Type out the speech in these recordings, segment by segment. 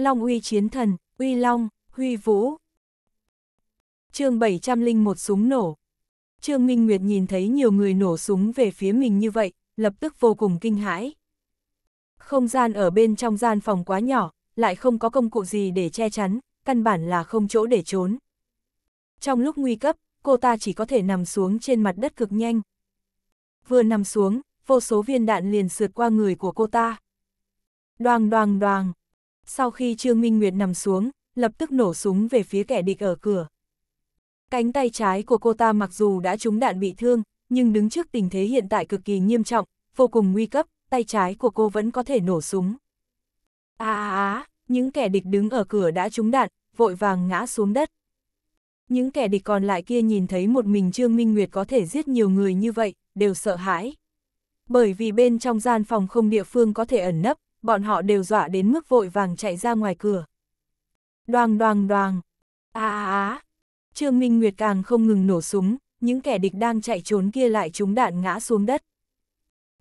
Long uy chiến thần, uy long, huy vũ. chương 701 súng nổ. Trương Minh Nguyệt nhìn thấy nhiều người nổ súng về phía mình như vậy, lập tức vô cùng kinh hãi. Không gian ở bên trong gian phòng quá nhỏ, lại không có công cụ gì để che chắn, căn bản là không chỗ để trốn. Trong lúc nguy cấp, cô ta chỉ có thể nằm xuống trên mặt đất cực nhanh. Vừa nằm xuống, vô số viên đạn liền sượt qua người của cô ta. Đoàng đoàng đoàng, sau khi Trương Minh Nguyệt nằm xuống, lập tức nổ súng về phía kẻ địch ở cửa. Cánh tay trái của cô ta mặc dù đã trúng đạn bị thương, nhưng đứng trước tình thế hiện tại cực kỳ nghiêm trọng, vô cùng nguy cấp, tay trái của cô vẫn có thể nổ súng. À á à, à, những kẻ địch đứng ở cửa đã trúng đạn, vội vàng ngã xuống đất. Những kẻ địch còn lại kia nhìn thấy một mình Trương Minh Nguyệt có thể giết nhiều người như vậy, đều sợ hãi. Bởi vì bên trong gian phòng không địa phương có thể ẩn nấp, bọn họ đều dọa đến mức vội vàng chạy ra ngoài cửa. Đoàng đoàng đoàng, a a á, Trương Minh Nguyệt càng không ngừng nổ súng, những kẻ địch đang chạy trốn kia lại trúng đạn ngã xuống đất.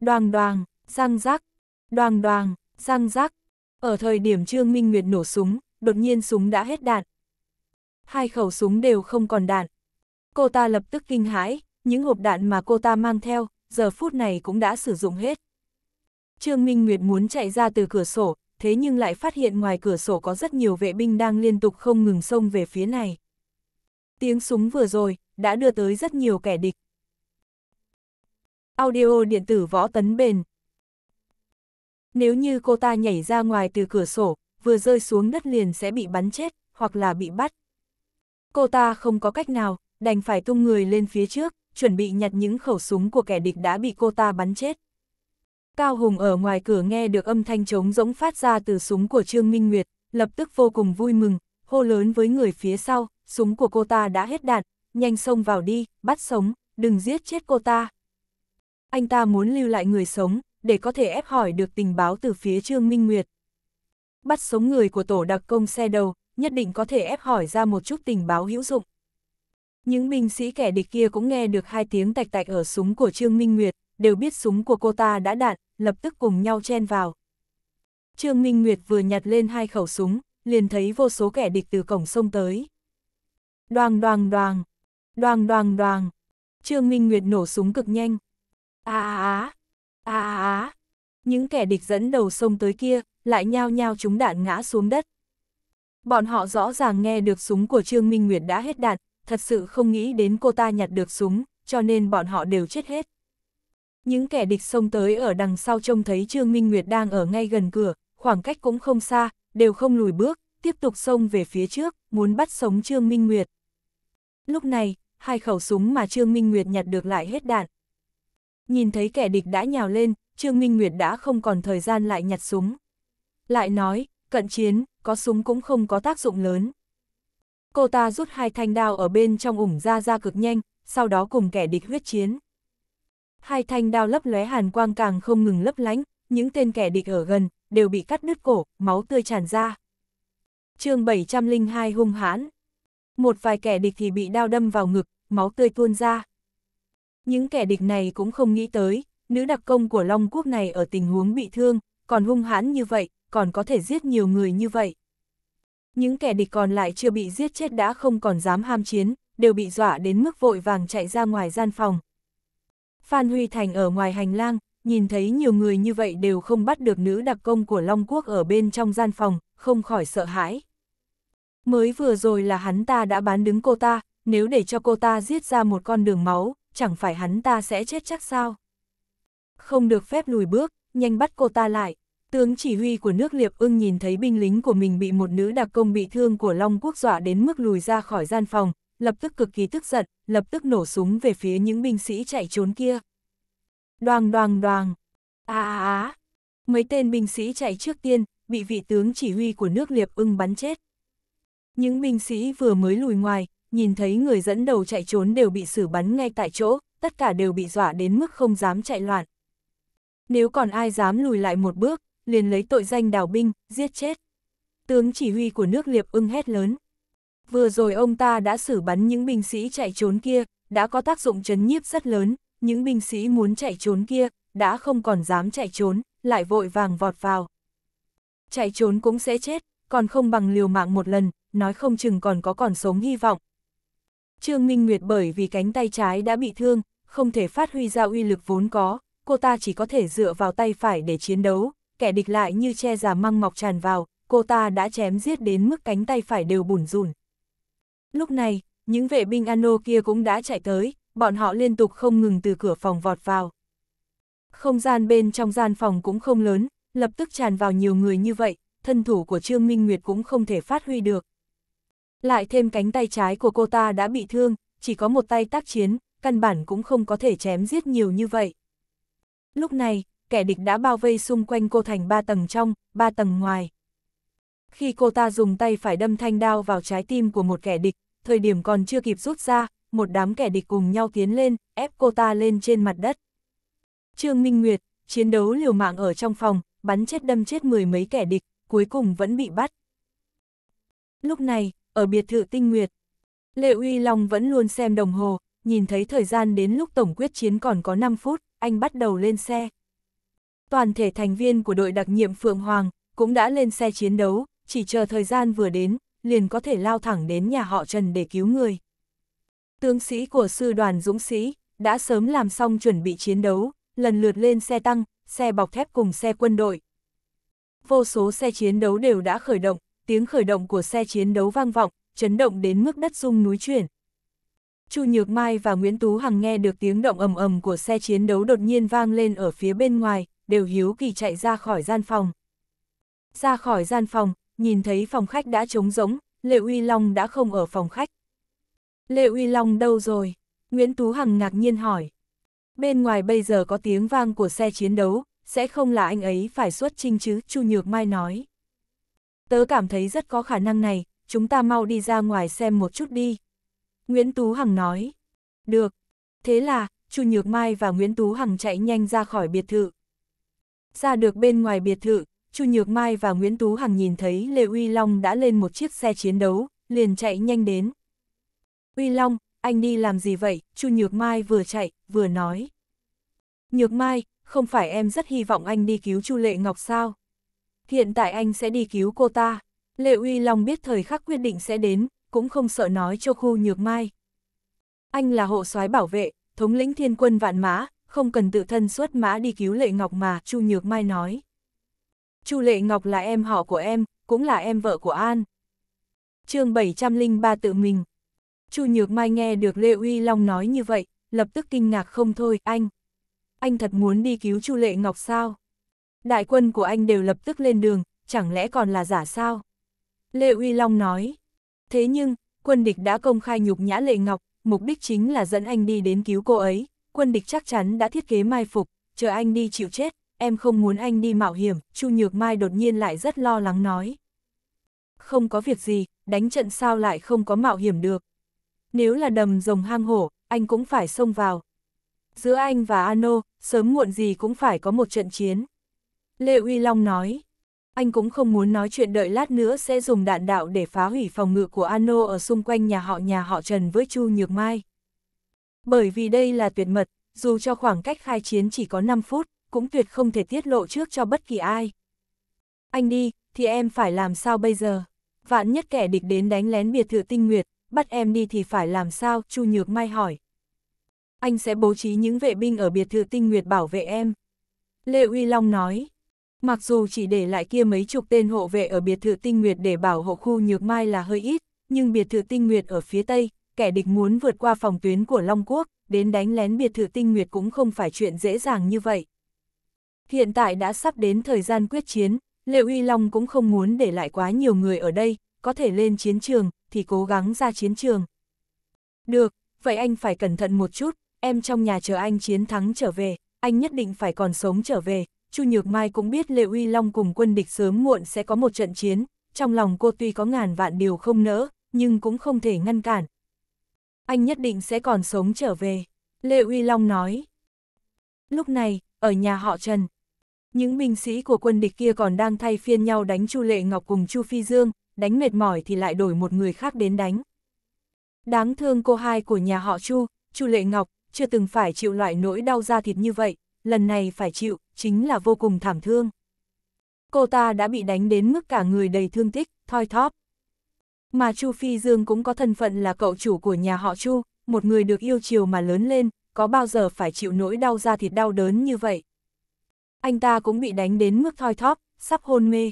Đoàng đoàng, răng rác, đoàng đoàng, răng rác. Ở thời điểm Trương Minh Nguyệt nổ súng, đột nhiên súng đã hết đạn. Hai khẩu súng đều không còn đạn. Cô ta lập tức kinh hãi, những hộp đạn mà cô ta mang theo, giờ phút này cũng đã sử dụng hết. Trương Minh Nguyệt muốn chạy ra từ cửa sổ, thế nhưng lại phát hiện ngoài cửa sổ có rất nhiều vệ binh đang liên tục không ngừng xông về phía này. Tiếng súng vừa rồi, đã đưa tới rất nhiều kẻ địch. Audio điện tử võ tấn bền. Nếu như cô ta nhảy ra ngoài từ cửa sổ, vừa rơi xuống đất liền sẽ bị bắn chết, hoặc là bị bắt. Cô ta không có cách nào, đành phải tung người lên phía trước, chuẩn bị nhặt những khẩu súng của kẻ địch đã bị cô ta bắn chết. Cao Hùng ở ngoài cửa nghe được âm thanh trống rỗng phát ra từ súng của Trương Minh Nguyệt, lập tức vô cùng vui mừng, hô lớn với người phía sau, súng của cô ta đã hết đạn, nhanh xông vào đi, bắt sống, đừng giết chết cô ta. Anh ta muốn lưu lại người sống, để có thể ép hỏi được tình báo từ phía Trương Minh Nguyệt. Bắt sống người của tổ đặc công xe đầu, nhất định có thể ép hỏi ra một chút tình báo hữu dụng. Những binh sĩ kẻ địch kia cũng nghe được hai tiếng tạch tạch ở súng của Trương Minh Nguyệt, đều biết súng của cô ta đã đạn, lập tức cùng nhau chen vào. Trương Minh Nguyệt vừa nhặt lên hai khẩu súng, liền thấy vô số kẻ địch từ cổng sông tới. Đoàng đoàng đoàng, đoàng đoàng đoàng, Trương Minh Nguyệt nổ súng cực nhanh. Á á á, á á á, những kẻ địch dẫn đầu sông tới kia, lại nhao nhao chúng đạn ngã xuống đất. Bọn họ rõ ràng nghe được súng của Trương Minh Nguyệt đã hết đạn, thật sự không nghĩ đến cô ta nhặt được súng, cho nên bọn họ đều chết hết. Những kẻ địch xông tới ở đằng sau trông thấy Trương Minh Nguyệt đang ở ngay gần cửa, khoảng cách cũng không xa, đều không lùi bước, tiếp tục xông về phía trước, muốn bắt sống Trương Minh Nguyệt. Lúc này, hai khẩu súng mà Trương Minh Nguyệt nhặt được lại hết đạn. Nhìn thấy kẻ địch đã nhào lên, Trương Minh Nguyệt đã không còn thời gian lại nhặt súng. Lại nói, cận chiến, có súng cũng không có tác dụng lớn. Cô ta rút hai thanh đao ở bên trong ủng ra ra cực nhanh, sau đó cùng kẻ địch huyết chiến. Hai thanh đao lấp lóe hàn quang càng không ngừng lấp lánh, những tên kẻ địch ở gần, đều bị cắt đứt cổ, máu tươi tràn ra. chương 702 hung hãn. Một vài kẻ địch thì bị đao đâm vào ngực, máu tươi tuôn ra. Những kẻ địch này cũng không nghĩ tới, nữ đặc công của Long Quốc này ở tình huống bị thương, còn hung hãn như vậy, còn có thể giết nhiều người như vậy. Những kẻ địch còn lại chưa bị giết chết đã không còn dám ham chiến, đều bị dọa đến mức vội vàng chạy ra ngoài gian phòng, Phan Huy Thành ở ngoài hành lang, nhìn thấy nhiều người như vậy đều không bắt được nữ đặc công của Long Quốc ở bên trong gian phòng, không khỏi sợ hãi. Mới vừa rồi là hắn ta đã bán đứng cô ta, nếu để cho cô ta giết ra một con đường máu, chẳng phải hắn ta sẽ chết chắc sao? Không được phép lùi bước, nhanh bắt cô ta lại. Tướng chỉ huy của nước Liệp ưng nhìn thấy binh lính của mình bị một nữ đặc công bị thương của Long Quốc dọa đến mức lùi ra khỏi gian phòng, lập tức cực kỳ tức giận, lập tức nổ súng về phía những binh sĩ chạy trốn kia. Đoàng đoàng đoàng, À à, á, mấy tên binh sĩ chạy trước tiên, bị vị tướng chỉ huy của nước liệp ưng bắn chết. Những binh sĩ vừa mới lùi ngoài, nhìn thấy người dẫn đầu chạy trốn đều bị xử bắn ngay tại chỗ, tất cả đều bị dọa đến mức không dám chạy loạn. Nếu còn ai dám lùi lại một bước, liền lấy tội danh đào binh, giết chết. Tướng chỉ huy của nước liệp ưng hét lớn. Vừa rồi ông ta đã xử bắn những binh sĩ chạy trốn kia, đã có tác dụng chấn nhiếp rất lớn, những binh sĩ muốn chạy trốn kia, đã không còn dám chạy trốn, lại vội vàng vọt vào. Chạy trốn cũng sẽ chết, còn không bằng liều mạng một lần, nói không chừng còn có còn sống hy vọng. Trương Minh Nguyệt bởi vì cánh tay trái đã bị thương, không thể phát huy ra uy lực vốn có, cô ta chỉ có thể dựa vào tay phải để chiến đấu, kẻ địch lại như che giả măng mọc tràn vào, cô ta đã chém giết đến mức cánh tay phải đều bùn rùn. Lúc này, những vệ binh Ano kia cũng đã chạy tới, bọn họ liên tục không ngừng từ cửa phòng vọt vào. Không gian bên trong gian phòng cũng không lớn, lập tức tràn vào nhiều người như vậy, thân thủ của Trương Minh Nguyệt cũng không thể phát huy được. Lại thêm cánh tay trái của cô ta đã bị thương, chỉ có một tay tác chiến, căn bản cũng không có thể chém giết nhiều như vậy. Lúc này, kẻ địch đã bao vây xung quanh cô thành ba tầng trong, ba tầng ngoài. Khi cô ta dùng tay phải đâm thanh đao vào trái tim của một kẻ địch, thời điểm còn chưa kịp rút ra, một đám kẻ địch cùng nhau tiến lên, ép cô ta lên trên mặt đất. Trương Minh Nguyệt, chiến đấu liều mạng ở trong phòng, bắn chết đâm chết mười mấy kẻ địch, cuối cùng vẫn bị bắt. Lúc này, ở biệt thự Tinh Nguyệt, Lệ Uy Long vẫn luôn xem đồng hồ, nhìn thấy thời gian đến lúc tổng quyết chiến còn có 5 phút, anh bắt đầu lên xe. Toàn thể thành viên của đội đặc nhiệm Phượng Hoàng cũng đã lên xe chiến đấu, chỉ chờ thời gian vừa đến, liền có thể lao thẳng đến nhà họ Trần để cứu người. Tướng sĩ của sư đoàn dũng sĩ đã sớm làm xong chuẩn bị chiến đấu, lần lượt lên xe tăng, xe bọc thép cùng xe quân đội. Vô số xe chiến đấu đều đã khởi động, tiếng khởi động của xe chiến đấu vang vọng, chấn động đến mức đất rung núi chuyển. Chu Nhược Mai và Nguyễn Tú Hằng nghe được tiếng động ầm ầm của xe chiến đấu đột nhiên vang lên ở phía bên ngoài, đều hiếu kỳ chạy ra khỏi gian phòng. Ra khỏi gian phòng, nhìn thấy phòng khách đã trống rỗng, Lệ Uy Long đã không ở phòng khách. Lệ Uy Long đâu rồi? Nguyễn Tú Hằng ngạc nhiên hỏi. Bên ngoài bây giờ có tiếng vang của xe chiến đấu, sẽ không là anh ấy phải xuất trinh chứ, Chu Nhược Mai nói. Tớ cảm thấy rất có khả năng này, chúng ta mau đi ra ngoài xem một chút đi. Nguyễn Tú Hằng nói. Được. Thế là, Chu Nhược Mai và Nguyễn Tú Hằng chạy nhanh ra khỏi biệt thự. Ra được bên ngoài biệt thự, Chu Nhược Mai và Nguyễn Tú Hằng nhìn thấy Lê Uy Long đã lên một chiếc xe chiến đấu, liền chạy nhanh đến. Uy Long, anh đi làm gì vậy? Chu Nhược Mai vừa chạy, vừa nói. Nhược Mai, không phải em rất hy vọng anh đi cứu Chu Lệ Ngọc sao? Hiện tại anh sẽ đi cứu cô ta. Lệ Uy Long biết thời khắc quyết định sẽ đến, cũng không sợ nói cho khu Nhược Mai. Anh là hộ soái bảo vệ, thống lĩnh thiên quân vạn mã, không cần tự thân xuất mã đi cứu Lệ Ngọc mà, Chu Nhược Mai nói. Chu Lệ Ngọc là em họ của em, cũng là em vợ của An. chương 703 tự mình. Chu Nhược Mai nghe được Lê Uy Long nói như vậy, lập tức kinh ngạc không thôi, anh. Anh thật muốn đi cứu Chu Lệ Ngọc sao? Đại quân của anh đều lập tức lên đường, chẳng lẽ còn là giả sao? Lê Uy Long nói. Thế nhưng, quân địch đã công khai nhục nhã Lệ Ngọc, mục đích chính là dẫn anh đi đến cứu cô ấy. Quân địch chắc chắn đã thiết kế mai phục, chờ anh đi chịu chết em không muốn anh đi mạo hiểm, Chu Nhược Mai đột nhiên lại rất lo lắng nói. Không có việc gì, đánh trận sao lại không có mạo hiểm được. Nếu là đầm rồng hang hổ, anh cũng phải xông vào. Giữa anh và Ano, sớm muộn gì cũng phải có một trận chiến. Lê Uy Long nói, anh cũng không muốn nói chuyện đợi lát nữa sẽ dùng đạn đạo để phá hủy phòng ngự của Ano ở xung quanh nhà họ nhà họ Trần với Chu Nhược Mai. Bởi vì đây là tuyệt mật, dù cho khoảng cách khai chiến chỉ có 5 phút, cũng tuyệt không thể tiết lộ trước cho bất kỳ ai. Anh đi, thì em phải làm sao bây giờ? Vạn nhất kẻ địch đến đánh lén biệt thự tinh nguyệt, bắt em đi thì phải làm sao? Chu Nhược Mai hỏi. Anh sẽ bố trí những vệ binh ở biệt thự tinh nguyệt bảo vệ em. Lê Uy Long nói. Mặc dù chỉ để lại kia mấy chục tên hộ vệ ở biệt thự tinh nguyệt để bảo hộ khu Nhược Mai là hơi ít, nhưng biệt thự tinh nguyệt ở phía Tây, kẻ địch muốn vượt qua phòng tuyến của Long Quốc, đến đánh lén biệt thự tinh nguyệt cũng không phải chuyện dễ dàng như vậy. Hiện tại đã sắp đến thời gian quyết chiến, Liệu Uy Long cũng không muốn để lại quá nhiều người ở đây, có thể lên chiến trường, thì cố gắng ra chiến trường. Được, vậy anh phải cẩn thận một chút, em trong nhà chờ anh chiến thắng trở về, anh nhất định phải còn sống trở về. Chu Nhược Mai cũng biết Lệ Uy Long cùng quân địch sớm muộn sẽ có một trận chiến, trong lòng cô tuy có ngàn vạn điều không nỡ, nhưng cũng không thể ngăn cản. Anh nhất định sẽ còn sống trở về, Lệ Uy Long nói. Lúc này, ở nhà họ Trần, những binh sĩ của quân địch kia còn đang thay phiên nhau đánh Chu Lệ Ngọc cùng Chu Phi Dương, đánh mệt mỏi thì lại đổi một người khác đến đánh. Đáng thương cô hai của nhà họ Chu, Chu Lệ Ngọc, chưa từng phải chịu loại nỗi đau da thịt như vậy, lần này phải chịu, chính là vô cùng thảm thương. Cô ta đã bị đánh đến mức cả người đầy thương tích, thoi thóp. Mà Chu Phi Dương cũng có thân phận là cậu chủ của nhà họ Chu, một người được yêu chiều mà lớn lên, có bao giờ phải chịu nỗi đau da thịt đau đớn như vậy anh ta cũng bị đánh đến mức thoi thóp, sắp hôn mê.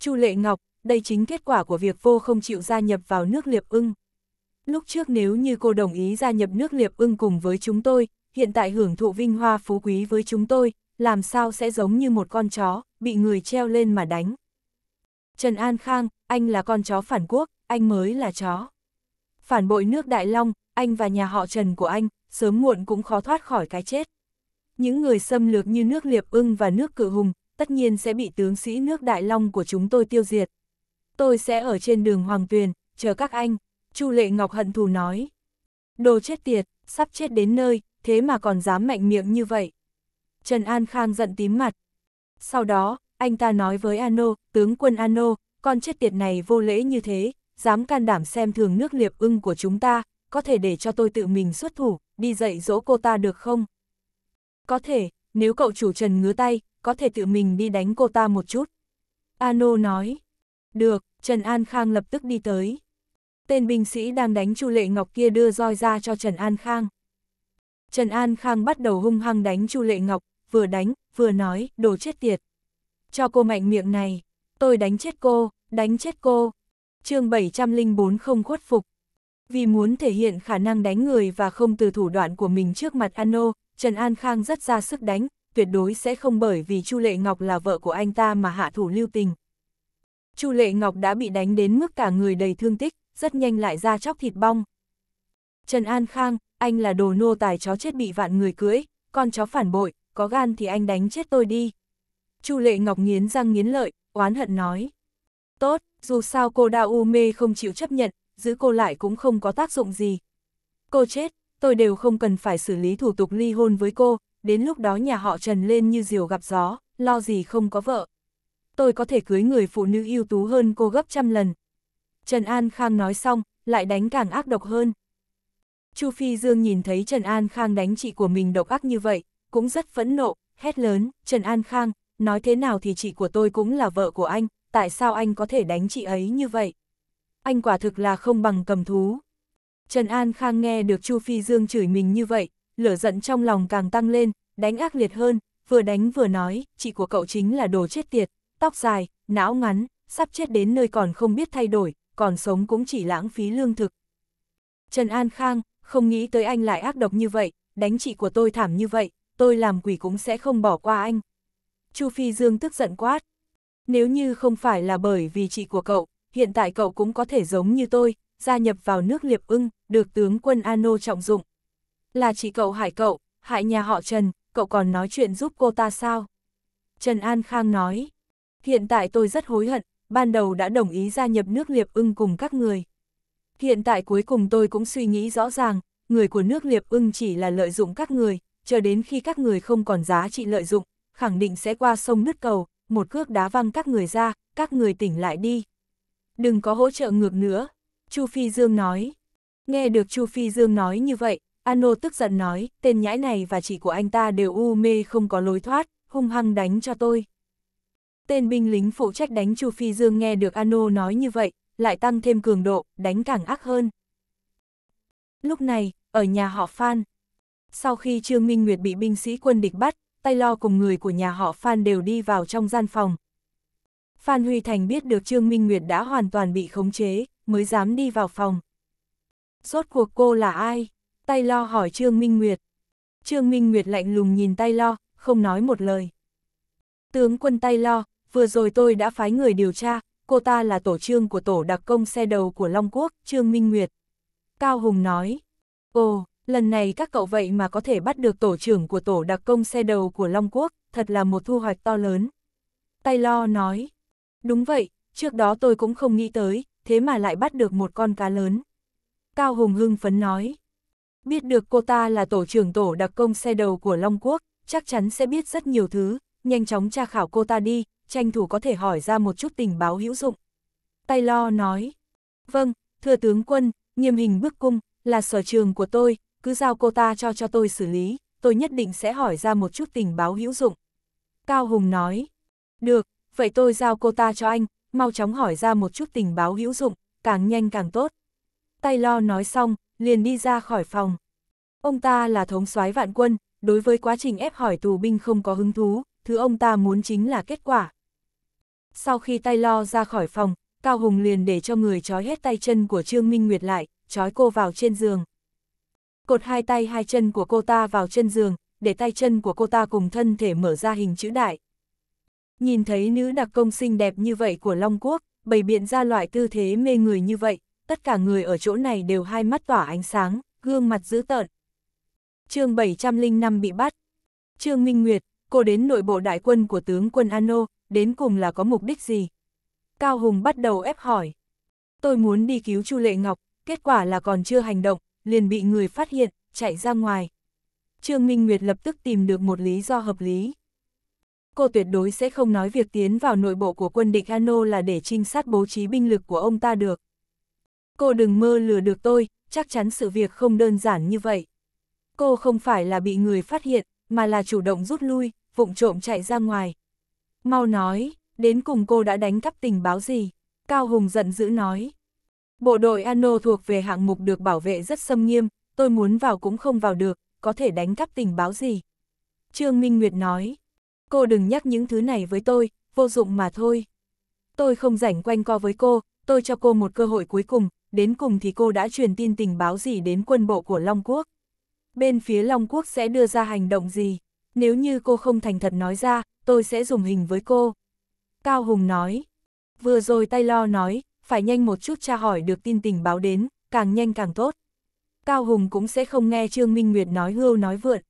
Chu Lệ Ngọc, đây chính kết quả của việc vô không chịu gia nhập vào nước liệp ưng. Lúc trước nếu như cô đồng ý gia nhập nước liệp ưng cùng với chúng tôi, hiện tại hưởng thụ vinh hoa phú quý với chúng tôi, làm sao sẽ giống như một con chó, bị người treo lên mà đánh. Trần An Khang, anh là con chó phản quốc, anh mới là chó. Phản bội nước Đại Long, anh và nhà họ Trần của anh, sớm muộn cũng khó thoát khỏi cái chết. Những người xâm lược như nước Liệp ưng và nước Cự Hùng, tất nhiên sẽ bị tướng sĩ nước Đại Long của chúng tôi tiêu diệt. Tôi sẽ ở trên đường Hoàng Tuyền, chờ các anh, Chu Lệ Ngọc hận thù nói. Đồ chết tiệt, sắp chết đến nơi, thế mà còn dám mạnh miệng như vậy. Trần An Khang giận tím mặt. Sau đó, anh ta nói với Ano, tướng quân Ano, con chết tiệt này vô lễ như thế, dám can đảm xem thường nước liệp ưng của chúng ta, có thể để cho tôi tự mình xuất thủ, đi dạy dỗ cô ta được không? Có thể, nếu cậu chủ Trần ngứa tay, có thể tự mình đi đánh cô ta một chút. Ano nói. Được, Trần An Khang lập tức đi tới. Tên binh sĩ đang đánh Chu Lệ Ngọc kia đưa roi ra cho Trần An Khang. Trần An Khang bắt đầu hung hăng đánh Chu Lệ Ngọc, vừa đánh, vừa nói, đồ chết tiệt. Cho cô mạnh miệng này, tôi đánh chết cô, đánh chết cô. chương 704 không khuất phục. Vì muốn thể hiện khả năng đánh người và không từ thủ đoạn của mình trước mặt Ano, Trần An Khang rất ra sức đánh, tuyệt đối sẽ không bởi vì Chu Lệ Ngọc là vợ của anh ta mà hạ thủ lưu tình. Chu Lệ Ngọc đã bị đánh đến mức cả người đầy thương tích, rất nhanh lại ra chóc thịt bong. Trần An Khang, anh là đồ nô tài chó chết bị vạn người cưới, con chó phản bội, có gan thì anh đánh chết tôi đi. Chu Lệ Ngọc nghiến răng nghiến lợi, oán hận nói. Tốt, dù sao cô Đao U Mê không chịu chấp nhận, giữ cô lại cũng không có tác dụng gì. Cô chết, tôi đều không cần phải xử lý thủ tục ly hôn với cô, đến lúc đó nhà họ Trần lên như diều gặp gió, lo gì không có vợ. Tôi có thể cưới người phụ nữ ưu tú hơn cô gấp trăm lần. Trần An Khang nói xong, lại đánh càng ác độc hơn. Chu Phi Dương nhìn thấy Trần An Khang đánh chị của mình độc ác như vậy, cũng rất phẫn nộ, hét lớn, Trần An Khang, nói thế nào thì chị của tôi cũng là vợ của anh, tại sao anh có thể đánh chị ấy như vậy? Anh quả thực là không bằng cầm thú. Trần An Khang nghe được Chu Phi Dương chửi mình như vậy, lửa giận trong lòng càng tăng lên, đánh ác liệt hơn, vừa đánh vừa nói, chị của cậu chính là đồ chết tiệt, tóc dài, não ngắn, sắp chết đến nơi còn không biết thay đổi, còn sống cũng chỉ lãng phí lương thực. Trần An Khang, không nghĩ tới anh lại ác độc như vậy, đánh chị của tôi thảm như vậy, tôi làm quỷ cũng sẽ không bỏ qua anh. Chu Phi Dương tức giận quát. Nếu như không phải là bởi vì chị của cậu, hiện tại cậu cũng có thể giống như tôi, gia nhập vào nước Liệp ưng, được tướng quân Ano trọng dụng. Là chỉ cậu hải cậu, hại nhà họ Trần, cậu còn nói chuyện giúp cô ta sao? Trần An Khang nói, hiện tại tôi rất hối hận, ban đầu đã đồng ý gia nhập nước Liệp ưng cùng các người. Hiện tại cuối cùng tôi cũng suy nghĩ rõ ràng, người của nước Liệp ưng chỉ là lợi dụng các người, chờ đến khi các người không còn giá trị lợi dụng, khẳng định sẽ qua sông nứt cầu, một cước đá văng các người ra, các người tỉnh lại đi. Đừng có hỗ trợ ngược nữa, Chu Phi Dương nói. Nghe được Chu Phi Dương nói như vậy, Ano tức giận nói, tên nhãi này và chị của anh ta đều u mê không có lối thoát, hung hăng đánh cho tôi. Tên binh lính phụ trách đánh Chu Phi Dương nghe được Ano nói như vậy, lại tăng thêm cường độ, đánh càng ác hơn. Lúc này, ở nhà họ Phan, sau khi Trương Minh Nguyệt bị binh sĩ quân địch bắt, tay lo cùng người của nhà họ Phan đều đi vào trong gian phòng. Phan Huy Thành biết được Trương Minh Nguyệt đã hoàn toàn bị khống chế, mới dám đi vào phòng. Rốt cuộc cô là ai? Tay lo hỏi Trương Minh Nguyệt. Trương Minh Nguyệt lạnh lùng nhìn tay lo, không nói một lời. Tướng quân tay lo, vừa rồi tôi đã phái người điều tra, cô ta là tổ trương của tổ đặc công xe đầu của Long Quốc, Trương Minh Nguyệt. Cao Hùng nói, ồ, lần này các cậu vậy mà có thể bắt được tổ trưởng của tổ đặc công xe đầu của Long Quốc, thật là một thu hoạch to lớn. Tay lo nói, đúng vậy, trước đó tôi cũng không nghĩ tới, thế mà lại bắt được một con cá lớn. Cao Hùng hưng phấn nói, biết được cô ta là tổ trưởng tổ đặc công xe đầu của Long Quốc, chắc chắn sẽ biết rất nhiều thứ, nhanh chóng tra khảo cô ta đi, tranh thủ có thể hỏi ra một chút tình báo hữu dụng. Tay lo nói, vâng, thưa tướng quân, nghiêm hình bức cung, là sở trường của tôi, cứ giao cô ta cho cho tôi xử lý, tôi nhất định sẽ hỏi ra một chút tình báo hữu dụng. Cao Hùng nói, được, vậy tôi giao cô ta cho anh, mau chóng hỏi ra một chút tình báo hữu dụng, càng nhanh càng tốt. Tay lo nói xong, liền đi ra khỏi phòng. Ông ta là thống soái vạn quân, đối với quá trình ép hỏi tù binh không có hứng thú, thứ ông ta muốn chính là kết quả. Sau khi tay lo ra khỏi phòng, Cao Hùng liền để cho người trói hết tay chân của Trương Minh Nguyệt lại, trói cô vào trên giường. Cột hai tay hai chân của cô ta vào chân giường, để tay chân của cô ta cùng thân thể mở ra hình chữ đại, Nhìn thấy nữ đặc công xinh đẹp như vậy của Long Quốc, bày biện ra loại tư thế mê người như vậy, tất cả người ở chỗ này đều hai mắt tỏa ánh sáng, gương mặt dữ tợn. chương 705 bị bắt. Trương Minh Nguyệt, cô đến nội bộ đại quân của tướng quân Ano, đến cùng là có mục đích gì? Cao Hùng bắt đầu ép hỏi. Tôi muốn đi cứu Chu Lệ Ngọc, kết quả là còn chưa hành động, liền bị người phát hiện, chạy ra ngoài. Trương Minh Nguyệt lập tức tìm được một lý do hợp lý cô tuyệt đối sẽ không nói việc tiến vào nội bộ của quân địch Ano là để trinh sát bố trí binh lực của ông ta được. Cô đừng mơ lừa được tôi, chắc chắn sự việc không đơn giản như vậy. Cô không phải là bị người phát hiện, mà là chủ động rút lui, vụng trộm chạy ra ngoài. Mau nói, đến cùng cô đã đánh cắp tình báo gì? Cao Hùng giận dữ nói. Bộ đội Ano thuộc về hạng mục được bảo vệ rất xâm nghiêm, tôi muốn vào cũng không vào được, có thể đánh cắp tình báo gì? Trương Minh Nguyệt nói cô đừng nhắc những thứ này với tôi, vô dụng mà thôi. Tôi không rảnh quanh co với cô, tôi cho cô một cơ hội cuối cùng, đến cùng thì cô đã truyền tin tình báo gì đến quân bộ của Long Quốc. Bên phía Long Quốc sẽ đưa ra hành động gì? Nếu như cô không thành thật nói ra, tôi sẽ dùng hình với cô. Cao Hùng nói. Vừa rồi tay lo nói, phải nhanh một chút tra hỏi được tin tình báo đến, càng nhanh càng tốt. Cao Hùng cũng sẽ không nghe Trương Minh Nguyệt nói hưu nói vượt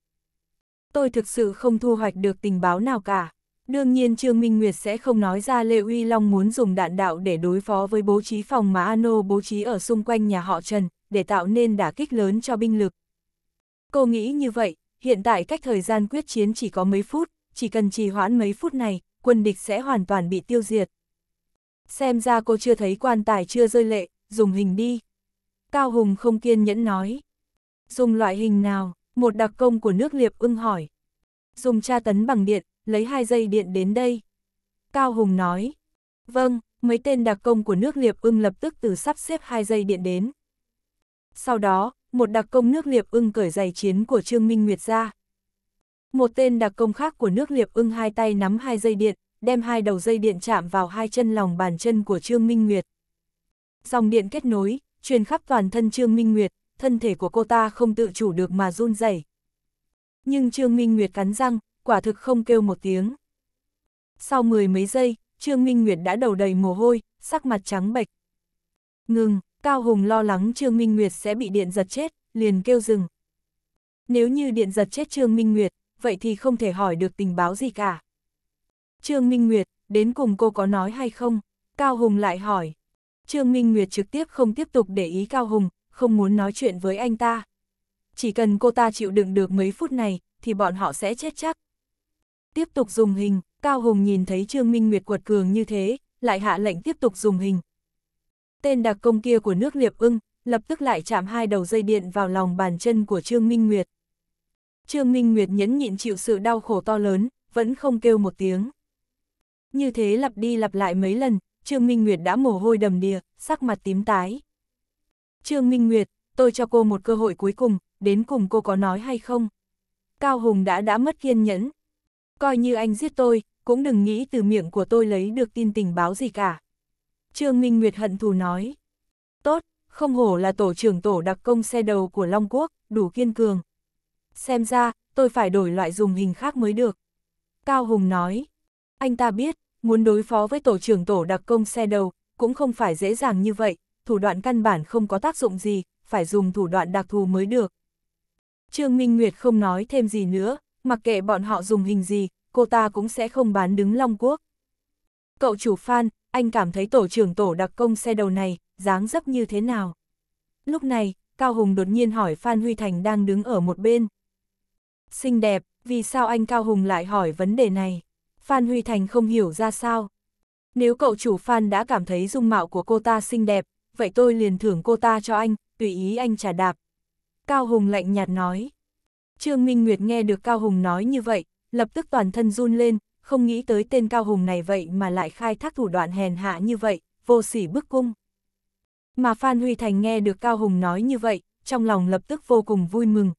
tôi thực sự không thu hoạch được tình báo nào cả. Đương nhiên Trương Minh Nguyệt sẽ không nói ra Lê Uy Long muốn dùng đạn đạo để đối phó với bố trí phòng mà Ano bố trí ở xung quanh nhà họ Trần, để tạo nên đả kích lớn cho binh lực. Cô nghĩ như vậy, hiện tại cách thời gian quyết chiến chỉ có mấy phút, chỉ cần trì hoãn mấy phút này, quân địch sẽ hoàn toàn bị tiêu diệt. Xem ra cô chưa thấy quan tài chưa rơi lệ, dùng hình đi. Cao Hùng không kiên nhẫn nói. Dùng loại hình nào? Một đặc công của nước liệp ưng hỏi. Dùng tra tấn bằng điện, lấy hai dây điện đến đây. Cao Hùng nói. Vâng, mấy tên đặc công của nước liệp ưng lập tức từ sắp xếp hai dây điện đến. Sau đó, một đặc công nước liệp ưng cởi giày chiến của Trương Minh Nguyệt ra. Một tên đặc công khác của nước liệp ưng hai tay nắm hai dây điện, đem hai đầu dây điện chạm vào hai chân lòng bàn chân của Trương Minh Nguyệt. Dòng điện kết nối, truyền khắp toàn thân Trương Minh Nguyệt, thân thể của cô ta không tự chủ được mà run rẩy. Nhưng Trương Minh Nguyệt cắn răng, quả thực không kêu một tiếng. Sau mười mấy giây, Trương Minh Nguyệt đã đầu đầy mồ hôi, sắc mặt trắng bệch. Ngừng, Cao Hùng lo lắng Trương Minh Nguyệt sẽ bị điện giật chết, liền kêu dừng. Nếu như điện giật chết Trương Minh Nguyệt, vậy thì không thể hỏi được tình báo gì cả. Trương Minh Nguyệt, đến cùng cô có nói hay không? Cao Hùng lại hỏi. Trương Minh Nguyệt trực tiếp không tiếp tục để ý Cao Hùng, không muốn nói chuyện với anh ta. Chỉ cần cô ta chịu đựng được mấy phút này, thì bọn họ sẽ chết chắc. Tiếp tục dùng hình, Cao Hùng nhìn thấy Trương Minh Nguyệt quật cường như thế, lại hạ lệnh tiếp tục dùng hình. Tên đặc công kia của nước liệp ưng, lập tức lại chạm hai đầu dây điện vào lòng bàn chân của Trương Minh Nguyệt. Trương Minh Nguyệt nhẫn nhịn chịu sự đau khổ to lớn, vẫn không kêu một tiếng. Như thế lặp đi lặp lại mấy lần, Trương Minh Nguyệt đã mồ hôi đầm đìa, sắc mặt tím tái. Trương Minh Nguyệt, tôi cho cô một cơ hội cuối cùng, đến cùng cô có nói hay không? Cao Hùng đã đã mất kiên nhẫn. Coi như anh giết tôi, cũng đừng nghĩ từ miệng của tôi lấy được tin tình báo gì cả. Trương Minh Nguyệt hận thù nói. Tốt, không hổ là tổ trưởng tổ đặc công xe đầu của Long Quốc, đủ kiên cường. Xem ra, tôi phải đổi loại dùng hình khác mới được. Cao Hùng nói. Anh ta biết, muốn đối phó với tổ trưởng tổ đặc công xe đầu, cũng không phải dễ dàng như vậy, thủ đoạn căn bản không có tác dụng gì, phải dùng thủ đoạn đặc thù mới được. Trương Minh Nguyệt không nói thêm gì nữa, mặc kệ bọn họ dùng hình gì, cô ta cũng sẽ không bán đứng Long Quốc. Cậu chủ Phan, anh cảm thấy tổ trưởng tổ đặc công xe đầu này, dáng dấp như thế nào? Lúc này, Cao Hùng đột nhiên hỏi Phan Huy Thành đang đứng ở một bên. Xinh đẹp, vì sao anh Cao Hùng lại hỏi vấn đề này? Phan Huy Thành không hiểu ra sao. Nếu cậu chủ Phan đã cảm thấy dung mạo của cô ta xinh đẹp, vậy tôi liền thưởng cô ta cho anh, tùy ý anh trả đạp. Cao Hùng lạnh nhạt nói. Trương Minh Nguyệt nghe được Cao Hùng nói như vậy, lập tức toàn thân run lên, không nghĩ tới tên Cao Hùng này vậy mà lại khai thác thủ đoạn hèn hạ như vậy, vô sỉ bức cung. Mà Phan Huy Thành nghe được Cao Hùng nói như vậy, trong lòng lập tức vô cùng vui mừng.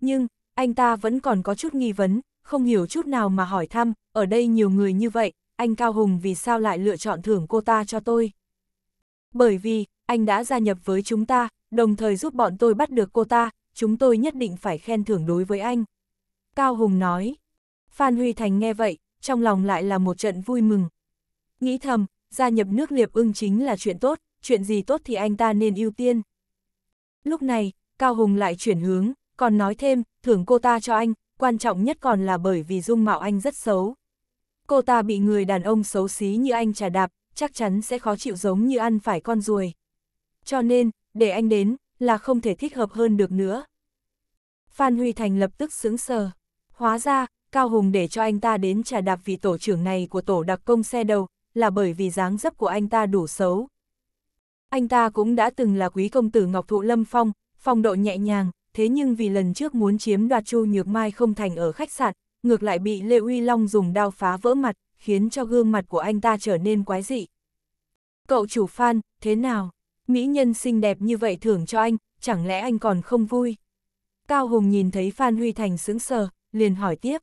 Nhưng, anh ta vẫn còn có chút nghi vấn, không hiểu chút nào mà hỏi thăm, ở đây nhiều người như vậy, anh Cao Hùng vì sao lại lựa chọn thưởng cô ta cho tôi. Bởi vì, anh đã gia nhập với chúng ta, đồng thời giúp bọn tôi bắt được cô ta, chúng tôi nhất định phải khen thưởng đối với anh. Cao Hùng nói. Phan Huy Thành nghe vậy, trong lòng lại là một trận vui mừng. Nghĩ thầm, gia nhập nước liệp ưng chính là chuyện tốt, chuyện gì tốt thì anh ta nên ưu tiên. Lúc này, Cao Hùng lại chuyển hướng, còn nói thêm, thưởng cô ta cho anh, quan trọng nhất còn là bởi vì dung mạo anh rất xấu. Cô ta bị người đàn ông xấu xí như anh trà đạp, chắc chắn sẽ khó chịu giống như ăn phải con ruồi. Cho nên, để anh đến, là không thể thích hợp hơn được nữa. Phan Huy Thành lập tức sững sờ. Hóa ra, Cao Hùng để cho anh ta đến trà đạp vị tổ trưởng này của tổ đặc công xe đầu, là bởi vì dáng dấp của anh ta đủ xấu. Anh ta cũng đã từng là quý công tử Ngọc Thụ Lâm Phong, phong độ nhẹ nhàng, thế nhưng vì lần trước muốn chiếm đoạt Chu Nhược Mai không thành ở khách sạn, ngược lại bị Lê Uy Long dùng đao phá vỡ mặt, khiến cho gương mặt của anh ta trở nên quái dị. Cậu chủ Phan, thế nào? Mỹ nhân xinh đẹp như vậy thưởng cho anh, chẳng lẽ anh còn không vui? Cao Hùng nhìn thấy Phan Huy Thành sững sờ, liền hỏi tiếp.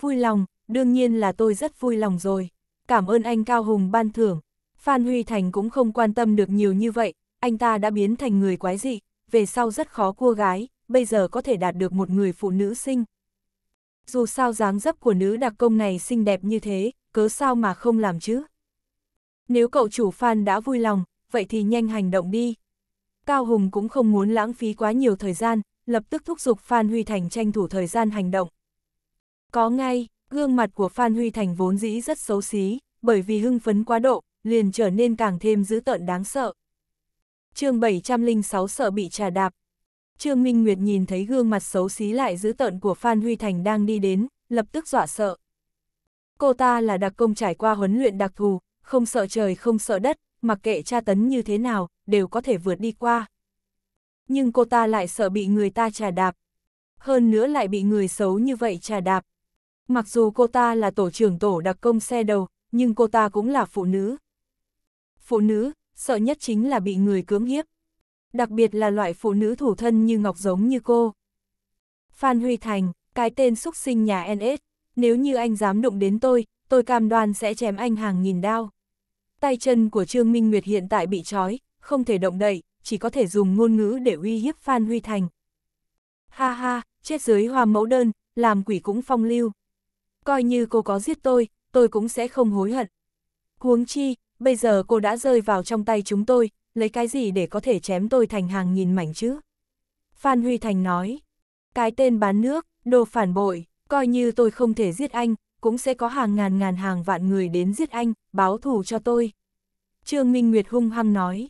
Vui lòng, đương nhiên là tôi rất vui lòng rồi. Cảm ơn anh Cao Hùng ban thưởng. Phan Huy Thành cũng không quan tâm được nhiều như vậy, anh ta đã biến thành người quái dị, về sau rất khó cua gái, bây giờ có thể đạt được một người phụ nữ xinh, dù sao dáng dấp của nữ đặc công này xinh đẹp như thế, cớ sao mà không làm chứ? Nếu cậu chủ fan đã vui lòng, vậy thì nhanh hành động đi. Cao Hùng cũng không muốn lãng phí quá nhiều thời gian, lập tức thúc giục Phan Huy Thành tranh thủ thời gian hành động. Có ngay, gương mặt của Phan Huy Thành vốn dĩ rất xấu xí, bởi vì hưng phấn quá độ, liền trở nên càng thêm dữ tợn đáng sợ. chương 706 sợ bị trà đạp, Trương Minh Nguyệt nhìn thấy gương mặt xấu xí lại dữ tợn của Phan Huy Thành đang đi đến, lập tức dọa sợ. Cô ta là đặc công trải qua huấn luyện đặc thù, không sợ trời không sợ đất, mặc kệ tra tấn như thế nào, đều có thể vượt đi qua. Nhưng cô ta lại sợ bị người ta trà đạp. Hơn nữa lại bị người xấu như vậy trà đạp. Mặc dù cô ta là tổ trưởng tổ đặc công xe đầu, nhưng cô ta cũng là phụ nữ. Phụ nữ, sợ nhất chính là bị người cưỡng hiếp đặc biệt là loại phụ nữ thủ thân như ngọc giống như cô. Phan Huy Thành, cái tên xúc sinh nhà NS, nếu như anh dám đụng đến tôi, tôi cam đoan sẽ chém anh hàng nghìn đao. Tay chân của Trương Minh Nguyệt hiện tại bị trói, không thể động đậy, chỉ có thể dùng ngôn ngữ để uy hiếp Phan Huy Thành. Ha ha, chết dưới hoa mẫu đơn, làm quỷ cũng phong lưu. Coi như cô có giết tôi, tôi cũng sẽ không hối hận. Huống chi, bây giờ cô đã rơi vào trong tay chúng tôi, lấy cái gì để có thể chém tôi thành hàng nghìn mảnh chứ? Phan Huy Thành nói, cái tên bán nước, đồ phản bội, coi như tôi không thể giết anh, cũng sẽ có hàng ngàn ngàn hàng vạn người đến giết anh, báo thù cho tôi. Trương Minh Nguyệt hung hăng nói,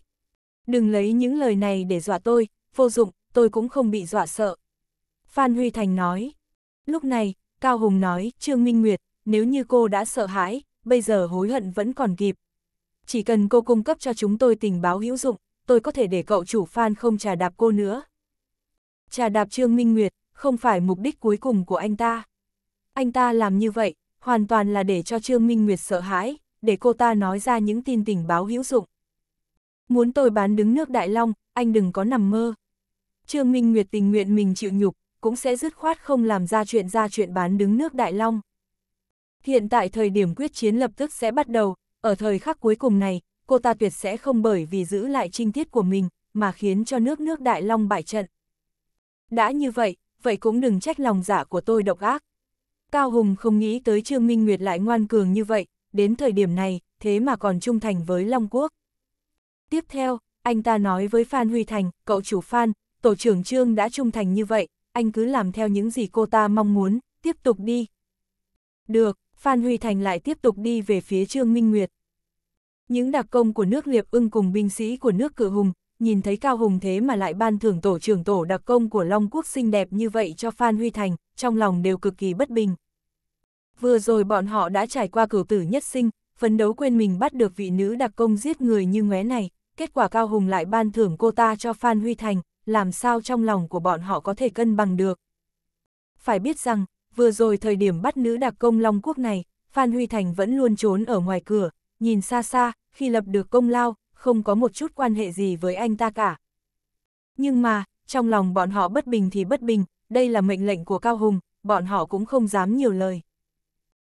đừng lấy những lời này để dọa tôi, vô dụng, tôi cũng không bị dọa sợ. Phan Huy Thành nói, lúc này, Cao Hùng nói, Trương Minh Nguyệt, nếu như cô đã sợ hãi, bây giờ hối hận vẫn còn kịp, chỉ cần cô cung cấp cho chúng tôi tình báo hữu dụng, tôi có thể để cậu chủ fan không trà đạp cô nữa. Trà đạp Trương Minh Nguyệt, không phải mục đích cuối cùng của anh ta. Anh ta làm như vậy, hoàn toàn là để cho Trương Minh Nguyệt sợ hãi, để cô ta nói ra những tin tình báo hữu dụng. Muốn tôi bán đứng nước Đại Long, anh đừng có nằm mơ. Trương Minh Nguyệt tình nguyện mình chịu nhục, cũng sẽ dứt khoát không làm ra chuyện ra chuyện bán đứng nước Đại Long. Hiện tại thời điểm quyết chiến lập tức sẽ bắt đầu, ở thời khắc cuối cùng này, cô ta tuyệt sẽ không bởi vì giữ lại trinh tiết của mình, mà khiến cho nước nước Đại Long bại trận. Đã như vậy, vậy cũng đừng trách lòng giả dạ của tôi độc ác. Cao Hùng không nghĩ tới Trương Minh Nguyệt lại ngoan cường như vậy, đến thời điểm này, thế mà còn trung thành với Long Quốc. Tiếp theo, anh ta nói với Phan Huy Thành, cậu chủ Phan, tổ trưởng Trương đã trung thành như vậy, anh cứ làm theo những gì cô ta mong muốn, tiếp tục đi. Được, Phan Huy Thành lại tiếp tục đi về phía Trương Minh Nguyệt. Những đặc công của nước Liệp ưng cùng binh sĩ của nước Cự Hùng, nhìn thấy Cao Hùng thế mà lại ban thưởng tổ trưởng tổ đặc công của Long Quốc xinh đẹp như vậy cho Phan Huy Thành, trong lòng đều cực kỳ bất bình. Vừa rồi bọn họ đã trải qua cửu tử nhất sinh, phấn đấu quên mình bắt được vị nữ đặc công giết người như ngué này, kết quả Cao Hùng lại ban thưởng cô ta cho Phan Huy Thành, làm sao trong lòng của bọn họ có thể cân bằng được. Phải biết rằng, vừa rồi thời điểm bắt nữ đặc công Long Quốc này, Phan Huy Thành vẫn luôn trốn ở ngoài cửa, nhìn xa xa, khi lập được công lao, không có một chút quan hệ gì với anh ta cả. Nhưng mà, trong lòng bọn họ bất bình thì bất bình, đây là mệnh lệnh của Cao Hùng, bọn họ cũng không dám nhiều lời.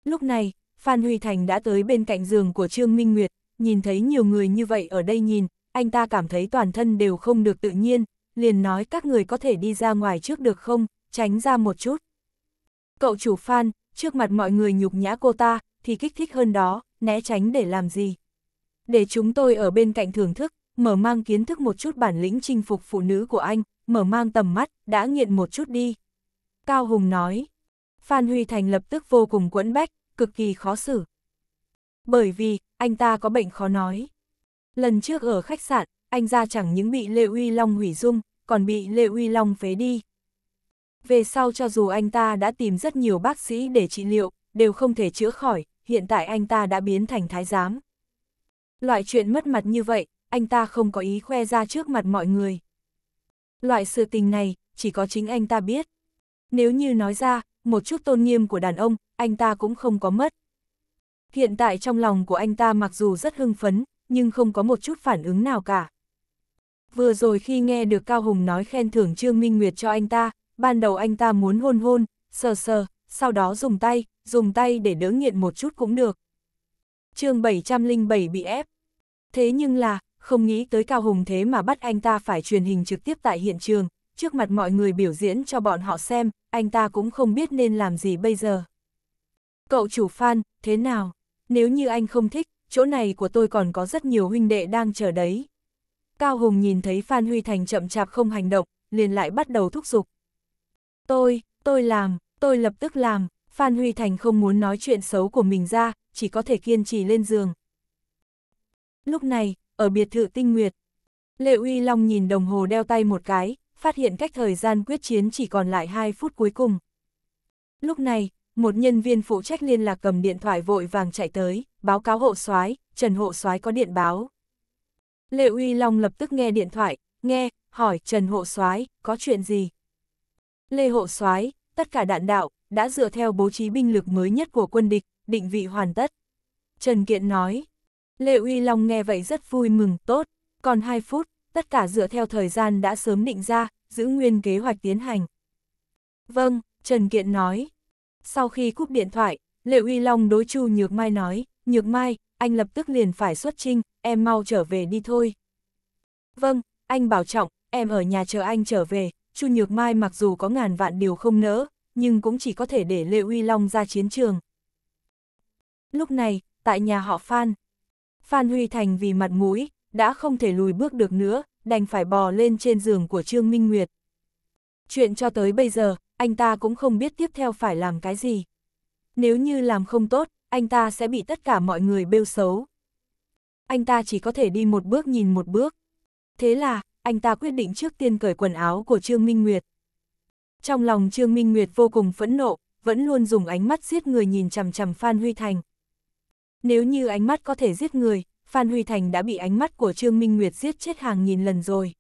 Lúc này, Phan Huy Thành đã tới bên cạnh giường của Trương Minh Nguyệt, nhìn thấy nhiều người như vậy ở đây nhìn, anh ta cảm thấy toàn thân đều không được tự nhiên, liền nói các người có thể đi ra ngoài trước được không, tránh ra một chút. Cậu chủ Phan, trước mặt mọi người nhục nhã cô ta, thì kích thích hơn đó, né tránh để làm gì. Để chúng tôi ở bên cạnh thưởng thức, mở mang kiến thức một chút bản lĩnh chinh phục phụ nữ của anh, mở mang tầm mắt, đã nghiện một chút đi. Cao Hùng nói. Phan Huy Thành lập tức vô cùng quẫn bách, cực kỳ khó xử. Bởi vì, anh ta có bệnh khó nói. Lần trước ở khách sạn, anh ra chẳng những bị Lê Uy Long hủy dung, còn bị Lê Uy Long phế đi, về sau cho dù anh ta đã tìm rất nhiều bác sĩ để trị liệu, đều không thể chữa khỏi, hiện tại anh ta đã biến thành thái giám. Loại chuyện mất mặt như vậy, anh ta không có ý khoe ra trước mặt mọi người. Loại sự tình này, chỉ có chính anh ta biết. Nếu như nói ra, một chút tôn nghiêm của đàn ông, anh ta cũng không có mất. Hiện tại trong lòng của anh ta mặc dù rất hưng phấn, nhưng không có một chút phản ứng nào cả. Vừa rồi khi nghe được Cao Hùng nói khen thưởng Trương Minh Nguyệt cho anh ta, ban đầu anh ta muốn hôn hôn, sờ sờ, sau đó dùng tay, dùng tay để đỡ nghiện một chút cũng được. chương 707 bị ép. Thế nhưng là, không nghĩ tới Cao Hùng thế mà bắt anh ta phải truyền hình trực tiếp tại hiện trường, trước mặt mọi người biểu diễn cho bọn họ xem, anh ta cũng không biết nên làm gì bây giờ. Cậu chủ fan, thế nào? Nếu như anh không thích, chỗ này của tôi còn có rất nhiều huynh đệ đang chờ đấy. Cao Hùng nhìn thấy Phan Huy Thành chậm chạp không hành động, liền lại bắt đầu thúc giục. Tôi, tôi làm, tôi lập tức làm, Phan Huy Thành không muốn nói chuyện xấu của mình ra, chỉ có thể kiên trì lên giường. Lúc này, ở biệt thự tinh nguyệt, Lệ Uy Long nhìn đồng hồ đeo tay một cái, phát hiện cách thời gian quyết chiến chỉ còn lại 2 phút cuối cùng. Lúc này, một nhân viên phụ trách liên lạc cầm điện thoại vội vàng chạy tới, báo cáo hộ soái, Trần hộ soái có điện báo. Lệ Uy Long lập tức nghe điện thoại, nghe, hỏi Trần hộ soái, có chuyện gì? Lê Hộ soái tất cả đạn đạo, đã dựa theo bố trí binh lực mới nhất của quân địch, định vị hoàn tất. Trần Kiện nói, Lê Uy Long nghe vậy rất vui mừng, tốt, còn 2 phút, tất cả dựa theo thời gian đã sớm định ra, giữ nguyên kế hoạch tiến hành. Vâng, Trần Kiện nói. Sau khi cúp điện thoại, Lệ Uy Long đối Chu Nhược Mai nói, Nhược Mai, anh lập tức liền phải xuất trinh, em mau trở về đi thôi. Vâng, anh bảo trọng, em ở nhà chờ anh trở về. Chu Nhược Mai mặc dù có ngàn vạn điều không nỡ, nhưng cũng chỉ có thể để Lệ Uy Long ra chiến trường. Lúc này, tại nhà họ Phan, Phan Huy Thành vì mặt mũi, đã không thể lùi bước được nữa, đành phải bò lên trên giường của Trương Minh Nguyệt. Chuyện cho tới bây giờ, anh ta cũng không biết tiếp theo phải làm cái gì. Nếu như làm không tốt, anh ta sẽ bị tất cả mọi người bêu xấu. Anh ta chỉ có thể đi một bước nhìn một bước. Thế là, anh ta quyết định trước tiên cởi quần áo của Trương Minh Nguyệt. Trong lòng Trương Minh Nguyệt vô cùng phẫn nộ, vẫn luôn dùng ánh mắt giết người nhìn chằm chằm Phan Huy Thành. Nếu như ánh mắt có thể giết người, Phan Huy Thành đã bị ánh mắt của Trương Minh Nguyệt giết chết hàng nghìn lần rồi.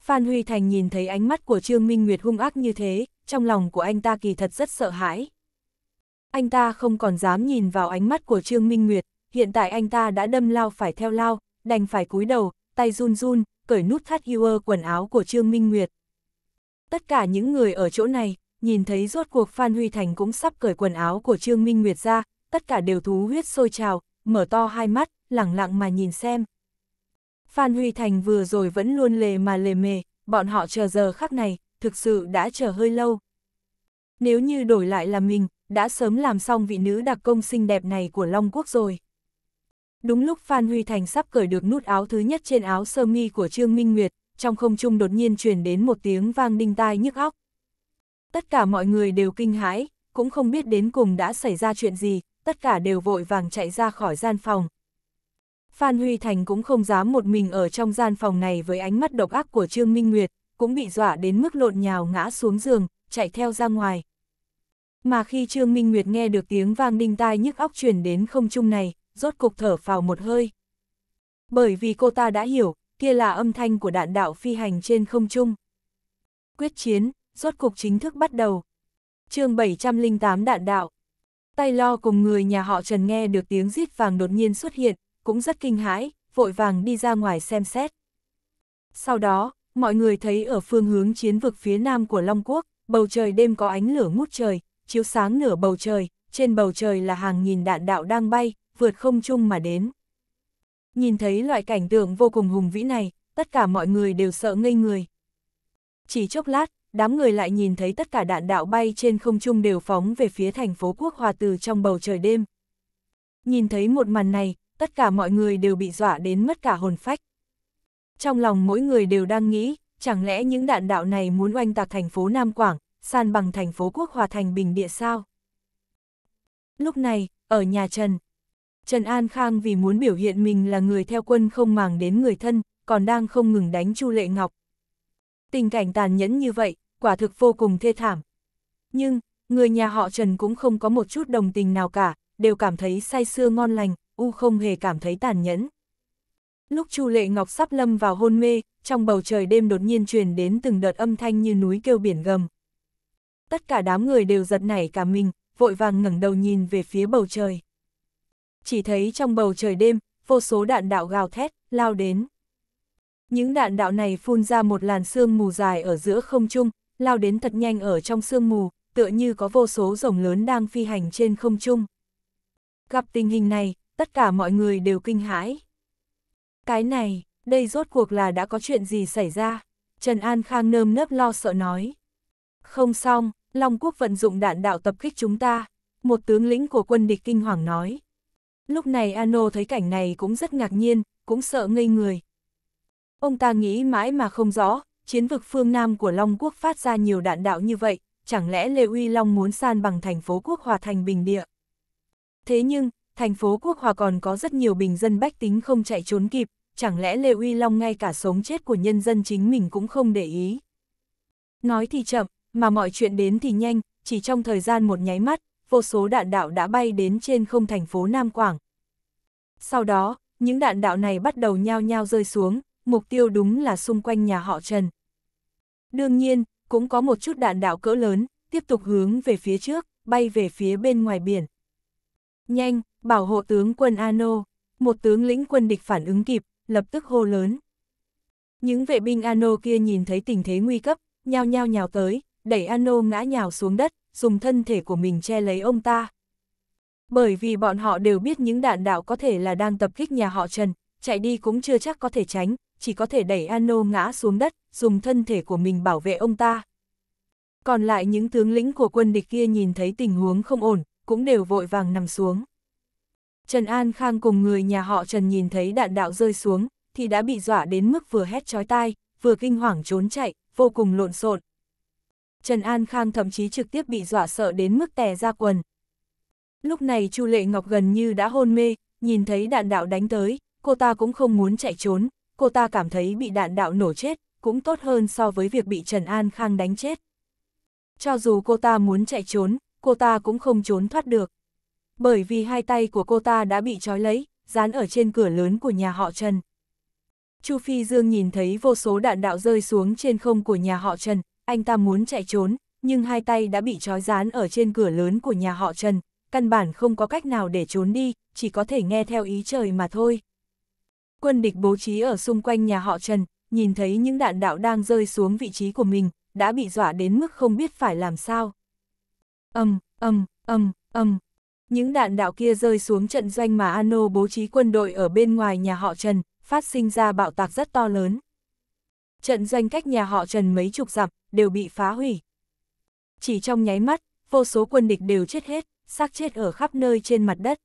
Phan Huy Thành nhìn thấy ánh mắt của Trương Minh Nguyệt hung ác như thế, trong lòng của anh ta kỳ thật rất sợ hãi. Anh ta không còn dám nhìn vào ánh mắt của Trương Minh Nguyệt, hiện tại anh ta đã đâm lao phải theo lao, đành phải cúi đầu, tay run run, cởi nút thắt yêu quần áo của Trương Minh Nguyệt. Tất cả những người ở chỗ này, nhìn thấy rốt cuộc Phan Huy Thành cũng sắp cởi quần áo của Trương Minh Nguyệt ra, tất cả đều thú huyết sôi trào, mở to hai mắt, lẳng lặng mà nhìn xem. Phan Huy Thành vừa rồi vẫn luôn lề mà lề mề, bọn họ chờ giờ khắc này, thực sự đã chờ hơi lâu. Nếu như đổi lại là mình, đã sớm làm xong vị nữ đặc công xinh đẹp này của Long Quốc rồi. Đúng lúc Phan Huy Thành sắp cởi được nút áo thứ nhất trên áo sơ mi của Trương Minh Nguyệt, trong không trung đột nhiên truyền đến một tiếng vang đinh tai nhức óc. Tất cả mọi người đều kinh hãi, cũng không biết đến cùng đã xảy ra chuyện gì, tất cả đều vội vàng chạy ra khỏi gian phòng. Phan Huy Thành cũng không dám một mình ở trong gian phòng này với ánh mắt độc ác của Trương Minh Nguyệt, cũng bị dọa đến mức lộn nhào ngã xuống giường, chạy theo ra ngoài. Mà khi Trương Minh Nguyệt nghe được tiếng vang đinh tai nhức óc truyền đến không trung này, rốt cục thở phào một hơi. Bởi vì cô ta đã hiểu, kia là âm thanh của đạn đạo phi hành trên không trung. Quyết chiến, rốt cục chính thức bắt đầu. chương 708 đạn đạo. Tay lo cùng người nhà họ Trần nghe được tiếng rít vàng đột nhiên xuất hiện, cũng rất kinh hãi, vội vàng đi ra ngoài xem xét. Sau đó, mọi người thấy ở phương hướng chiến vực phía nam của Long Quốc, bầu trời đêm có ánh lửa ngút trời, chiếu sáng nửa bầu trời, trên bầu trời là hàng nghìn đạn đạo đang bay, vượt không trung mà đến. Nhìn thấy loại cảnh tượng vô cùng hùng vĩ này, tất cả mọi người đều sợ ngây người. Chỉ chốc lát, đám người lại nhìn thấy tất cả đạn đạo bay trên không trung đều phóng về phía thành phố Quốc Hòa từ trong bầu trời đêm. Nhìn thấy một màn này, tất cả mọi người đều bị dọa đến mất cả hồn phách. Trong lòng mỗi người đều đang nghĩ, chẳng lẽ những đạn đạo này muốn oanh tạc thành phố Nam Quảng, san bằng thành phố Quốc Hòa thành bình địa sao? Lúc này, ở nhà Trần, Trần An Khang vì muốn biểu hiện mình là người theo quân không màng đến người thân, còn đang không ngừng đánh Chu Lệ Ngọc. Tình cảnh tàn nhẫn như vậy, quả thực vô cùng thê thảm. Nhưng, người nhà họ Trần cũng không có một chút đồng tình nào cả, đều cảm thấy say sưa ngon lành, u không hề cảm thấy tàn nhẫn. Lúc Chu Lệ Ngọc sắp lâm vào hôn mê, trong bầu trời đêm đột nhiên truyền đến từng đợt âm thanh như núi kêu biển gầm. Tất cả đám người đều giật nảy cả mình, vội vàng ngẩng đầu nhìn về phía bầu trời chỉ thấy trong bầu trời đêm, vô số đạn đạo gào thét, lao đến. Những đạn đạo này phun ra một làn sương mù dài ở giữa không trung, lao đến thật nhanh ở trong sương mù, tựa như có vô số rồng lớn đang phi hành trên không trung. Gặp tình hình này, tất cả mọi người đều kinh hãi. Cái này, đây rốt cuộc là đã có chuyện gì xảy ra? Trần An Khang nơm nớp lo sợ nói. Không xong, Long Quốc vận dụng đạn đạo tập kích chúng ta, một tướng lĩnh của quân địch kinh hoàng nói. Lúc này Ano thấy cảnh này cũng rất ngạc nhiên, cũng sợ ngây người. Ông ta nghĩ mãi mà không rõ, chiến vực phương Nam của Long Quốc phát ra nhiều đạn đạo như vậy, chẳng lẽ Lê Uy Long muốn san bằng thành phố Quốc Hòa thành bình địa. Thế nhưng, thành phố Quốc Hòa còn có rất nhiều bình dân bách tính không chạy trốn kịp, chẳng lẽ Lê Uy Long ngay cả sống chết của nhân dân chính mình cũng không để ý. Nói thì chậm, mà mọi chuyện đến thì nhanh, chỉ trong thời gian một nháy mắt, vô số đạn đạo đã bay đến trên không thành phố Nam Quảng. Sau đó, những đạn đạo này bắt đầu nhao nhao rơi xuống, mục tiêu đúng là xung quanh nhà họ Trần. Đương nhiên, cũng có một chút đạn đạo cỡ lớn, tiếp tục hướng về phía trước, bay về phía bên ngoài biển. Nhanh, bảo hộ tướng quân Ano, một tướng lĩnh quân địch phản ứng kịp, lập tức hô lớn. Những vệ binh Ano kia nhìn thấy tình thế nguy cấp, nhao nhao nhào tới, đẩy Ano ngã nhào xuống đất, dùng thân thể của mình che lấy ông ta. Bởi vì bọn họ đều biết những đạn đạo có thể là đang tập kích nhà họ Trần, chạy đi cũng chưa chắc có thể tránh, chỉ có thể đẩy Ano ngã xuống đất, dùng thân thể của mình bảo vệ ông ta. Còn lại những tướng lĩnh của quân địch kia nhìn thấy tình huống không ổn, cũng đều vội vàng nằm xuống. Trần An Khang cùng người nhà họ Trần nhìn thấy đạn đạo rơi xuống, thì đã bị dọa đến mức vừa hét chói tai, vừa kinh hoàng trốn chạy, vô cùng lộn xộn. Trần An Khang thậm chí trực tiếp bị dọa sợ đến mức tè ra quần. Lúc này Chu Lệ Ngọc gần như đã hôn mê, nhìn thấy đạn đạo đánh tới, cô ta cũng không muốn chạy trốn, cô ta cảm thấy bị đạn đạo nổ chết, cũng tốt hơn so với việc bị Trần An Khang đánh chết. Cho dù cô ta muốn chạy trốn, cô ta cũng không trốn thoát được. Bởi vì hai tay của cô ta đã bị trói lấy, dán ở trên cửa lớn của nhà họ Trần. Chu Phi Dương nhìn thấy vô số đạn đạo rơi xuống trên không của nhà họ Trần, anh ta muốn chạy trốn, nhưng hai tay đã bị trói dán ở trên cửa lớn của nhà họ Trần, căn bản không có cách nào để trốn đi, chỉ có thể nghe theo ý trời mà thôi. Quân địch bố trí ở xung quanh nhà họ Trần, nhìn thấy những đạn đạo đang rơi xuống vị trí của mình, đã bị dọa đến mức không biết phải làm sao. Âm, âm, âm, âm. Những đạn đạo kia rơi xuống trận doanh mà Ano bố trí quân đội ở bên ngoài nhà họ Trần, phát sinh ra bạo tạc rất to lớn trận doanh cách nhà họ Trần mấy chục dặm đều bị phá hủy. Chỉ trong nháy mắt, vô số quân địch đều chết hết, xác chết ở khắp nơi trên mặt đất.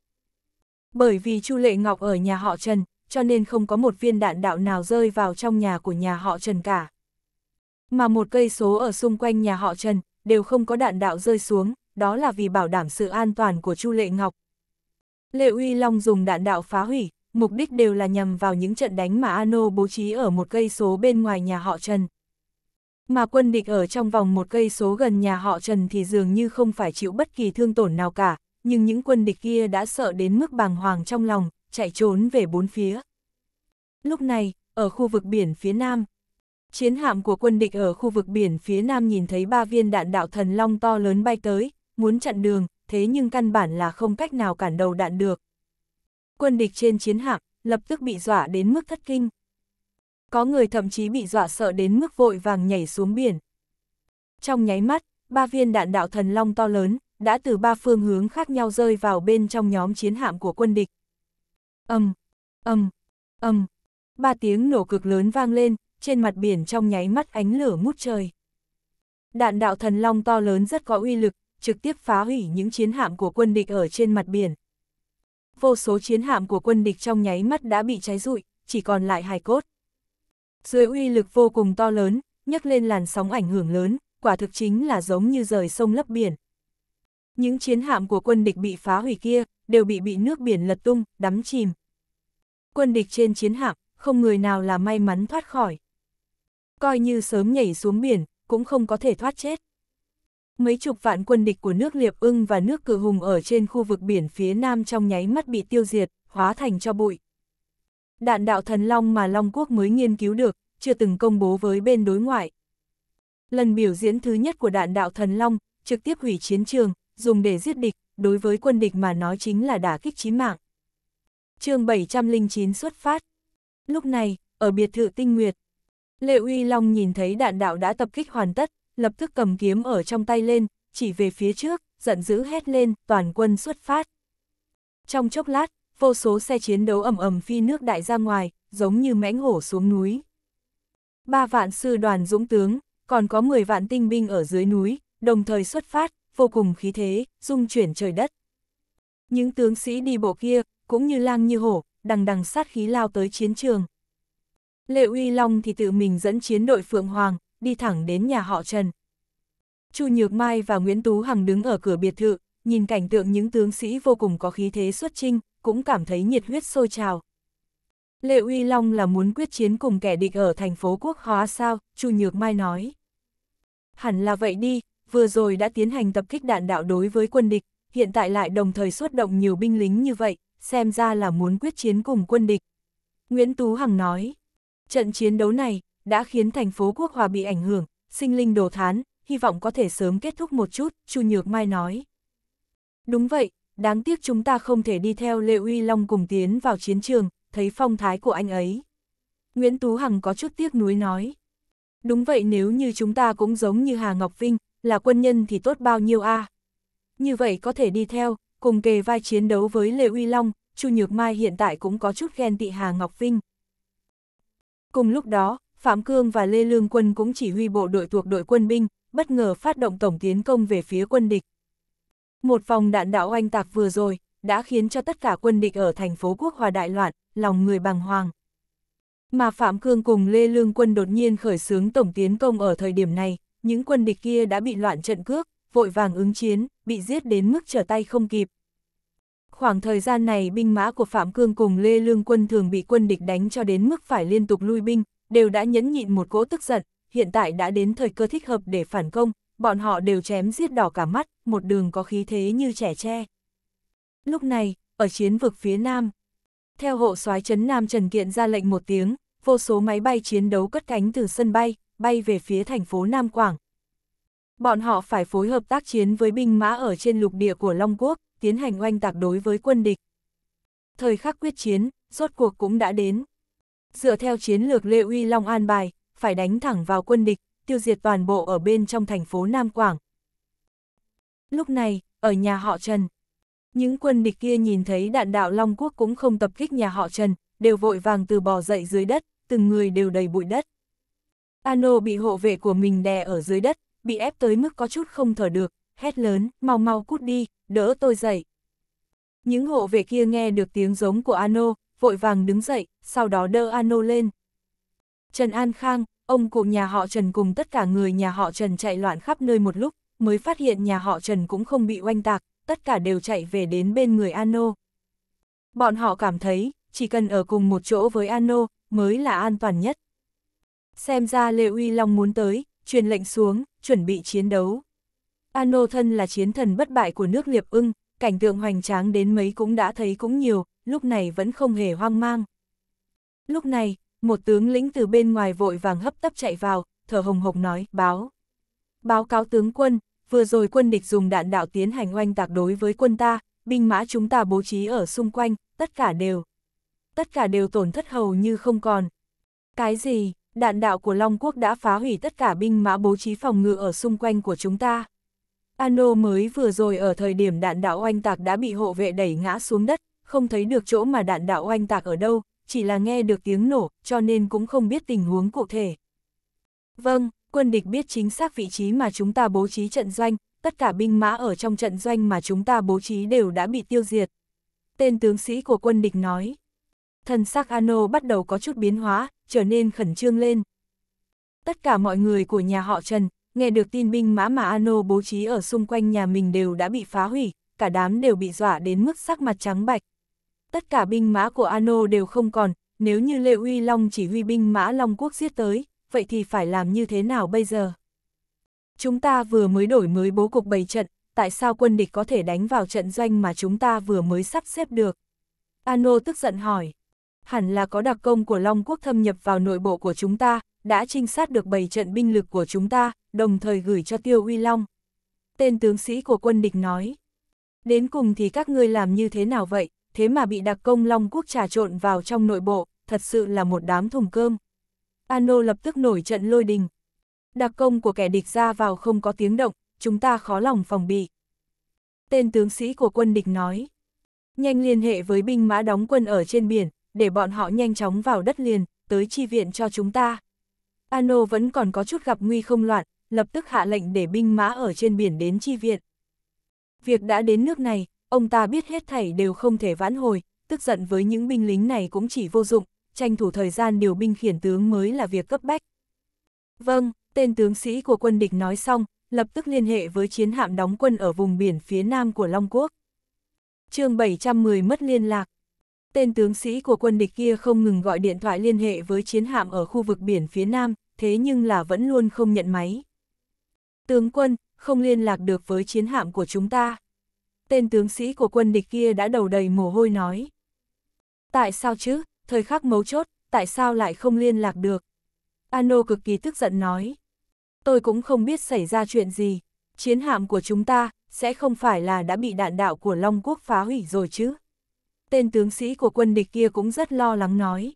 Bởi vì Chu Lệ Ngọc ở nhà họ Trần, cho nên không có một viên đạn đạo nào rơi vào trong nhà của nhà họ Trần cả. Mà một cây số ở xung quanh nhà họ Trần, đều không có đạn đạo rơi xuống, đó là vì bảo đảm sự an toàn của Chu Lệ Ngọc. Lệ Uy Long dùng đạn đạo phá hủy, mục đích đều là nhằm vào những trận đánh mà Ano bố trí ở một cây số bên ngoài nhà họ Trần. Mà quân địch ở trong vòng một cây số gần nhà họ Trần thì dường như không phải chịu bất kỳ thương tổn nào cả, nhưng những quân địch kia đã sợ đến mức bàng hoàng trong lòng, chạy trốn về bốn phía. Lúc này, ở khu vực biển phía nam, chiến hạm của quân địch ở khu vực biển phía nam nhìn thấy ba viên đạn đạo thần long to lớn bay tới, muốn chặn đường, thế nhưng căn bản là không cách nào cản đầu đạn được, quân địch trên chiến hạm, lập tức bị dọa đến mức thất kinh. Có người thậm chí bị dọa sợ đến mức vội vàng nhảy xuống biển. Trong nháy mắt, ba viên đạn đạo thần long to lớn, đã từ ba phương hướng khác nhau rơi vào bên trong nhóm chiến hạm của quân địch. Âm, âm, âm, ba tiếng nổ cực lớn vang lên, trên mặt biển trong nháy mắt ánh lửa mút trời. Đạn đạo thần long to lớn rất có uy lực, trực tiếp phá hủy những chiến hạm của quân địch ở trên mặt biển, vô số chiến hạm của quân địch trong nháy mắt đã bị cháy rụi, chỉ còn lại hài cốt. Dưới uy lực vô cùng to lớn, nhấc lên làn sóng ảnh hưởng lớn, quả thực chính là giống như rời sông lấp biển. Những chiến hạm của quân địch bị phá hủy kia, đều bị bị nước biển lật tung, đắm chìm. Quân địch trên chiến hạm, không người nào là may mắn thoát khỏi. Coi như sớm nhảy xuống biển, cũng không có thể thoát chết. Mấy chục vạn quân địch của nước Liệp ưng và nước Cử Hùng ở trên khu vực biển phía nam trong nháy mắt bị tiêu diệt, hóa thành cho bụi. Đạn đạo thần Long mà Long Quốc mới nghiên cứu được, chưa từng công bố với bên đối ngoại. Lần biểu diễn thứ nhất của đạn đạo thần Long, trực tiếp hủy chiến trường, dùng để giết địch, đối với quân địch mà nói chính là đả kích chí mạng. chương 709 xuất phát. Lúc này, ở biệt thự Tinh Nguyệt, Lệ Uy Long nhìn thấy đạn đạo đã tập kích hoàn tất, lập tức cầm kiếm ở trong tay lên, chỉ về phía trước, giận dữ hét lên, toàn quân xuất phát. Trong chốc lát, vô số xe chiến đấu ầm ầm phi nước đại ra ngoài, giống như mãnh hổ xuống núi. Ba vạn sư đoàn dũng tướng, còn có 10 vạn tinh binh ở dưới núi, đồng thời xuất phát, vô cùng khí thế, dung chuyển trời đất. Những tướng sĩ đi bộ kia, cũng như lang như hổ, đằng đằng sát khí lao tới chiến trường. Lệ Uy Long thì tự mình dẫn chiến đội Phượng Hoàng, đi thẳng đến nhà họ Trần. Chu Nhược Mai và Nguyễn Tú Hằng đứng ở cửa biệt thự, nhìn cảnh tượng những tướng sĩ vô cùng có khí thế xuất chinh, cũng cảm thấy nhiệt huyết sôi trào. Lệ Uy Long là muốn quyết chiến cùng kẻ địch ở thành phố Quốc Hóa sao, Chu Nhược Mai nói. Hẳn là vậy đi, vừa rồi đã tiến hành tập kích đạn đạo đối với quân địch, hiện tại lại đồng thời xuất động nhiều binh lính như vậy, xem ra là muốn quyết chiến cùng quân địch. Nguyễn Tú Hằng nói, trận chiến đấu này, đã khiến thành phố Quốc Hòa bị ảnh hưởng, sinh linh đồ thán, hy vọng có thể sớm kết thúc một chút, Chu Nhược Mai nói. Đúng vậy, đáng tiếc chúng ta không thể đi theo Lê Uy Long cùng tiến vào chiến trường, thấy phong thái của anh ấy. Nguyễn Tú Hằng có chút tiếc nuối nói. Đúng vậy nếu như chúng ta cũng giống như Hà Ngọc Vinh, là quân nhân thì tốt bao nhiêu a à? Như vậy có thể đi theo, cùng kề vai chiến đấu với Lê Uy Long, Chu Nhược Mai hiện tại cũng có chút ghen tị Hà Ngọc Vinh. Cùng lúc đó, Phạm Cương và Lê Lương Quân cũng chỉ huy bộ đội thuộc đội quân binh, bất ngờ phát động tổng tiến công về phía quân địch. Một vòng đạn đạo oanh tạc vừa rồi, đã khiến cho tất cả quân địch ở thành phố Quốc Hòa đại loạn, lòng người bàng hoàng. Mà Phạm Cương cùng Lê Lương Quân đột nhiên khởi xướng tổng tiến công ở thời điểm này, những quân địch kia đã bị loạn trận cước, vội vàng ứng chiến, bị giết đến mức trở tay không kịp. Khoảng thời gian này binh mã của Phạm Cương cùng Lê Lương Quân thường bị quân địch đánh cho đến mức phải liên tục lui binh, đều đã nhẫn nhịn một cỗ tức giận, hiện tại đã đến thời cơ thích hợp để phản công, bọn họ đều chém giết đỏ cả mắt, một đường có khí thế như trẻ tre. Lúc này, ở chiến vực phía Nam, theo hộ soái chấn Nam Trần Kiện ra lệnh một tiếng, vô số máy bay chiến đấu cất cánh từ sân bay, bay về phía thành phố Nam Quảng. Bọn họ phải phối hợp tác chiến với binh mã ở trên lục địa của Long Quốc, tiến hành oanh tạc đối với quân địch. Thời khắc quyết chiến, rốt cuộc cũng đã đến. Dựa theo chiến lược Lê Uy Long an bài, phải đánh thẳng vào quân địch, tiêu diệt toàn bộ ở bên trong thành phố Nam Quảng. Lúc này, ở nhà họ Trần, những quân địch kia nhìn thấy đạn đạo Long Quốc cũng không tập kích nhà họ Trần, đều vội vàng từ bò dậy dưới đất, từng người đều đầy bụi đất. Ano bị hộ vệ của mình đè ở dưới đất, bị ép tới mức có chút không thở được, hét lớn, mau mau cút đi, đỡ tôi dậy. Những hộ vệ kia nghe được tiếng giống của Ano, vội vàng đứng dậy, sau đó đỡ Ano lên. Trần An Khang, ông cụ nhà họ Trần cùng tất cả người nhà họ Trần chạy loạn khắp nơi một lúc, mới phát hiện nhà họ Trần cũng không bị oanh tạc, tất cả đều chạy về đến bên người Ano. Bọn họ cảm thấy, chỉ cần ở cùng một chỗ với Ano, mới là an toàn nhất. Xem ra Lê Uy Long muốn tới, truyền lệnh xuống, chuẩn bị chiến đấu. Ano thân là chiến thần bất bại của nước Liệp ưng, cảnh tượng hoành tráng đến mấy cũng đã thấy cũng nhiều, lúc này vẫn không hề hoang mang. Lúc này, một tướng lĩnh từ bên ngoài vội vàng hấp tấp chạy vào, thở hồng hộc nói, báo. Báo cáo tướng quân, vừa rồi quân địch dùng đạn đạo tiến hành oanh tạc đối với quân ta, binh mã chúng ta bố trí ở xung quanh, tất cả đều. Tất cả đều tổn thất hầu như không còn. Cái gì, đạn đạo của Long Quốc đã phá hủy tất cả binh mã bố trí phòng ngự ở xung quanh của chúng ta. Ano mới vừa rồi ở thời điểm đạn đạo oanh tạc đã bị hộ vệ đẩy ngã xuống đất, không thấy được chỗ mà đạn đạo oanh tạc ở đâu, chỉ là nghe được tiếng nổ, cho nên cũng không biết tình huống cụ thể. Vâng, quân địch biết chính xác vị trí mà chúng ta bố trí trận doanh, tất cả binh mã ở trong trận doanh mà chúng ta bố trí đều đã bị tiêu diệt. Tên tướng sĩ của quân địch nói. Thần sắc Ano bắt đầu có chút biến hóa, trở nên khẩn trương lên. Tất cả mọi người của nhà họ Trần, nghe được tin binh mã mà Ano bố trí ở xung quanh nhà mình đều đã bị phá hủy, cả đám đều bị dọa đến mức sắc mặt trắng bạch tất cả binh mã của Ano đều không còn, nếu như Lê Uy Long chỉ huy binh mã Long Quốc giết tới, vậy thì phải làm như thế nào bây giờ? Chúng ta vừa mới đổi mới bố cục bày trận, tại sao quân địch có thể đánh vào trận doanh mà chúng ta vừa mới sắp xếp được? Ano tức giận hỏi. Hẳn là có đặc công của Long Quốc thâm nhập vào nội bộ của chúng ta, đã trinh sát được bày trận binh lực của chúng ta, đồng thời gửi cho Tiêu Uy Long. Tên tướng sĩ của quân địch nói. Đến cùng thì các ngươi làm như thế nào vậy, thế mà bị đặc công Long Quốc trà trộn vào trong nội bộ, thật sự là một đám thùng cơm. Ano lập tức nổi trận lôi đình. Đặc công của kẻ địch ra vào không có tiếng động, chúng ta khó lòng phòng bị. Tên tướng sĩ của quân địch nói. Nhanh liên hệ với binh mã đóng quân ở trên biển, để bọn họ nhanh chóng vào đất liền, tới chi viện cho chúng ta. Ano vẫn còn có chút gặp nguy không loạn, lập tức hạ lệnh để binh mã ở trên biển đến chi viện. Việc đã đến nước này, Ông ta biết hết thảy đều không thể vãn hồi, tức giận với những binh lính này cũng chỉ vô dụng, tranh thủ thời gian điều binh khiển tướng mới là việc cấp bách. Vâng, tên tướng sĩ của quân địch nói xong, lập tức liên hệ với chiến hạm đóng quân ở vùng biển phía nam của Long Quốc. chương 710 mất liên lạc. Tên tướng sĩ của quân địch kia không ngừng gọi điện thoại liên hệ với chiến hạm ở khu vực biển phía nam, thế nhưng là vẫn luôn không nhận máy. Tướng quân, không liên lạc được với chiến hạm của chúng ta tên tướng sĩ của quân địch kia đã đầu đầy mồ hôi nói. Tại sao chứ, thời khắc mấu chốt, tại sao lại không liên lạc được? Ano cực kỳ tức giận nói. Tôi cũng không biết xảy ra chuyện gì, chiến hạm của chúng ta sẽ không phải là đã bị đạn đạo của Long Quốc phá hủy rồi chứ? Tên tướng sĩ của quân địch kia cũng rất lo lắng nói.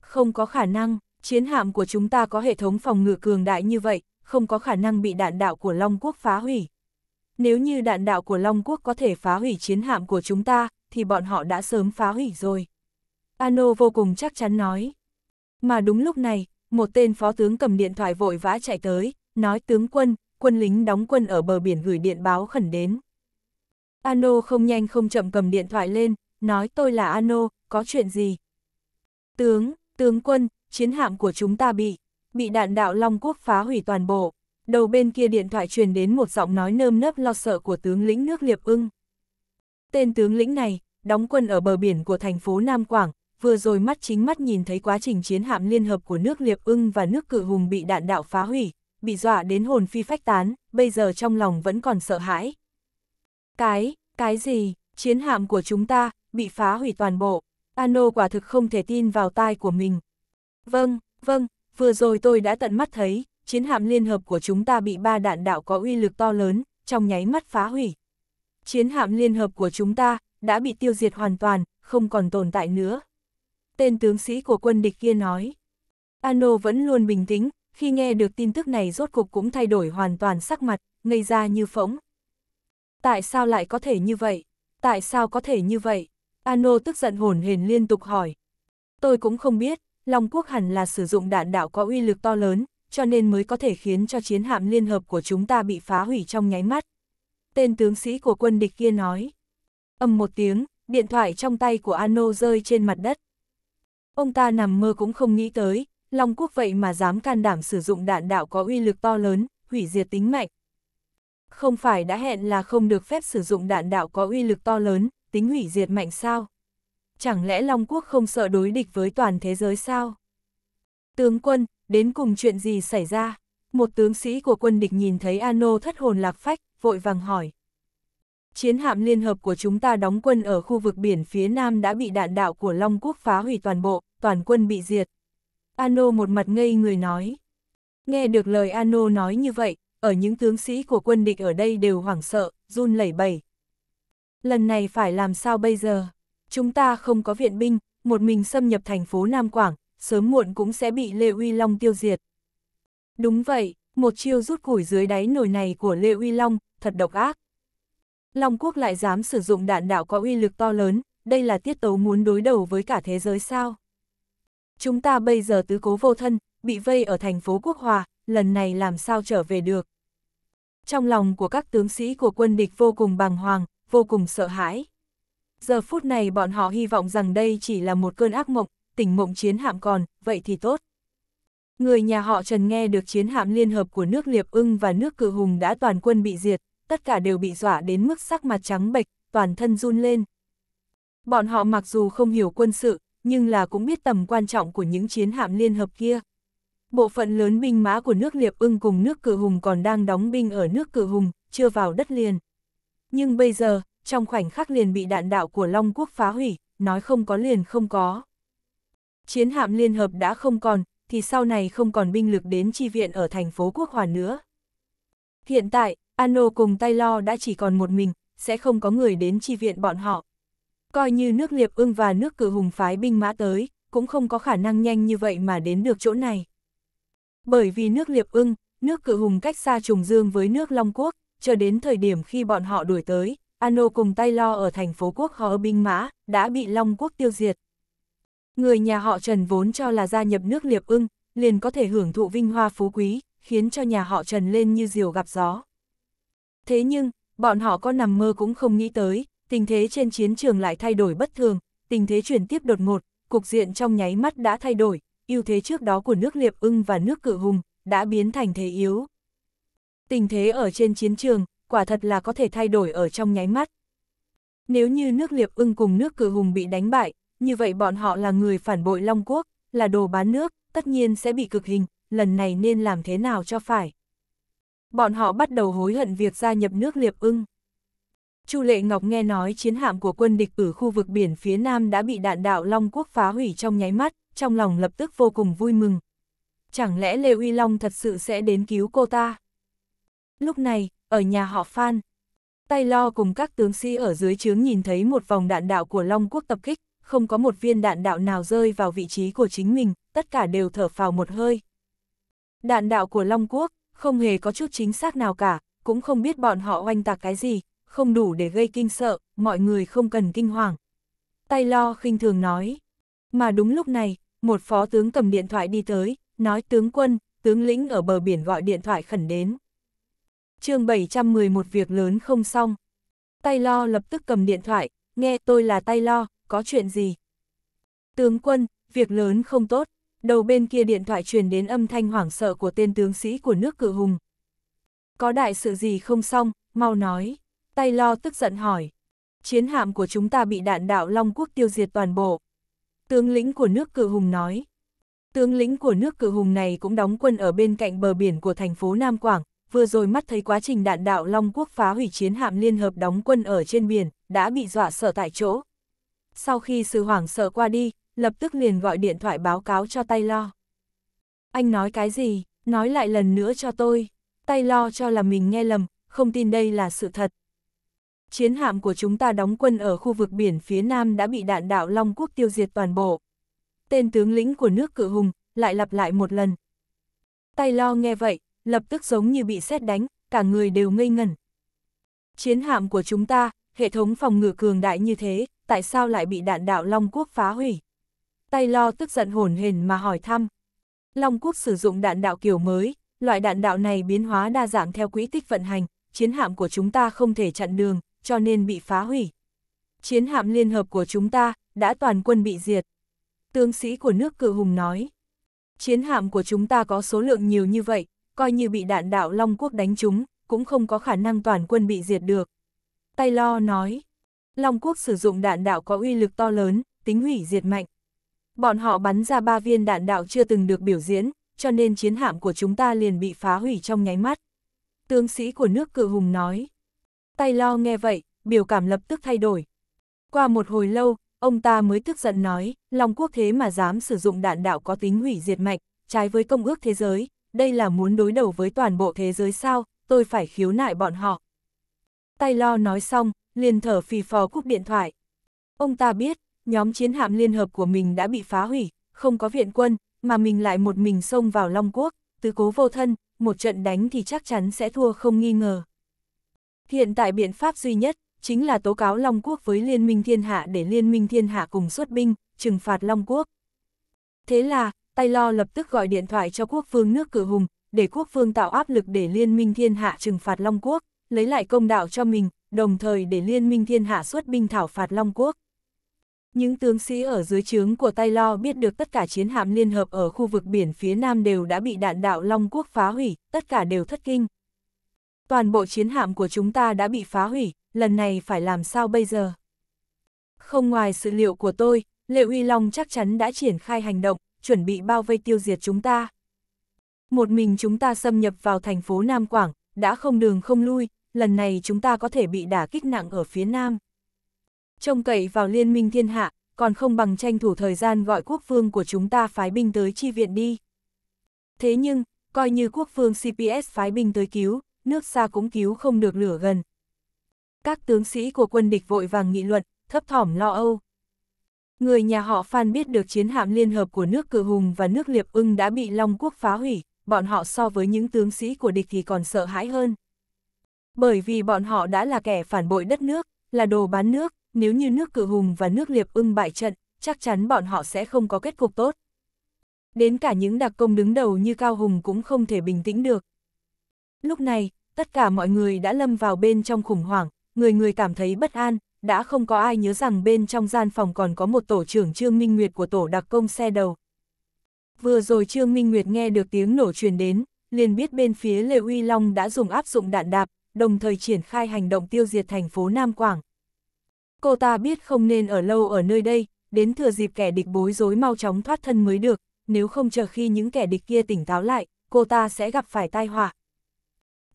Không có khả năng, chiến hạm của chúng ta có hệ thống phòng ngự cường đại như vậy, không có khả năng bị đạn đạo của Long Quốc phá hủy, nếu như đạn đạo của Long Quốc có thể phá hủy chiến hạm của chúng ta, thì bọn họ đã sớm phá hủy rồi. Ano vô cùng chắc chắn nói. Mà đúng lúc này, một tên phó tướng cầm điện thoại vội vã chạy tới, nói tướng quân, quân lính đóng quân ở bờ biển gửi điện báo khẩn đến. Ano không nhanh không chậm cầm điện thoại lên, nói tôi là Ano, có chuyện gì? Tướng, tướng quân, chiến hạm của chúng ta bị, bị đạn đạo Long Quốc phá hủy toàn bộ đầu bên kia điện thoại truyền đến một giọng nói nơm nớp lo sợ của tướng lĩnh nước Liệp ưng. Tên tướng lĩnh này, đóng quân ở bờ biển của thành phố Nam Quảng, vừa rồi mắt chính mắt nhìn thấy quá trình chiến hạm liên hợp của nước Liệp ưng và nước Cự Hùng bị đạn đạo phá hủy, bị dọa đến hồn phi phách tán, bây giờ trong lòng vẫn còn sợ hãi. Cái, cái gì, chiến hạm của chúng ta, bị phá hủy toàn bộ, Ano quả thực không thể tin vào tai của mình. Vâng, vâng, vừa rồi tôi đã tận mắt thấy, chiến hạm liên hợp của chúng ta bị ba đạn đạo có uy lực to lớn, trong nháy mắt phá hủy. Chiến hạm liên hợp của chúng ta đã bị tiêu diệt hoàn toàn, không còn tồn tại nữa. Tên tướng sĩ của quân địch kia nói. Ano vẫn luôn bình tĩnh, khi nghe được tin tức này rốt cục cũng thay đổi hoàn toàn sắc mặt, ngây ra như phỗng. Tại sao lại có thể như vậy? Tại sao có thể như vậy? Ano tức giận hồn hển liên tục hỏi. Tôi cũng không biết, Long Quốc hẳn là sử dụng đạn đạo có uy lực to lớn, cho nên mới có thể khiến cho chiến hạm liên hợp của chúng ta bị phá hủy trong nháy mắt. Tên tướng sĩ của quân địch kia nói. Âm một tiếng, điện thoại trong tay của Ano rơi trên mặt đất. Ông ta nằm mơ cũng không nghĩ tới, Long Quốc vậy mà dám can đảm sử dụng đạn đạo có uy lực to lớn, hủy diệt tính mạnh. Không phải đã hẹn là không được phép sử dụng đạn đạo có uy lực to lớn, tính hủy diệt mạnh sao? Chẳng lẽ Long Quốc không sợ đối địch với toàn thế giới sao? Tướng quân, đến cùng chuyện gì xảy ra? Một tướng sĩ của quân địch nhìn thấy Ano thất hồn lạc phách, vội vàng hỏi. Chiến hạm liên hợp của chúng ta đóng quân ở khu vực biển phía nam đã bị đạn đạo của Long Quốc phá hủy toàn bộ, toàn quân bị diệt. Ano một mặt ngây người nói. Nghe được lời Ano nói như vậy, ở những tướng sĩ của quân địch ở đây đều hoảng sợ, run lẩy bẩy. Lần này phải làm sao bây giờ? Chúng ta không có viện binh, một mình xâm nhập thành phố Nam Quảng, sớm muộn cũng sẽ bị Lê Uy Long tiêu diệt. Đúng vậy, một chiêu rút củi dưới đáy nồi này của Lê Uy Long, thật độc ác. Long Quốc lại dám sử dụng đạn đạo có uy lực to lớn, đây là tiết tấu muốn đối đầu với cả thế giới sao. Chúng ta bây giờ tứ cố vô thân, bị vây ở thành phố Quốc Hòa, lần này làm sao trở về được. Trong lòng của các tướng sĩ của quân địch vô cùng bàng hoàng, vô cùng sợ hãi. Giờ phút này bọn họ hy vọng rằng đây chỉ là một cơn ác mộng, tỉnh mộng chiến hạm còn, vậy thì tốt. Người nhà họ Trần nghe được chiến hạm liên hợp của nước Liệp ưng và nước Cự Hùng đã toàn quân bị diệt, tất cả đều bị dọa đến mức sắc mặt trắng bệch, toàn thân run lên. Bọn họ mặc dù không hiểu quân sự, nhưng là cũng biết tầm quan trọng của những chiến hạm liên hợp kia. Bộ phận lớn binh mã của nước Liệp ưng cùng nước Cự Hùng còn đang đóng binh ở nước Cự Hùng, chưa vào đất liền. Nhưng bây giờ, trong khoảnh khắc liền bị đạn đạo của Long Quốc phá hủy, nói không có liền không có chiến hạm liên hợp đã không còn, thì sau này không còn binh lực đến chi viện ở thành phố Quốc Hòa nữa. Hiện tại, Ano cùng taylor đã chỉ còn một mình, sẽ không có người đến chi viện bọn họ. Coi như nước liệp ưng và nước cử hùng phái binh mã tới, cũng không có khả năng nhanh như vậy mà đến được chỗ này. Bởi vì nước liệp ưng, nước cự hùng cách xa trùng dương với nước Long Quốc, chờ đến thời điểm khi bọn họ đuổi tới, Ano cùng taylor ở thành phố quốc hòa binh mã, đã bị Long Quốc tiêu diệt. Người nhà họ Trần vốn cho là gia nhập nước liệp ưng, liền có thể hưởng thụ vinh hoa phú quý, khiến cho nhà họ Trần lên như diều gặp gió. Thế nhưng, bọn họ có nằm mơ cũng không nghĩ tới, tình thế trên chiến trường lại thay đổi bất thường, tình thế chuyển tiếp đột ngột, cục diện trong nháy mắt đã thay đổi, ưu thế trước đó của nước liệp ưng và nước cự hùng đã biến thành thế yếu. Tình thế ở trên chiến trường, quả thật là có thể thay đổi ở trong nháy mắt. Nếu như nước liệp ưng cùng nước cự hùng bị đánh bại, như vậy bọn họ là người phản bội Long Quốc, là đồ bán nước, tất nhiên sẽ bị cực hình, lần này nên làm thế nào cho phải. Bọn họ bắt đầu hối hận việc gia nhập nước liệp ưng. Chu Lệ Ngọc nghe nói chiến hạm của quân địch ở khu vực biển phía Nam đã bị đạn đạo Long Quốc phá hủy trong nháy mắt, trong lòng lập tức vô cùng vui mừng. Chẳng lẽ Lê Uy Long thật sự sẽ đến cứu cô ta? Lúc này, ở nhà họ Phan, tay lo cùng các tướng sĩ ở dưới trướng nhìn thấy một vòng đạn đạo của Long Quốc tập kích, không có một viên đạn đạo nào rơi vào vị trí của chính mình, tất cả đều thở phào một hơi. Đạn đạo của Long Quốc, không hề có chút chính xác nào cả, cũng không biết bọn họ oanh tạc cái gì, không đủ để gây kinh sợ, mọi người không cần kinh hoàng. Tay lo khinh thường nói. Mà đúng lúc này, một phó tướng cầm điện thoại đi tới, nói tướng quân, tướng lĩnh ở bờ biển gọi điện thoại khẩn đến. chương 711 việc lớn không xong. Tay lo lập tức cầm điện thoại, nghe tôi là tay lo, có chuyện gì? Tướng quân, việc lớn không tốt, đầu bên kia điện thoại truyền đến âm thanh hoảng sợ của tên tướng sĩ của nước cự hùng. Có đại sự gì không xong, mau nói. Tay lo tức giận hỏi. Chiến hạm của chúng ta bị đạn đạo Long Quốc tiêu diệt toàn bộ. Tướng lĩnh của nước cự hùng nói. Tướng lĩnh của nước cự hùng này cũng đóng quân ở bên cạnh bờ biển của thành phố Nam Quảng, vừa rồi mắt thấy quá trình đạn đạo Long Quốc phá hủy chiến hạm liên hợp đóng quân ở trên biển, đã bị dọa sợ tại chỗ. Sau khi sự hoảng sợ qua đi, lập tức liền gọi điện thoại báo cáo cho tay lo. Anh nói cái gì, nói lại lần nữa cho tôi. Tay lo cho là mình nghe lầm, không tin đây là sự thật. Chiến hạm của chúng ta đóng quân ở khu vực biển phía nam đã bị đạn đạo Long Quốc tiêu diệt toàn bộ. Tên tướng lĩnh của nước cự hùng, lại lặp lại một lần. Tay lo nghe vậy, lập tức giống như bị sét đánh, cả người đều ngây ngẩn. Chiến hạm của chúng ta, hệ thống phòng ngự cường đại như thế, tại sao lại bị đạn đạo Long Quốc phá hủy? Tay lo tức giận hồn hền mà hỏi thăm. Long Quốc sử dụng đạn đạo kiểu mới, loại đạn đạo này biến hóa đa dạng theo quỹ tích vận hành, chiến hạm của chúng ta không thể chặn đường, cho nên bị phá hủy. Chiến hạm liên hợp của chúng ta đã toàn quân bị diệt. Tướng sĩ của nước cự hùng nói. Chiến hạm của chúng ta có số lượng nhiều như vậy, coi như bị đạn đạo Long Quốc đánh chúng, cũng không có khả năng toàn quân bị diệt được. Tay lo nói. Long Quốc sử dụng đạn đạo có uy lực to lớn, tính hủy diệt mạnh. Bọn họ bắn ra ba viên đạn đạo chưa từng được biểu diễn, cho nên chiến hạm của chúng ta liền bị phá hủy trong nháy mắt. Tướng sĩ của nước cự hùng nói. Tay lo nghe vậy, biểu cảm lập tức thay đổi. Qua một hồi lâu, ông ta mới tức giận nói, Long Quốc thế mà dám sử dụng đạn đạo có tính hủy diệt mạnh, trái với công ước thế giới, đây là muốn đối đầu với toàn bộ thế giới sao, tôi phải khiếu nại bọn họ. Tay lo nói xong, liền thở phì phò cúp điện thoại. Ông ta biết, nhóm chiến hạm liên hợp của mình đã bị phá hủy, không có viện quân, mà mình lại một mình xông vào Long Quốc, từ cố vô thân, một trận đánh thì chắc chắn sẽ thua không nghi ngờ. Hiện tại biện pháp duy nhất, chính là tố cáo Long Quốc với Liên minh Thiên Hạ để Liên minh Thiên Hạ cùng xuất binh, trừng phạt Long Quốc. Thế là, Tay Lo lập tức gọi điện thoại cho quốc vương nước cử hùng, để quốc vương tạo áp lực để Liên minh Thiên Hạ trừng phạt Long Quốc, lấy lại công đạo cho mình, đồng thời để liên minh thiên hạ xuất binh thảo phạt Long Quốc. Những tướng sĩ ở dưới trướng của tay lo biết được tất cả chiến hạm liên hợp ở khu vực biển phía Nam đều đã bị đạn đạo Long Quốc phá hủy, tất cả đều thất kinh. Toàn bộ chiến hạm của chúng ta đã bị phá hủy, lần này phải làm sao bây giờ? Không ngoài sự liệu của tôi, Lệ Uy Long chắc chắn đã triển khai hành động, chuẩn bị bao vây tiêu diệt chúng ta. Một mình chúng ta xâm nhập vào thành phố Nam Quảng, đã không đường không lui, lần này chúng ta có thể bị đả kích nặng ở phía Nam. Trông cậy vào liên minh thiên hạ, còn không bằng tranh thủ thời gian gọi quốc vương của chúng ta phái binh tới chi viện đi. Thế nhưng, coi như quốc vương CPS phái binh tới cứu, nước xa cũng cứu không được lửa gần. Các tướng sĩ của quân địch vội vàng nghị luận, thấp thỏm lo âu. Người nhà họ Phan biết được chiến hạm liên hợp của nước Cự Hùng và nước Liệp ưng đã bị Long Quốc phá hủy, bọn họ so với những tướng sĩ của địch thì còn sợ hãi hơn bởi vì bọn họ đã là kẻ phản bội đất nước, là đồ bán nước, nếu như nước cự hùng và nước liệp ưng bại trận, chắc chắn bọn họ sẽ không có kết cục tốt. Đến cả những đặc công đứng đầu như Cao Hùng cũng không thể bình tĩnh được. Lúc này, tất cả mọi người đã lâm vào bên trong khủng hoảng, người người cảm thấy bất an, đã không có ai nhớ rằng bên trong gian phòng còn có một tổ trưởng Trương Minh Nguyệt của tổ đặc công xe đầu. Vừa rồi Trương Minh Nguyệt nghe được tiếng nổ truyền đến, liền biết bên phía Lê Uy Long đã dùng áp dụng đạn đạp, đồng thời triển khai hành động tiêu diệt thành phố Nam Quảng. Cô ta biết không nên ở lâu ở nơi đây, đến thừa dịp kẻ địch bối rối mau chóng thoát thân mới được, nếu không chờ khi những kẻ địch kia tỉnh táo lại, cô ta sẽ gặp phải tai họa.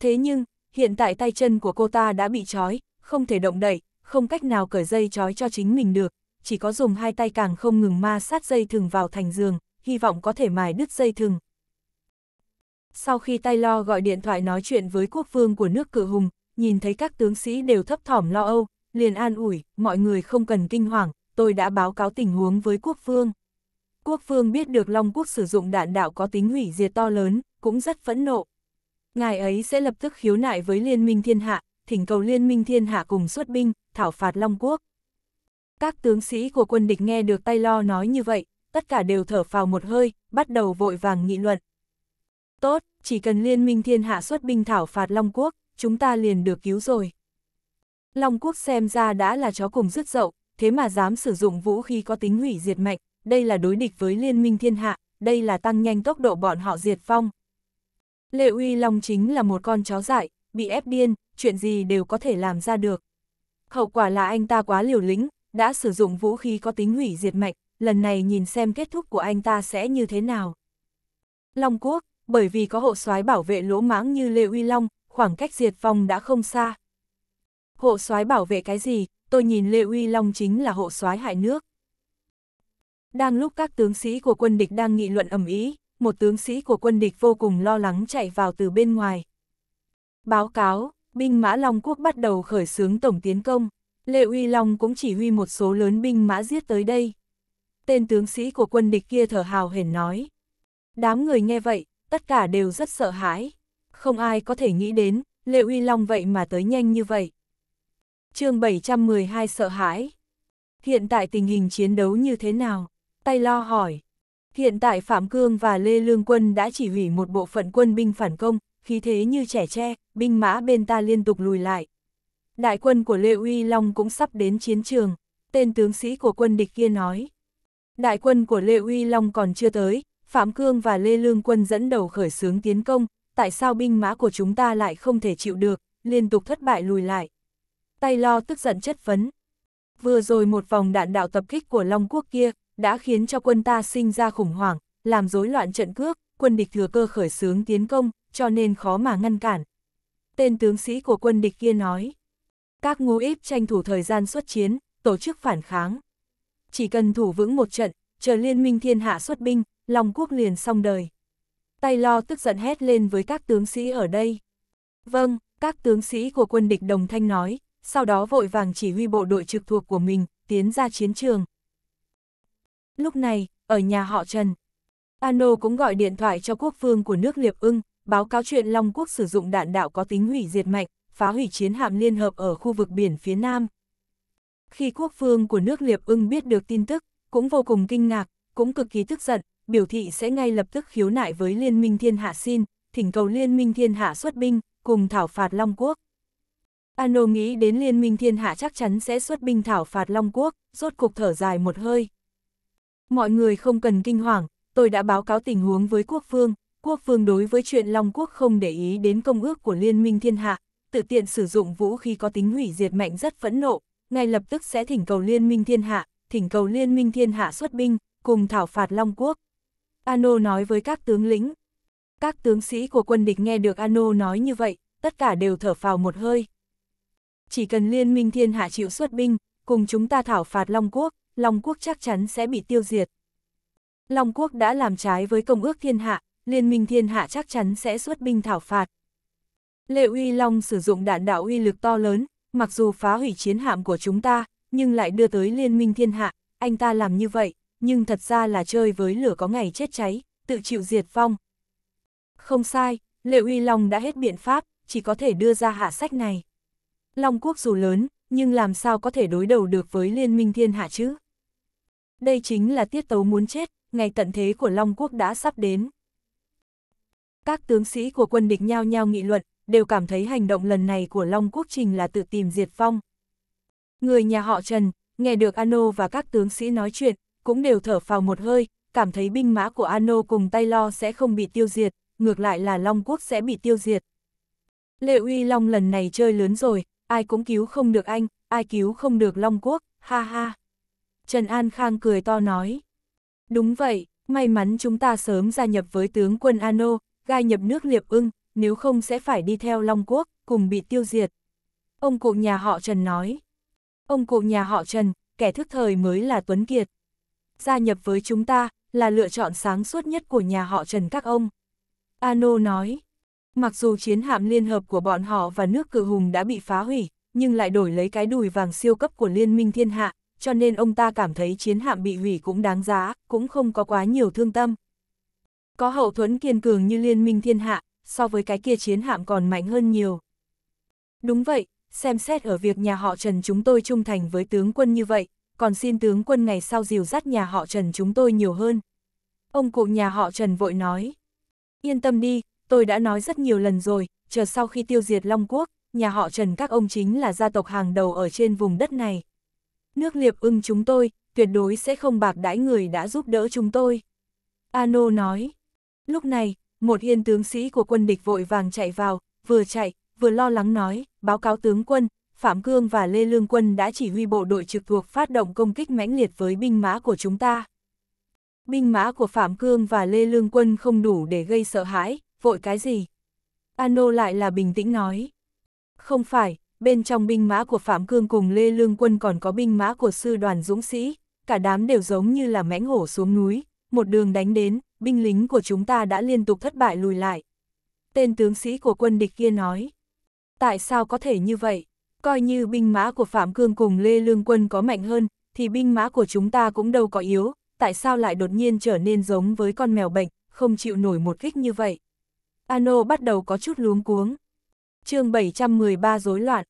Thế nhưng, hiện tại tay chân của cô ta đã bị trói, không thể động đậy, không cách nào cởi dây trói cho chính mình được, chỉ có dùng hai tay càng không ngừng ma sát dây thừng vào thành giường, hy vọng có thể mài đứt dây thừng. Sau khi Taylor gọi điện thoại nói chuyện với quốc vương của nước cự hùng, nhìn thấy các tướng sĩ đều thấp thỏm lo âu, liền an ủi, mọi người không cần kinh hoàng, tôi đã báo cáo tình huống với quốc vương. Quốc vương biết được Long Quốc sử dụng đạn đạo có tính hủy diệt to lớn, cũng rất phẫn nộ. Ngài ấy sẽ lập tức khiếu nại với Liên minh Thiên Hạ, thỉnh cầu Liên minh Thiên Hạ cùng xuất binh, thảo phạt Long Quốc. Các tướng sĩ của quân địch nghe được Taylor nói như vậy, tất cả đều thở phào một hơi, bắt đầu vội vàng nghị luận, Tốt, chỉ cần liên minh thiên hạ xuất binh thảo phạt Long Quốc, chúng ta liền được cứu rồi. Long Quốc xem ra đã là chó cùng rứt dậu, thế mà dám sử dụng vũ khí có tính hủy diệt mạnh, đây là đối địch với liên minh thiên hạ, đây là tăng nhanh tốc độ bọn họ diệt phong. Lệ Uy Long chính là một con chó dại, bị ép điên, chuyện gì đều có thể làm ra được. Hậu quả là anh ta quá liều lĩnh, đã sử dụng vũ khí có tính hủy diệt mạnh, lần này nhìn xem kết thúc của anh ta sẽ như thế nào. Long Quốc, bởi vì có hộ soái bảo vệ lỗ mãng như Lê Uy Long, khoảng cách diệt vong đã không xa. Hộ soái bảo vệ cái gì, tôi nhìn Lê Uy Long chính là hộ soái hại nước. Đang lúc các tướng sĩ của quân địch đang nghị luận ầm ý một tướng sĩ của quân địch vô cùng lo lắng chạy vào từ bên ngoài. Báo cáo, binh mã Long Quốc bắt đầu khởi xướng tổng tiến công, Lê Uy Long cũng chỉ huy một số lớn binh mã giết tới đây. Tên tướng sĩ của quân địch kia thở hào hển nói. Đám người nghe vậy, tất cả đều rất sợ hãi. Không ai có thể nghĩ đến, Lệ Uy Long vậy mà tới nhanh như vậy. chương 712 sợ hãi. Hiện tại tình hình chiến đấu như thế nào? Tay lo hỏi. Hiện tại Phạm Cương và Lê Lương Quân đã chỉ hủy một bộ phận quân binh phản công, khí thế như trẻ tre, binh mã bên ta liên tục lùi lại. Đại quân của Lê Uy Long cũng sắp đến chiến trường, tên tướng sĩ của quân địch kia nói. Đại quân của Lê Uy Long còn chưa tới, Phạm Cương và Lê Lương Quân dẫn đầu khởi xướng tiến công, tại sao binh mã của chúng ta lại không thể chịu được, liên tục thất bại lùi lại. Tay lo tức giận chất vấn. Vừa rồi một vòng đạn đạo tập kích của Long Quốc kia, đã khiến cho quân ta sinh ra khủng hoảng, làm rối loạn trận cước, quân địch thừa cơ khởi xướng tiến công, cho nên khó mà ngăn cản. Tên tướng sĩ của quân địch kia nói. Các ngũ íp tranh thủ thời gian xuất chiến, tổ chức phản kháng. Chỉ cần thủ vững một trận, chờ liên minh thiên hạ xuất binh, Long Quốc liền xong đời. Tay lo tức giận hét lên với các tướng sĩ ở đây. Vâng, các tướng sĩ của quân địch đồng thanh nói, sau đó vội vàng chỉ huy bộ đội trực thuộc của mình, tiến ra chiến trường. Lúc này, ở nhà họ Trần, Ano cũng gọi điện thoại cho quốc vương của nước Liệp ưng, báo cáo chuyện Long Quốc sử dụng đạn đạo có tính hủy diệt mạnh, phá hủy chiến hạm liên hợp ở khu vực biển phía Nam. Khi quốc vương của nước Liệp ưng biết được tin tức, cũng vô cùng kinh ngạc, cũng cực kỳ tức giận, biểu thị sẽ ngay lập tức khiếu nại với Liên minh Thiên Hạ xin, thỉnh cầu Liên minh Thiên Hạ xuất binh, cùng thảo phạt Long Quốc. Ano nghĩ đến Liên minh Thiên Hạ chắc chắn sẽ xuất binh thảo phạt Long Quốc, rốt cục thở dài một hơi. Mọi người không cần kinh hoàng, tôi đã báo cáo tình huống với quốc phương, quốc phương đối với chuyện Long Quốc không để ý đến công ước của Liên minh Thiên Hạ, tự tiện sử dụng vũ khí có tính hủy diệt mạnh rất phẫn nộ, ngay lập tức sẽ thỉnh cầu Liên minh Thiên Hạ, thỉnh cầu Liên minh Thiên Hạ xuất binh, cùng thảo phạt Long Quốc. Ano nói với các tướng lĩnh. Các tướng sĩ của quân địch nghe được Ano nói như vậy, tất cả đều thở phào một hơi. Chỉ cần liên minh thiên hạ chịu xuất binh, cùng chúng ta thảo phạt Long Quốc, Long Quốc chắc chắn sẽ bị tiêu diệt. Long Quốc đã làm trái với công ước thiên hạ, liên minh thiên hạ chắc chắn sẽ xuất binh thảo phạt. Lệ Uy Long sử dụng đạn đạo uy lực to lớn, mặc dù phá hủy chiến hạm của chúng ta, nhưng lại đưa tới liên minh thiên hạ, anh ta làm như vậy, nhưng thật ra là chơi với lửa có ngày chết cháy, tự chịu diệt vong. Không sai, Lệ Uy Long đã hết biện pháp, chỉ có thể đưa ra hạ sách này. Long quốc dù lớn, nhưng làm sao có thể đối đầu được với liên minh thiên hạ chứ? Đây chính là tiết tấu muốn chết, ngày tận thế của Long quốc đã sắp đến. Các tướng sĩ của quân địch nhao nhao nghị luận, đều cảm thấy hành động lần này của Long quốc trình là tự tìm diệt vong. Người nhà họ Trần, nghe được Ano và các tướng sĩ nói chuyện, cũng đều thở phào một hơi, cảm thấy binh mã của Ano cùng tay lo sẽ không bị tiêu diệt, ngược lại là Long Quốc sẽ bị tiêu diệt. Lệ Uy Long lần này chơi lớn rồi, ai cũng cứu không được anh, ai cứu không được Long Quốc, ha ha. Trần An Khang cười to nói. Đúng vậy, may mắn chúng ta sớm gia nhập với tướng quân Ano, gai nhập nước liệp ưng, nếu không sẽ phải đi theo Long Quốc, cùng bị tiêu diệt. Ông cụ nhà họ Trần nói. Ông cụ nhà họ Trần, kẻ thức thời mới là Tuấn Kiệt gia nhập với chúng ta, là lựa chọn sáng suốt nhất của nhà họ Trần các ông. Ano nói, mặc dù chiến hạm liên hợp của bọn họ và nước cự hùng đã bị phá hủy, nhưng lại đổi lấy cái đùi vàng siêu cấp của liên minh thiên hạ, cho nên ông ta cảm thấy chiến hạm bị hủy cũng đáng giá, cũng không có quá nhiều thương tâm. Có hậu thuẫn kiên cường như liên minh thiên hạ, so với cái kia chiến hạm còn mạnh hơn nhiều. Đúng vậy, xem xét ở việc nhà họ Trần chúng tôi trung thành với tướng quân như vậy, còn xin tướng quân ngày sau dìu dắt nhà họ Trần chúng tôi nhiều hơn. Ông cụ nhà họ Trần vội nói, yên tâm đi, tôi đã nói rất nhiều lần rồi, chờ sau khi tiêu diệt Long Quốc, nhà họ Trần các ông chính là gia tộc hàng đầu ở trên vùng đất này. Nước liệp ưng chúng tôi, tuyệt đối sẽ không bạc đãi người đã giúp đỡ chúng tôi. Ano nói, lúc này, một yên tướng sĩ của quân địch vội vàng chạy vào, vừa chạy, vừa lo lắng nói, báo cáo tướng quân, Phạm Cương và Lê Lương Quân đã chỉ huy bộ đội trực thuộc phát động công kích mãnh liệt với binh mã của chúng ta. Binh mã của Phạm Cương và Lê Lương Quân không đủ để gây sợ hãi, vội cái gì? Ano lại là bình tĩnh nói. Không phải, bên trong binh mã của Phạm Cương cùng Lê Lương Quân còn có binh mã của sư đoàn dũng sĩ, cả đám đều giống như là mãnh hổ xuống núi, một đường đánh đến, binh lính của chúng ta đã liên tục thất bại lùi lại. Tên tướng sĩ của quân địch kia nói. Tại sao có thể như vậy? Coi như binh mã của Phạm Cương cùng Lê Lương Quân có mạnh hơn, thì binh mã của chúng ta cũng đâu có yếu, tại sao lại đột nhiên trở nên giống với con mèo bệnh, không chịu nổi một kích như vậy. Ano bắt đầu có chút luống cuống. chương 713 rối loạn.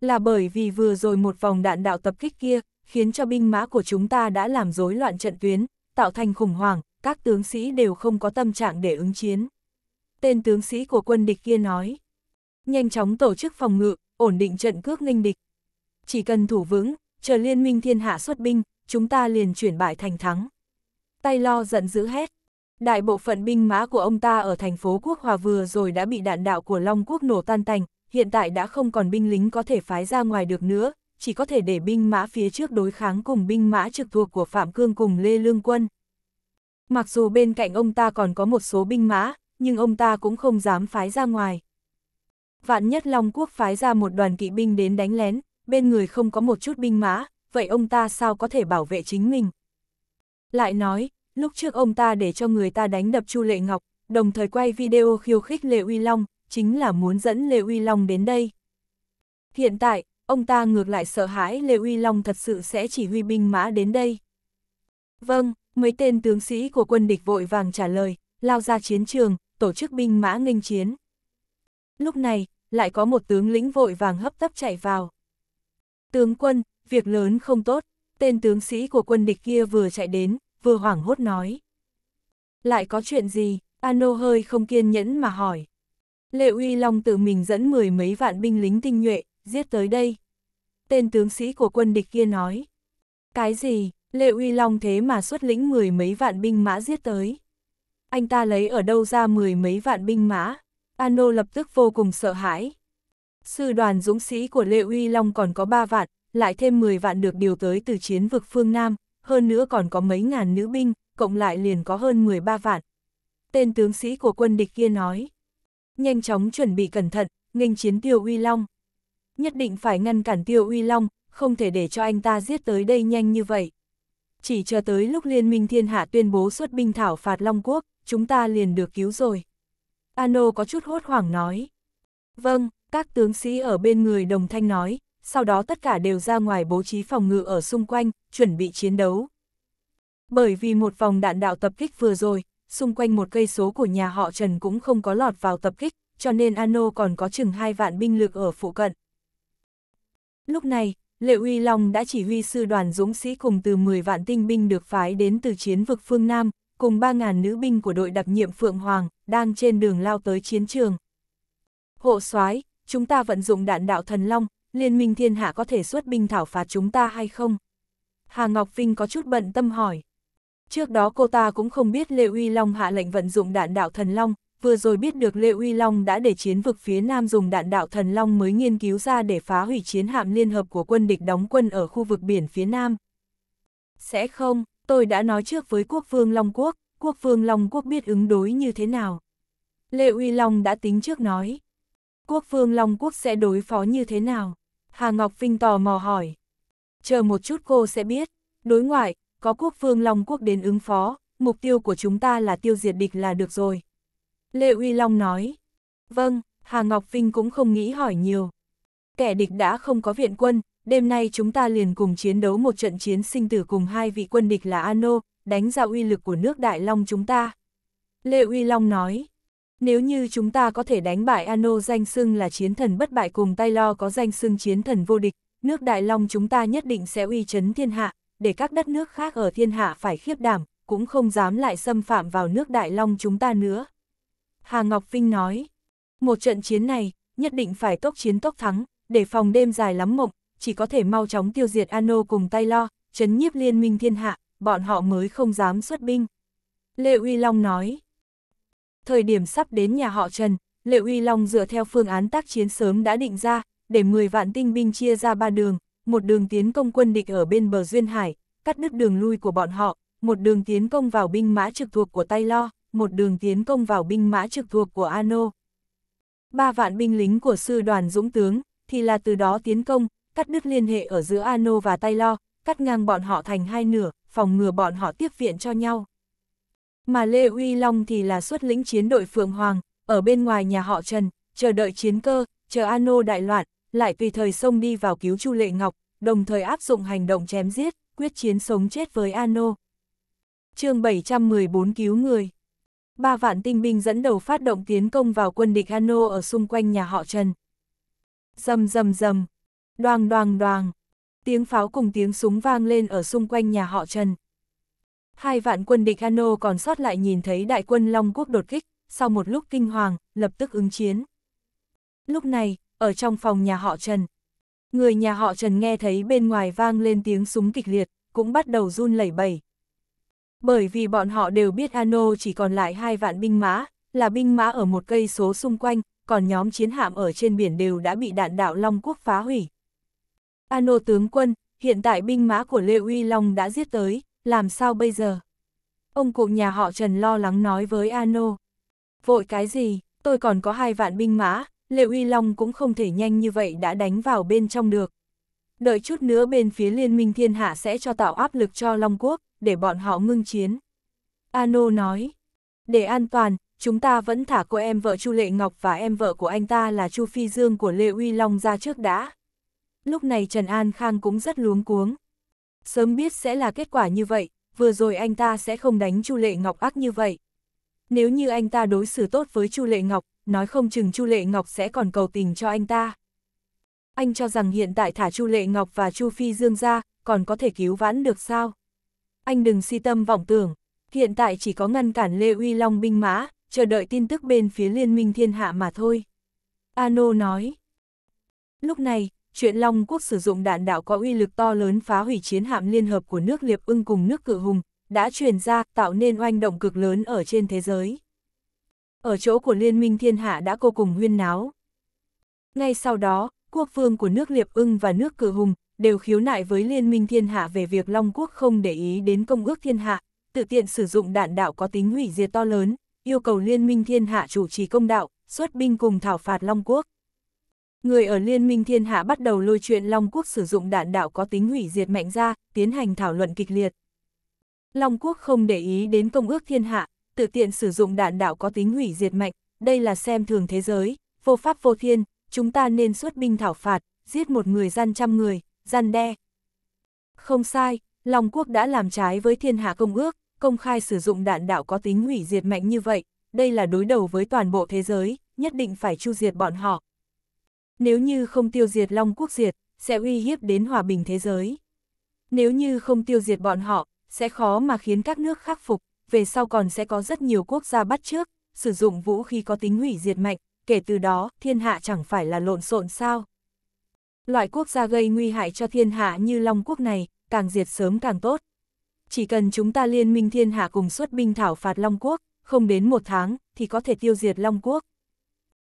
Là bởi vì vừa rồi một vòng đạn đạo tập kích kia, khiến cho binh mã của chúng ta đã làm rối loạn trận tuyến, tạo thành khủng hoảng, các tướng sĩ đều không có tâm trạng để ứng chiến. Tên tướng sĩ của quân địch kia nói. Nhanh chóng tổ chức phòng ngự, ổn định trận cước nghênh địch. Chỉ cần thủ vững, chờ liên minh thiên hạ xuất binh, chúng ta liền chuyển bại thành thắng. Tay lo giận dữ hét. Đại bộ phận binh mã của ông ta ở thành phố Quốc Hòa vừa rồi đã bị đạn đạo của Long Quốc nổ tan tành, hiện tại đã không còn binh lính có thể phái ra ngoài được nữa, chỉ có thể để binh mã phía trước đối kháng cùng binh mã trực thuộc của Phạm Cương cùng Lê Lương Quân. Mặc dù bên cạnh ông ta còn có một số binh mã, nhưng ông ta cũng không dám phái ra ngoài vạn nhất Long Quốc phái ra một đoàn kỵ binh đến đánh lén, bên người không có một chút binh mã, vậy ông ta sao có thể bảo vệ chính mình? Lại nói, lúc trước ông ta để cho người ta đánh đập Chu Lệ Ngọc, đồng thời quay video khiêu khích Lệ Uy Long, chính là muốn dẫn Lê Uy Long đến đây. Hiện tại, ông ta ngược lại sợ hãi Lê Uy Long thật sự sẽ chỉ huy binh mã đến đây. Vâng, mấy tên tướng sĩ của quân địch vội vàng trả lời, lao ra chiến trường, tổ chức binh mã nghênh chiến. Lúc này, lại có một tướng lĩnh vội vàng hấp tấp chạy vào. Tướng quân, việc lớn không tốt, tên tướng sĩ của quân địch kia vừa chạy đến, vừa hoảng hốt nói. Lại có chuyện gì, Ano hơi không kiên nhẫn mà hỏi. Lệ Uy Long tự mình dẫn mười mấy vạn binh lính tinh nhuệ, giết tới đây. Tên tướng sĩ của quân địch kia nói. Cái gì, Lệ Uy Long thế mà xuất lĩnh mười mấy vạn binh mã giết tới. Anh ta lấy ở đâu ra mười mấy vạn binh mã? Ano lập tức vô cùng sợ hãi. Sư đoàn dũng sĩ của Lệ Uy Long còn có 3 vạn, lại thêm 10 vạn được điều tới từ chiến vực phương Nam, hơn nữa còn có mấy ngàn nữ binh, cộng lại liền có hơn 13 vạn. Tên tướng sĩ của quân địch kia nói. Nhanh chóng chuẩn bị cẩn thận, nghênh chiến Tiêu Uy Long. Nhất định phải ngăn cản Tiêu Uy Long, không thể để cho anh ta giết tới đây nhanh như vậy. Chỉ chờ tới lúc Liên minh Thiên Hạ tuyên bố xuất binh thảo phạt Long Quốc, chúng ta liền được cứu rồi. Ano có chút hốt hoảng nói. Vâng, các tướng sĩ ở bên người đồng thanh nói, sau đó tất cả đều ra ngoài bố trí phòng ngự ở xung quanh, chuẩn bị chiến đấu. Bởi vì một vòng đạn đạo tập kích vừa rồi, xung quanh một cây số của nhà họ Trần cũng không có lọt vào tập kích, cho nên Ano còn có chừng hai vạn binh lực ở phụ cận. Lúc này, Lệ Uy Long đã chỉ huy sư đoàn dũng sĩ cùng từ 10 vạn tinh binh được phái đến từ chiến vực phương Nam, cùng 3.000 nữ binh của đội đặc nhiệm Phượng Hoàng, đang trên đường lao tới chiến trường. Hộ soái chúng ta vận dụng đạn đạo thần long, liên minh thiên hạ có thể xuất binh thảo phạt chúng ta hay không? Hà Ngọc Vinh có chút bận tâm hỏi. Trước đó cô ta cũng không biết Lê Uy Long hạ lệnh vận dụng đạn đạo thần long, vừa rồi biết được Lê Uy Long đã để chiến vực phía Nam dùng đạn đạo thần long mới nghiên cứu ra để phá hủy chiến hạm liên hợp của quân địch đóng quân ở khu vực biển phía Nam. Sẽ không, tôi đã nói trước với quốc vương Long Quốc, quốc vương Long Quốc biết ứng đối như thế nào. Lê Uy Long đã tính trước nói, quốc vương Long Quốc sẽ đối phó như thế nào? Hà Ngọc Vinh tò mò hỏi. Chờ một chút cô sẽ biết, đối ngoại, có quốc vương Long Quốc đến ứng phó, mục tiêu của chúng ta là tiêu diệt địch là được rồi. Lê Uy Long nói, vâng, Hà Ngọc Vinh cũng không nghĩ hỏi nhiều. Kẻ địch đã không có viện quân, đêm nay chúng ta liền cùng chiến đấu một trận chiến sinh tử cùng hai vị quân địch là Ano, đánh ra uy lực của nước Đại Long chúng ta. Lê Uy Long nói, nếu như chúng ta có thể đánh bại Ano danh xưng là chiến thần bất bại cùng tay lo có danh xưng chiến thần vô địch, nước Đại Long chúng ta nhất định sẽ uy chấn thiên hạ, để các đất nước khác ở thiên hạ phải khiếp đảm, cũng không dám lại xâm phạm vào nước Đại Long chúng ta nữa. Hà Ngọc Vinh nói, một trận chiến này, nhất định phải tốc chiến tốc thắng, để phòng đêm dài lắm mộng, chỉ có thể mau chóng tiêu diệt Ano cùng tay lo, chấn nhiếp liên minh thiên hạ, bọn họ mới không dám xuất binh. Lệ Uy Long nói, thời điểm sắp đến nhà họ Trần, Lệ Uy Long dựa theo phương án tác chiến sớm đã định ra, để 10 vạn tinh binh chia ra ba đường, một đường tiến công quân địch ở bên bờ Duyên Hải, cắt đứt đường lui của bọn họ, một đường tiến công vào binh mã trực thuộc của Tay Lo, một đường tiến công vào binh mã trực thuộc của Ano. Ba vạn binh lính của sư đoàn Dũng Tướng thì là từ đó tiến công, cắt đứt liên hệ ở giữa Ano và Taylor, cắt ngang bọn họ thành hai nửa, phòng ngừa bọn họ tiếp viện cho nhau. Mà Lê Huy Long thì là xuất lĩnh chiến đội Phượng Hoàng, ở bên ngoài nhà họ Trần, chờ đợi chiến cơ, chờ Ano đại loạn, lại tùy thời xông đi vào cứu Chu Lệ Ngọc, đồng thời áp dụng hành động chém giết, quyết chiến sống chết với Ano. chương 714 cứu người Ba vạn tinh binh dẫn đầu phát động tiến công vào quân địch Ano ở xung quanh nhà họ Trần. Dầm dầm dầm, Đoàng đoàng đoàng, tiếng pháo cùng tiếng súng vang lên ở xung quanh nhà họ Trần. Hai vạn quân địch Hano còn sót lại nhìn thấy đại quân Long Quốc đột kích, sau một lúc kinh hoàng, lập tức ứng chiến. Lúc này, ở trong phòng nhà họ Trần, người nhà họ Trần nghe thấy bên ngoài vang lên tiếng súng kịch liệt, cũng bắt đầu run lẩy bẩy. Bởi vì bọn họ đều biết Hano chỉ còn lại hai vạn binh mã, là binh mã ở một cây số xung quanh, còn nhóm chiến hạm ở trên biển đều đã bị đạn đạo Long Quốc phá hủy. Ano tướng quân, hiện tại binh mã của Lê Uy Long đã giết tới, làm sao bây giờ? Ông cụ nhà họ Trần lo lắng nói với Ano. Vội cái gì, tôi còn có hai vạn binh mã, Lê Uy Long cũng không thể nhanh như vậy đã đánh vào bên trong được. Đợi chút nữa bên phía Liên minh Thiên Hạ sẽ cho tạo áp lực cho Long Quốc, để bọn họ ngưng chiến. Ano nói, để an toàn, chúng ta vẫn thả cô em vợ Chu Lệ Ngọc và em vợ của anh ta là Chu Phi Dương của Lê Uy Long ra trước đã lúc này Trần An Khang cũng rất luống cuống. Sớm biết sẽ là kết quả như vậy, vừa rồi anh ta sẽ không đánh Chu Lệ Ngọc ác như vậy. Nếu như anh ta đối xử tốt với Chu Lệ Ngọc, nói không chừng Chu Lệ Ngọc sẽ còn cầu tình cho anh ta. Anh cho rằng hiện tại thả Chu Lệ Ngọc và Chu Phi Dương ra, còn có thể cứu vãn được sao? Anh đừng si tâm vọng tưởng, hiện tại chỉ có ngăn cản Lê Uy Long binh mã, chờ đợi tin tức bên phía Liên minh Thiên Hạ mà thôi. Ano nói. Lúc này, chuyện Long Quốc sử dụng đạn đạo có uy lực to lớn phá hủy chiến hạm liên hợp của nước Liệp ưng cùng nước Cự Hùng, đã truyền ra tạo nên oanh động cực lớn ở trên thế giới. Ở chỗ của Liên minh Thiên Hạ đã vô cùng huyên náo. Ngay sau đó, quốc vương của nước Liệp ưng và nước Cự Hùng đều khiếu nại với Liên minh Thiên Hạ về việc Long Quốc không để ý đến Công ước Thiên Hạ, tự tiện sử dụng đạn đạo có tính hủy diệt to lớn, yêu cầu Liên minh Thiên Hạ chủ trì công đạo, xuất binh cùng thảo phạt Long Quốc. Người ở Liên minh Thiên Hạ bắt đầu lôi chuyện Long Quốc sử dụng đạn đạo có tính hủy diệt mạnh ra, tiến hành thảo luận kịch liệt. Long Quốc không để ý đến công ước Thiên Hạ, tự tiện sử dụng đạn đạo có tính hủy diệt mạnh, đây là xem thường thế giới, vô pháp vô thiên, chúng ta nên xuất binh thảo phạt, giết một người gian trăm người, gian đe. Không sai, Long Quốc đã làm trái với Thiên Hạ công ước, công khai sử dụng đạn đạo có tính hủy diệt mạnh như vậy, đây là đối đầu với toàn bộ thế giới, nhất định phải chu diệt bọn họ. Nếu như không tiêu diệt Long Quốc Diệt, sẽ uy hiếp đến hòa bình thế giới. Nếu như không tiêu diệt bọn họ, sẽ khó mà khiến các nước khắc phục, về sau còn sẽ có rất nhiều quốc gia bắt trước, sử dụng vũ khí có tính hủy diệt mạnh, kể từ đó thiên hạ chẳng phải là lộn xộn sao. Loại quốc gia gây nguy hại cho thiên hạ như Long Quốc này, càng diệt sớm càng tốt. Chỉ cần chúng ta liên minh thiên hạ cùng xuất binh thảo phạt Long Quốc, không đến một tháng, thì có thể tiêu diệt Long Quốc.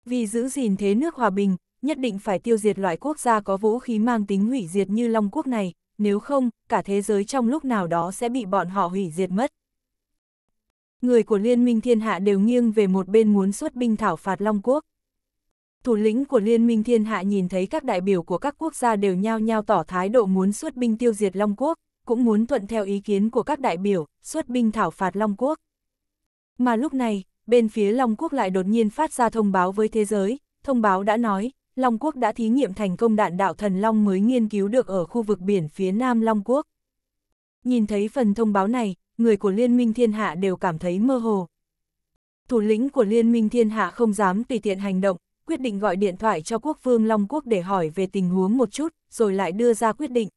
Vì giữ gìn thế nước hòa bình, nhất định phải tiêu diệt loại quốc gia có vũ khí mang tính hủy diệt như Long Quốc này, nếu không, cả thế giới trong lúc nào đó sẽ bị bọn họ hủy diệt mất. Người của Liên minh Thiên Hạ đều nghiêng về một bên muốn xuất binh thảo phạt Long Quốc. Thủ lĩnh của Liên minh Thiên Hạ nhìn thấy các đại biểu của các quốc gia đều nhao nhao tỏ thái độ muốn xuất binh tiêu diệt Long Quốc, cũng muốn thuận theo ý kiến của các đại biểu, xuất binh thảo phạt Long Quốc. Mà lúc này, bên phía Long Quốc lại đột nhiên phát ra thông báo với thế giới, thông báo đã nói, Long Quốc đã thí nghiệm thành công đạn đạo thần Long mới nghiên cứu được ở khu vực biển phía Nam Long Quốc. Nhìn thấy phần thông báo này, người của Liên minh Thiên Hạ đều cảm thấy mơ hồ. Thủ lĩnh của Liên minh Thiên Hạ không dám tùy tiện hành động, quyết định gọi điện thoại cho quốc vương Long Quốc để hỏi về tình huống một chút, rồi lại đưa ra quyết định.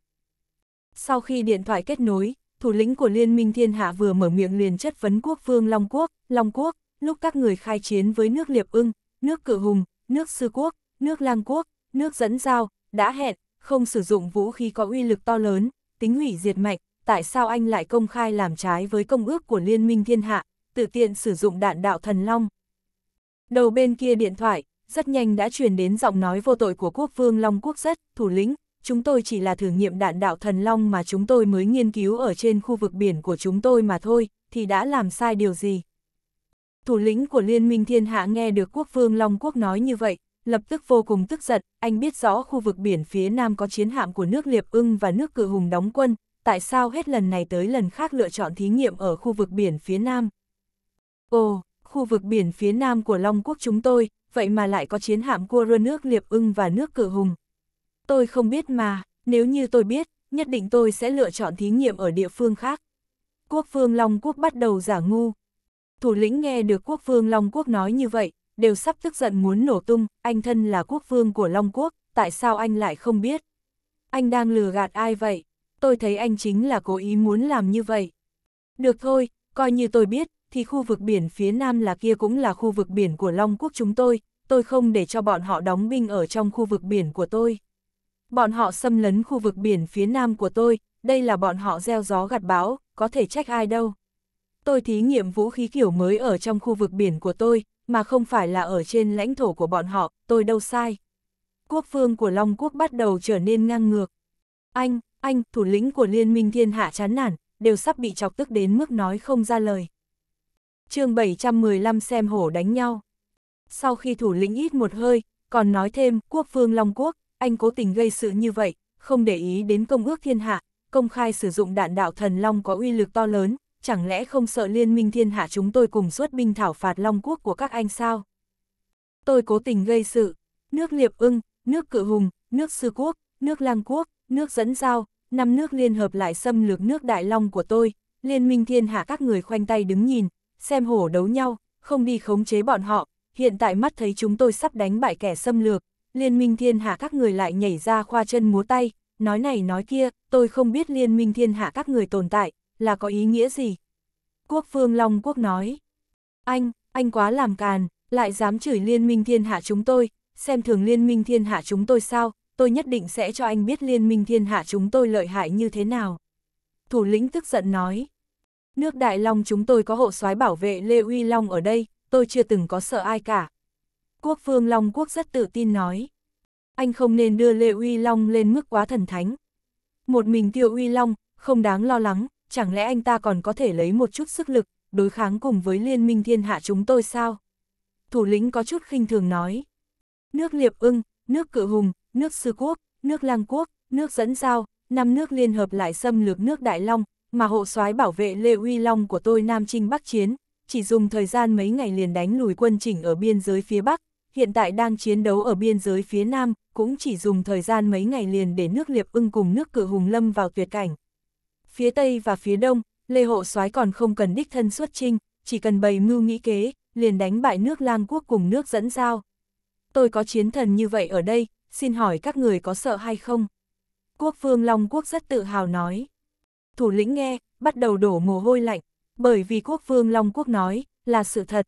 Sau khi điện thoại kết nối, thủ lĩnh của Liên minh Thiên Hạ vừa mở miệng liền chất vấn quốc vương Long Quốc, Long Quốc, lúc các người khai chiến với nước Liệp ưng, nước Cự Hùng, nước Sư Quốc, Nước lang quốc, nước dẫn dao, đã hẹn, không sử dụng vũ khí có uy lực to lớn, tính hủy diệt mạnh, tại sao anh lại công khai làm trái với công ước của Liên minh thiên hạ, tự tiện sử dụng đạn đạo thần long. Đầu bên kia điện thoại, rất nhanh đã truyền đến giọng nói vô tội của quốc vương Long Quốc rất, thủ lĩnh, chúng tôi chỉ là thử nghiệm đạn đạo thần long mà chúng tôi mới nghiên cứu ở trên khu vực biển của chúng tôi mà thôi, thì đã làm sai điều gì. Thủ lĩnh của Liên minh thiên hạ nghe được quốc vương Long Quốc nói như vậy, lập tức vô cùng tức giận, anh biết rõ khu vực biển phía nam có chiến hạm của nước Liệp ưng và nước Cự Hùng đóng quân, tại sao hết lần này tới lần khác lựa chọn thí nghiệm ở khu vực biển phía nam. Ồ, khu vực biển phía nam của Long Quốc chúng tôi, vậy mà lại có chiến hạm cua rơ nước Liệp ưng và nước Cự Hùng. Tôi không biết mà, nếu như tôi biết, nhất định tôi sẽ lựa chọn thí nghiệm ở địa phương khác. Quốc vương Long Quốc bắt đầu giả ngu. Thủ lĩnh nghe được quốc vương Long Quốc nói như vậy, đều sắp tức giận muốn nổ tung, anh thân là quốc vương của Long Quốc, tại sao anh lại không biết? Anh đang lừa gạt ai vậy? Tôi thấy anh chính là cố ý muốn làm như vậy. Được thôi, coi như tôi biết, thì khu vực biển phía nam là kia cũng là khu vực biển của Long Quốc chúng tôi, tôi không để cho bọn họ đóng binh ở trong khu vực biển của tôi. Bọn họ xâm lấn khu vực biển phía nam của tôi, đây là bọn họ gieo gió gặt bão, có thể trách ai đâu. Tôi thí nghiệm vũ khí kiểu mới ở trong khu vực biển của tôi, mà không phải là ở trên lãnh thổ của bọn họ, tôi đâu sai. Quốc phương của Long Quốc bắt đầu trở nên ngang ngược. Anh, anh, thủ lĩnh của Liên minh thiên hạ chán nản, đều sắp bị chọc tức đến mức nói không ra lời. chương 715 xem hổ đánh nhau. Sau khi thủ lĩnh ít một hơi, còn nói thêm, quốc phương Long Quốc, anh cố tình gây sự như vậy, không để ý đến công ước thiên hạ, công khai sử dụng đạn đạo thần Long có uy lực to lớn, chẳng lẽ không sợ liên minh thiên hạ chúng tôi cùng xuất binh thảo phạt Long Quốc của các anh sao? Tôi cố tình gây sự, nước Liệp ưng, nước Cự Hùng, nước Sư Quốc, nước Lang Quốc, nước Dẫn Giao, năm nước liên hợp lại xâm lược nước Đại Long của tôi, liên minh thiên hạ các người khoanh tay đứng nhìn, xem hổ đấu nhau, không đi khống chế bọn họ, hiện tại mắt thấy chúng tôi sắp đánh bại kẻ xâm lược, liên minh thiên hạ các người lại nhảy ra khoa chân múa tay, nói này nói kia, tôi không biết liên minh thiên hạ các người tồn tại, là có ý nghĩa gì? Quốc Phương Long Quốc nói, anh, anh quá làm càn, lại dám chửi liên minh thiên hạ chúng tôi, xem thường liên minh thiên hạ chúng tôi sao, tôi nhất định sẽ cho anh biết liên minh thiên hạ chúng tôi lợi hại như thế nào. Thủ lĩnh tức giận nói, nước Đại Long chúng tôi có hộ soái bảo vệ Lê Uy Long ở đây, tôi chưa từng có sợ ai cả. Quốc Phương Long Quốc rất tự tin nói, anh không nên đưa Lê Uy Long lên mức quá thần thánh. Một mình Tiêu Uy Long, không đáng lo lắng, chẳng lẽ anh ta còn có thể lấy một chút sức lực, đối kháng cùng với liên minh thiên hạ chúng tôi sao? Thủ lĩnh có chút khinh thường nói. Nước Liệp ưng, nước Cự Hùng, nước Sư Quốc, nước Lang Quốc, nước Dẫn Giao, năm nước liên hợp lại xâm lược nước Đại Long, mà hộ soái bảo vệ Lê Uy Long của tôi Nam Trinh Bắc Chiến, chỉ dùng thời gian mấy ngày liền đánh lùi quân chỉnh ở biên giới phía Bắc, hiện tại đang chiến đấu ở biên giới phía Nam, cũng chỉ dùng thời gian mấy ngày liền để nước Liệp ưng cùng nước Cự Hùng lâm vào tuyệt cảnh, Phía Tây và phía Đông, Lê Hộ soái còn không cần đích thân xuất chinh chỉ cần bày mưu nghĩ kế, liền đánh bại nước lang quốc cùng nước dẫn giao. Tôi có chiến thần như vậy ở đây, xin hỏi các người có sợ hay không? Quốc vương Long Quốc rất tự hào nói. Thủ lĩnh nghe, bắt đầu đổ mồ hôi lạnh, bởi vì quốc vương Long Quốc nói, là sự thật.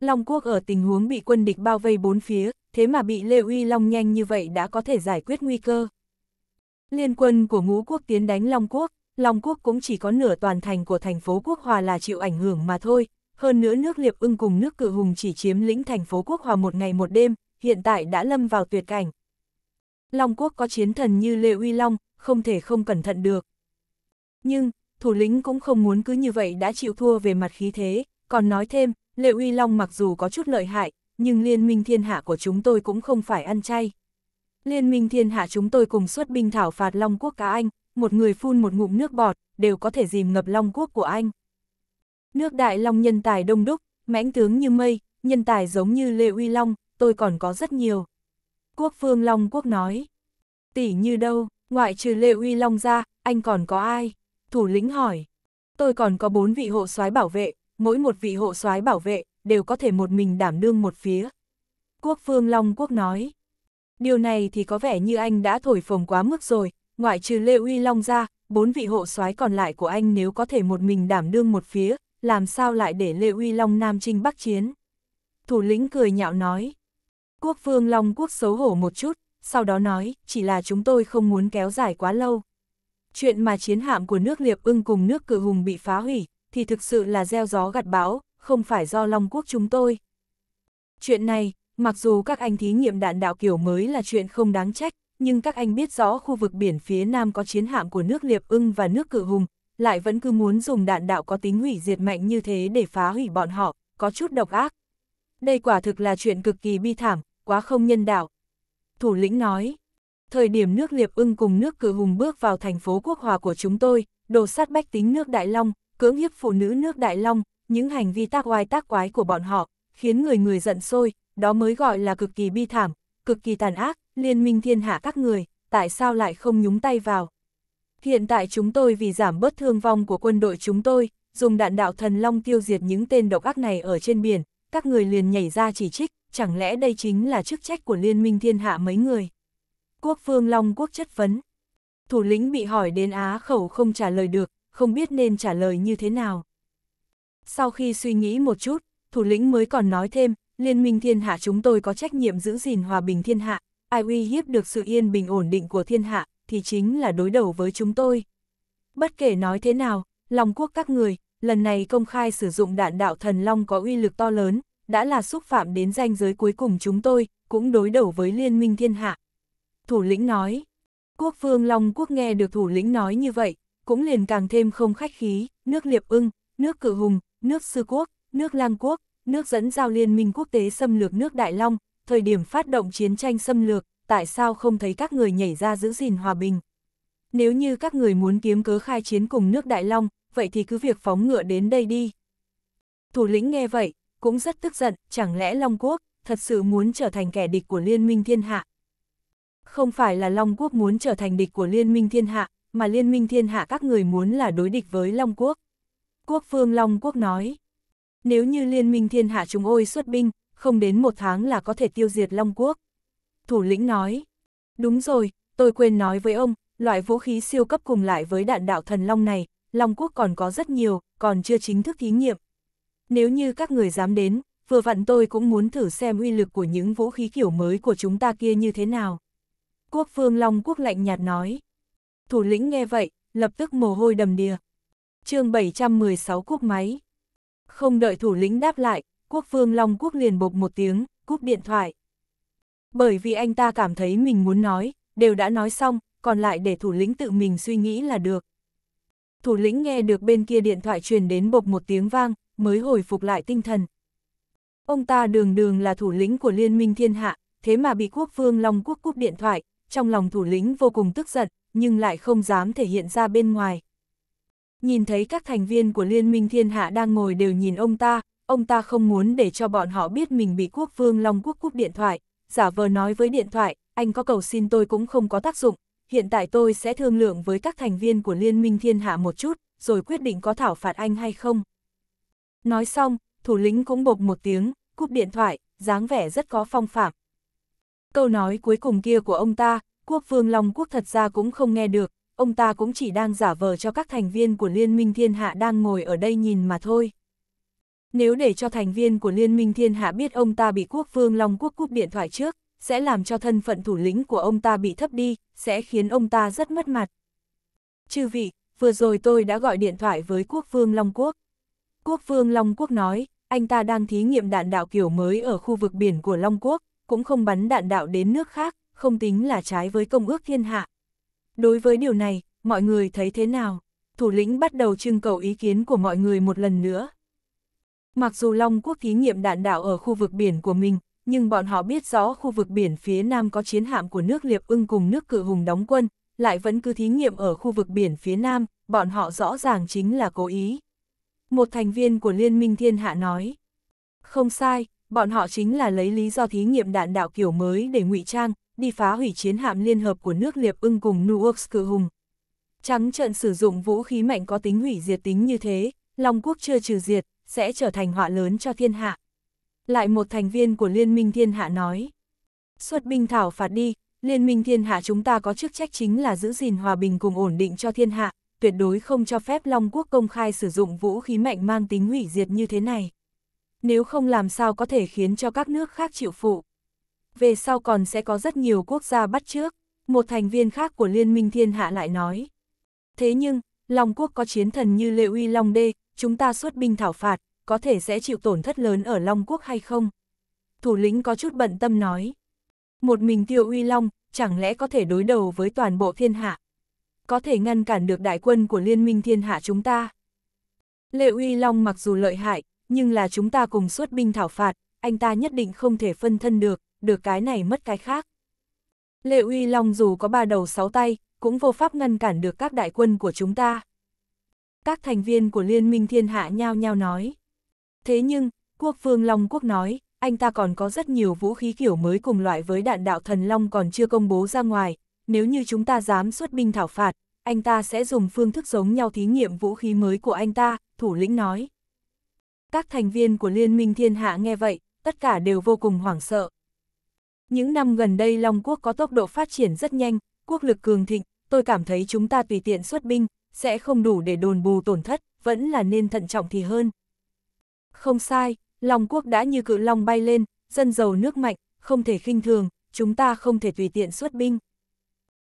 Long Quốc ở tình huống bị quân địch bao vây bốn phía, thế mà bị Lê Uy Long nhanh như vậy đã có thể giải quyết nguy cơ. Liên quân của ngũ quốc tiến đánh Long Quốc, Long Quốc cũng chỉ có nửa toàn thành của thành phố Quốc Hòa là chịu ảnh hưởng mà thôi. Hơn nữa nước Liệp Ưng cùng nước Cự Hùng chỉ chiếm lĩnh thành phố Quốc Hòa một ngày một đêm, hiện tại đã lâm vào tuyệt cảnh. Long Quốc có chiến thần như Lê Uy Long, không thể không cẩn thận được. Nhưng, thủ lĩnh cũng không muốn cứ như vậy đã chịu thua về mặt khí thế, còn nói thêm, Lệ Uy Long mặc dù có chút lợi hại, nhưng liên minh thiên hạ của chúng tôi cũng không phải ăn chay. Liên minh thiên hạ chúng tôi cùng xuất binh thảo phạt Long Quốc cả Anh, một người phun một ngụm nước bọt, đều có thể dìm ngập long quốc của anh. Nước đại long nhân tài đông đúc, mãnh tướng như mây, nhân tài giống như Lê Uy Long, tôi còn có rất nhiều. Quốc phương Long Quốc nói, tỷ như đâu, ngoại trừ Lê Uy Long ra, anh còn có ai? Thủ lĩnh hỏi, tôi còn có bốn vị hộ soái bảo vệ, mỗi một vị hộ soái bảo vệ, đều có thể một mình đảm đương một phía. Quốc phương Long Quốc nói, điều này thì có vẻ như anh đã thổi phồng quá mức rồi, ngoại trừ Lê Uy Long ra, bốn vị hộ soái còn lại của anh nếu có thể một mình đảm đương một phía, làm sao lại để Lê Uy Long Nam Trinh bắc chiến. Thủ lĩnh cười nhạo nói, quốc vương Long quốc xấu hổ một chút, sau đó nói, chỉ là chúng tôi không muốn kéo dài quá lâu. Chuyện mà chiến hạm của nước Liệp ưng cùng nước cự hùng bị phá hủy, thì thực sự là gieo gió gặt bão, không phải do Long quốc chúng tôi. Chuyện này, mặc dù các anh thí nghiệm đạn đạo kiểu mới là chuyện không đáng trách, nhưng các anh biết rõ khu vực biển phía nam có chiến hạm của nước Liệp ưng và nước Cự Hùng, lại vẫn cứ muốn dùng đạn đạo có tính hủy diệt mạnh như thế để phá hủy bọn họ, có chút độc ác. Đây quả thực là chuyện cực kỳ bi thảm, quá không nhân đạo. Thủ lĩnh nói, thời điểm nước Liệp ưng cùng nước Cự Hùng bước vào thành phố quốc hòa của chúng tôi, đồ sát bách tính nước Đại Long, cưỡng hiếp phụ nữ nước Đại Long, những hành vi tác oai tác quái của bọn họ, khiến người người giận sôi, đó mới gọi là cực kỳ bi thảm, cực kỳ tàn ác, liên minh thiên hạ các người, tại sao lại không nhúng tay vào? Hiện tại chúng tôi vì giảm bớt thương vong của quân đội chúng tôi, dùng đạn đạo thần long tiêu diệt những tên độc ác này ở trên biển, các người liền nhảy ra chỉ trích, chẳng lẽ đây chính là chức trách của liên minh thiên hạ mấy người? Quốc phương long quốc chất vấn. Thủ lĩnh bị hỏi đến á khẩu không trả lời được, không biết nên trả lời như thế nào. Sau khi suy nghĩ một chút, thủ lĩnh mới còn nói thêm, liên minh thiên hạ chúng tôi có trách nhiệm giữ gìn hòa bình thiên hạ, ai uy hiếp được sự yên bình ổn định của thiên hạ, thì chính là đối đầu với chúng tôi. Bất kể nói thế nào, lòng quốc các người, lần này công khai sử dụng đạn đạo thần long có uy lực to lớn, đã là xúc phạm đến danh giới cuối cùng chúng tôi, cũng đối đầu với liên minh thiên hạ. Thủ lĩnh nói, quốc vương long quốc nghe được thủ lĩnh nói như vậy, cũng liền càng thêm không khách khí, nước liệp ưng, nước cự hùng, nước sư quốc, nước lang quốc, nước dẫn giao liên minh quốc tế xâm lược nước Đại Long, thời điểm phát động chiến tranh xâm lược, tại sao không thấy các người nhảy ra giữ gìn hòa bình? Nếu như các người muốn kiếm cớ khai chiến cùng nước Đại Long, vậy thì cứ việc phóng ngựa đến đây đi. Thủ lĩnh nghe vậy, cũng rất tức giận, chẳng lẽ Long Quốc thật sự muốn trở thành kẻ địch của Liên minh Thiên Hạ? Không phải là Long Quốc muốn trở thành địch của Liên minh Thiên Hạ, mà Liên minh Thiên Hạ các người muốn là đối địch với Long Quốc. Quốc phương Long Quốc nói, nếu như Liên minh Thiên Hạ chúng ôi xuất binh, không đến một tháng là có thể tiêu diệt Long Quốc. Thủ lĩnh nói, đúng rồi, tôi quên nói với ông, loại vũ khí siêu cấp cùng lại với đạn đạo thần Long này, Long Quốc còn có rất nhiều, còn chưa chính thức thí nghiệm. Nếu như các người dám đến, vừa vặn tôi cũng muốn thử xem uy lực của những vũ khí kiểu mới của chúng ta kia như thế nào. Quốc Phương Long Quốc lạnh nhạt nói. Thủ lĩnh nghe vậy, lập tức mồ hôi đầm đìa. chương 716 cúp máy. Không đợi thủ lĩnh đáp lại, quốc vương Long Quốc liền bộc một tiếng, cúp điện thoại. Bởi vì anh ta cảm thấy mình muốn nói, đều đã nói xong, còn lại để thủ lĩnh tự mình suy nghĩ là được. Thủ lĩnh nghe được bên kia điện thoại truyền đến bộc một tiếng vang, mới hồi phục lại tinh thần. Ông ta đường đường là thủ lĩnh của Liên minh Thiên Hạ, thế mà bị quốc vương Long Quốc cúp điện thoại, trong lòng thủ lĩnh vô cùng tức giận, nhưng lại không dám thể hiện ra bên ngoài. Nhìn thấy các thành viên của Liên minh Thiên Hạ đang ngồi đều nhìn ông ta, ông ta không muốn để cho bọn họ biết mình bị quốc vương Long Quốc cúp điện thoại, giả vờ nói với điện thoại, anh có cầu xin tôi cũng không có tác dụng, hiện tại tôi sẽ thương lượng với các thành viên của Liên minh Thiên Hạ một chút, rồi quyết định có thảo phạt anh hay không. Nói xong, thủ lĩnh cũng bộc một tiếng, cúp điện thoại, dáng vẻ rất có phong phạm. Câu nói cuối cùng kia của ông ta, quốc vương Long Quốc thật ra cũng không nghe được, ông ta cũng chỉ đang giả vờ cho các thành viên của Liên minh Thiên Hạ đang ngồi ở đây nhìn mà thôi. Nếu để cho thành viên của Liên minh Thiên Hạ biết ông ta bị quốc vương Long Quốc cúp điện thoại trước, sẽ làm cho thân phận thủ lĩnh của ông ta bị thấp đi, sẽ khiến ông ta rất mất mặt. Chư vị, vừa rồi tôi đã gọi điện thoại với quốc vương Long Quốc. Quốc vương Long Quốc nói, anh ta đang thí nghiệm đạn đạo kiểu mới ở khu vực biển của Long Quốc, cũng không bắn đạn đạo đến nước khác, không tính là trái với công ước thiên hạ. Đối với điều này, mọi người thấy thế nào? Thủ lĩnh bắt đầu trưng cầu ý kiến của mọi người một lần nữa. Mặc dù Long Quốc thí nghiệm đạn đạo ở khu vực biển của mình, nhưng bọn họ biết rõ khu vực biển phía nam có chiến hạm của nước Liệp ưng cùng nước Cự Hùng đóng quân, lại vẫn cứ thí nghiệm ở khu vực biển phía nam, bọn họ rõ ràng chính là cố ý. Một thành viên của Liên minh Thiên Hạ nói, không sai, bọn họ chính là lấy lý do thí nghiệm đạn đạo kiểu mới để ngụy trang, đi phá hủy chiến hạm liên hợp của nước Liệp ưng cùng Nuox Cự Hùng. Trắng trận sử dụng vũ khí mạnh có tính hủy diệt tính như thế, Long Quốc chưa trừ diệt, sẽ trở thành họa lớn cho thiên hạ. Lại một thành viên của Liên minh thiên hạ nói, xuất binh thảo phạt đi, Liên minh thiên hạ chúng ta có chức trách chính là giữ gìn hòa bình cùng ổn định cho thiên hạ, tuyệt đối không cho phép Long Quốc công khai sử dụng vũ khí mạnh mang tính hủy diệt như thế này. Nếu không làm sao có thể khiến cho các nước khác chịu phụ. Về sau còn sẽ có rất nhiều quốc gia bắt trước, một thành viên khác của Liên minh thiên hạ lại nói. Thế nhưng, Long Quốc có chiến thần như Lệ Uy Long Đê, chúng ta xuất binh thảo phạt, có thể sẽ chịu tổn thất lớn ở Long Quốc hay không? Thủ lĩnh có chút bận tâm nói. Một mình tiêu uy Long, chẳng lẽ có thể đối đầu với toàn bộ thiên hạ? Có thể ngăn cản được đại quân của liên minh thiên hạ chúng ta? Lệ uy Long mặc dù lợi hại, nhưng là chúng ta cùng xuất binh thảo phạt, anh ta nhất định không thể phân thân được, được cái này mất cái khác. Lệ uy Long dù có ba đầu sáu tay, cũng vô pháp ngăn cản được các đại quân của chúng ta. Các thành viên của Liên minh thiên hạ nhao nhao nói. Thế nhưng, quốc vương Long Quốc nói, anh ta còn có rất nhiều vũ khí kiểu mới cùng loại với đạn đạo thần Long còn chưa công bố ra ngoài. Nếu như chúng ta dám xuất binh thảo phạt, anh ta sẽ dùng phương thức giống nhau thí nghiệm vũ khí mới của anh ta, thủ lĩnh nói. Các thành viên của Liên minh thiên hạ nghe vậy, tất cả đều vô cùng hoảng sợ. Những năm gần đây Long Quốc có tốc độ phát triển rất nhanh, quốc lực cường thịnh, tôi cảm thấy chúng ta tùy tiện xuất binh, sẽ không đủ để đồn bù tổn thất, vẫn là nên thận trọng thì hơn. Không sai, Long Quốc đã như cự long bay lên, dân giàu nước mạnh, không thể khinh thường, chúng ta không thể tùy tiện xuất binh.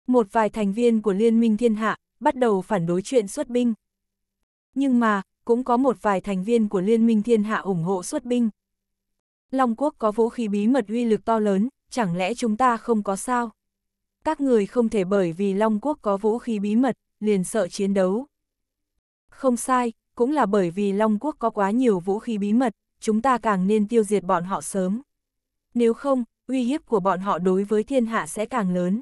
Một vài thành viên của Liên minh Thiên Hạ bắt đầu phản đối chuyện xuất binh. Nhưng mà, cũng có một vài thành viên của Liên minh Thiên Hạ ủng hộ xuất binh. Long Quốc có vũ khí bí mật uy lực to lớn, chẳng lẽ chúng ta không có sao? Các người không thể bởi vì Long Quốc có vũ khí bí mật liền sợ chiến đấu. Không sai, cũng là bởi vì Long Quốc có quá nhiều vũ khí bí mật, chúng ta càng nên tiêu diệt bọn họ sớm. Nếu không, uy hiếp của bọn họ đối với thiên hạ sẽ càng lớn.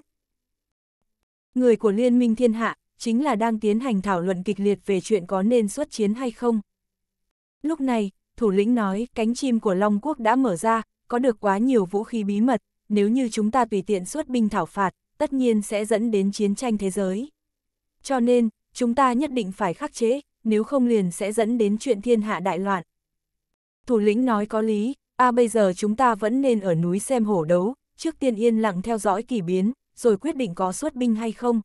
Người của Liên minh thiên hạ chính là đang tiến hành thảo luận kịch liệt về chuyện có nên xuất chiến hay không. Lúc này, thủ lĩnh nói cánh chim của Long Quốc đã mở ra, có được quá nhiều vũ khí bí mật, nếu như chúng ta tùy tiện xuất binh thảo phạt, tất nhiên sẽ dẫn đến chiến tranh thế giới cho nên, chúng ta nhất định phải khắc chế, nếu không liền sẽ dẫn đến chuyện thiên hạ đại loạn. Thủ lĩnh nói có lý, a à, bây giờ chúng ta vẫn nên ở núi xem hổ đấu, trước tiên yên lặng theo dõi kỳ biến, rồi quyết định có xuất binh hay không.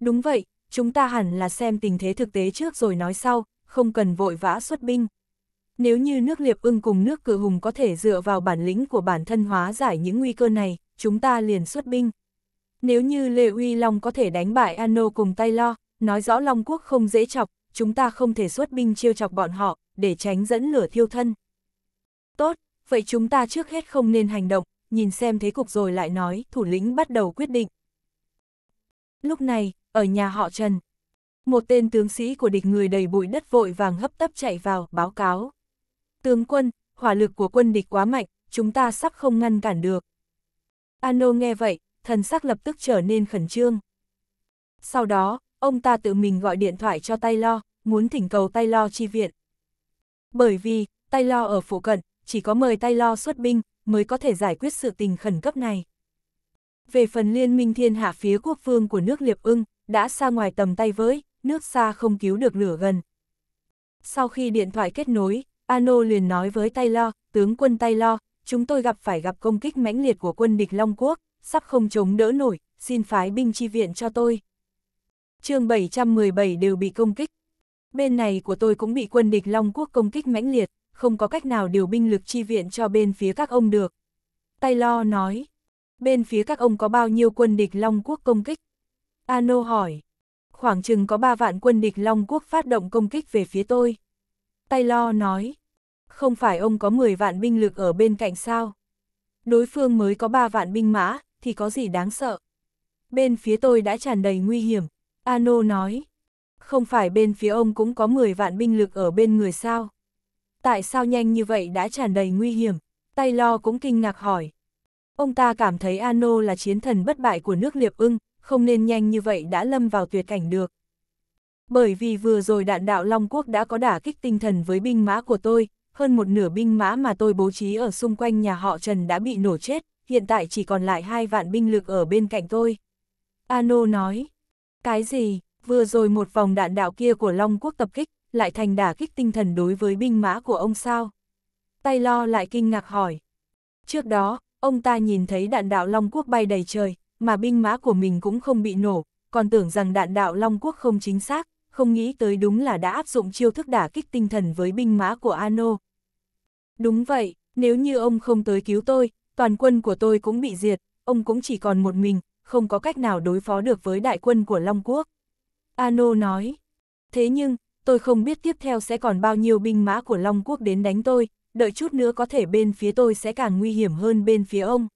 Đúng vậy, chúng ta hẳn là xem tình thế thực tế trước rồi nói sau, không cần vội vã xuất binh. Nếu như nước liệp ưng cùng nước cự hùng có thể dựa vào bản lĩnh của bản thân hóa giải những nguy cơ này, chúng ta liền xuất binh. Nếu như Lê Uy Long có thể đánh bại Ano cùng tay lo, nói rõ Long Quốc không dễ chọc, chúng ta không thể xuất binh chiêu chọc bọn họ, để tránh dẫn lửa thiêu thân. Tốt, vậy chúng ta trước hết không nên hành động, nhìn xem thế cục rồi lại nói, thủ lĩnh bắt đầu quyết định. Lúc này, ở nhà họ Trần, một tên tướng sĩ của địch người đầy bụi đất vội vàng hấp tấp chạy vào, báo cáo. Tướng quân, hỏa lực của quân địch quá mạnh, chúng ta sắp không ngăn cản được. Ano nghe vậy, thần sắc lập tức trở nên khẩn trương. Sau đó, ông ta tự mình gọi điện thoại cho tay lo, muốn thỉnh cầu tay lo chi viện. Bởi vì, tay lo ở phụ cận, chỉ có mời tay lo xuất binh, mới có thể giải quyết sự tình khẩn cấp này. Về phần liên minh thiên hạ phía quốc vương của nước Liệp ưng, đã xa ngoài tầm tay với, nước xa không cứu được lửa gần. Sau khi điện thoại kết nối, Ano liền nói với tay lo, tướng quân tay lo, chúng tôi gặp phải gặp công kích mãnh liệt của quân địch Long Quốc, sắp không chống đỡ nổi, xin phái binh chi viện cho tôi. chương 717 đều bị công kích. Bên này của tôi cũng bị quân địch Long Quốc công kích mãnh liệt, không có cách nào điều binh lực chi viện cho bên phía các ông được. Taylor nói, bên phía các ông có bao nhiêu quân địch Long Quốc công kích? Ano hỏi, khoảng chừng có 3 vạn quân địch Long Quốc phát động công kích về phía tôi. Taylor nói, không phải ông có 10 vạn binh lực ở bên cạnh sao? Đối phương mới có 3 vạn binh mã, thì có gì đáng sợ. Bên phía tôi đã tràn đầy nguy hiểm, Ano nói. Không phải bên phía ông cũng có 10 vạn binh lực ở bên người sao? Tại sao nhanh như vậy đã tràn đầy nguy hiểm? Tay lo cũng kinh ngạc hỏi. Ông ta cảm thấy Ano là chiến thần bất bại của nước liệp ưng, không nên nhanh như vậy đã lâm vào tuyệt cảnh được. Bởi vì vừa rồi đạn đạo Long Quốc đã có đả kích tinh thần với binh mã của tôi, hơn một nửa binh mã mà tôi bố trí ở xung quanh nhà họ Trần đã bị nổ chết, hiện tại chỉ còn lại hai vạn binh lực ở bên cạnh tôi. Ano nói, cái gì, vừa rồi một vòng đạn đạo kia của Long Quốc tập kích, lại thành đả kích tinh thần đối với binh mã của ông sao? Tay lo lại kinh ngạc hỏi. Trước đó, ông ta nhìn thấy đạn đạo Long Quốc bay đầy trời, mà binh mã của mình cũng không bị nổ, còn tưởng rằng đạn đạo Long Quốc không chính xác, không nghĩ tới đúng là đã áp dụng chiêu thức đả kích tinh thần với binh mã của Ano. Đúng vậy, nếu như ông không tới cứu tôi, toàn quân của tôi cũng bị diệt, ông cũng chỉ còn một mình, không có cách nào đối phó được với đại quân của Long Quốc. Ano nói, thế nhưng, tôi không biết tiếp theo sẽ còn bao nhiêu binh mã của Long Quốc đến đánh tôi, đợi chút nữa có thể bên phía tôi sẽ càng nguy hiểm hơn bên phía ông.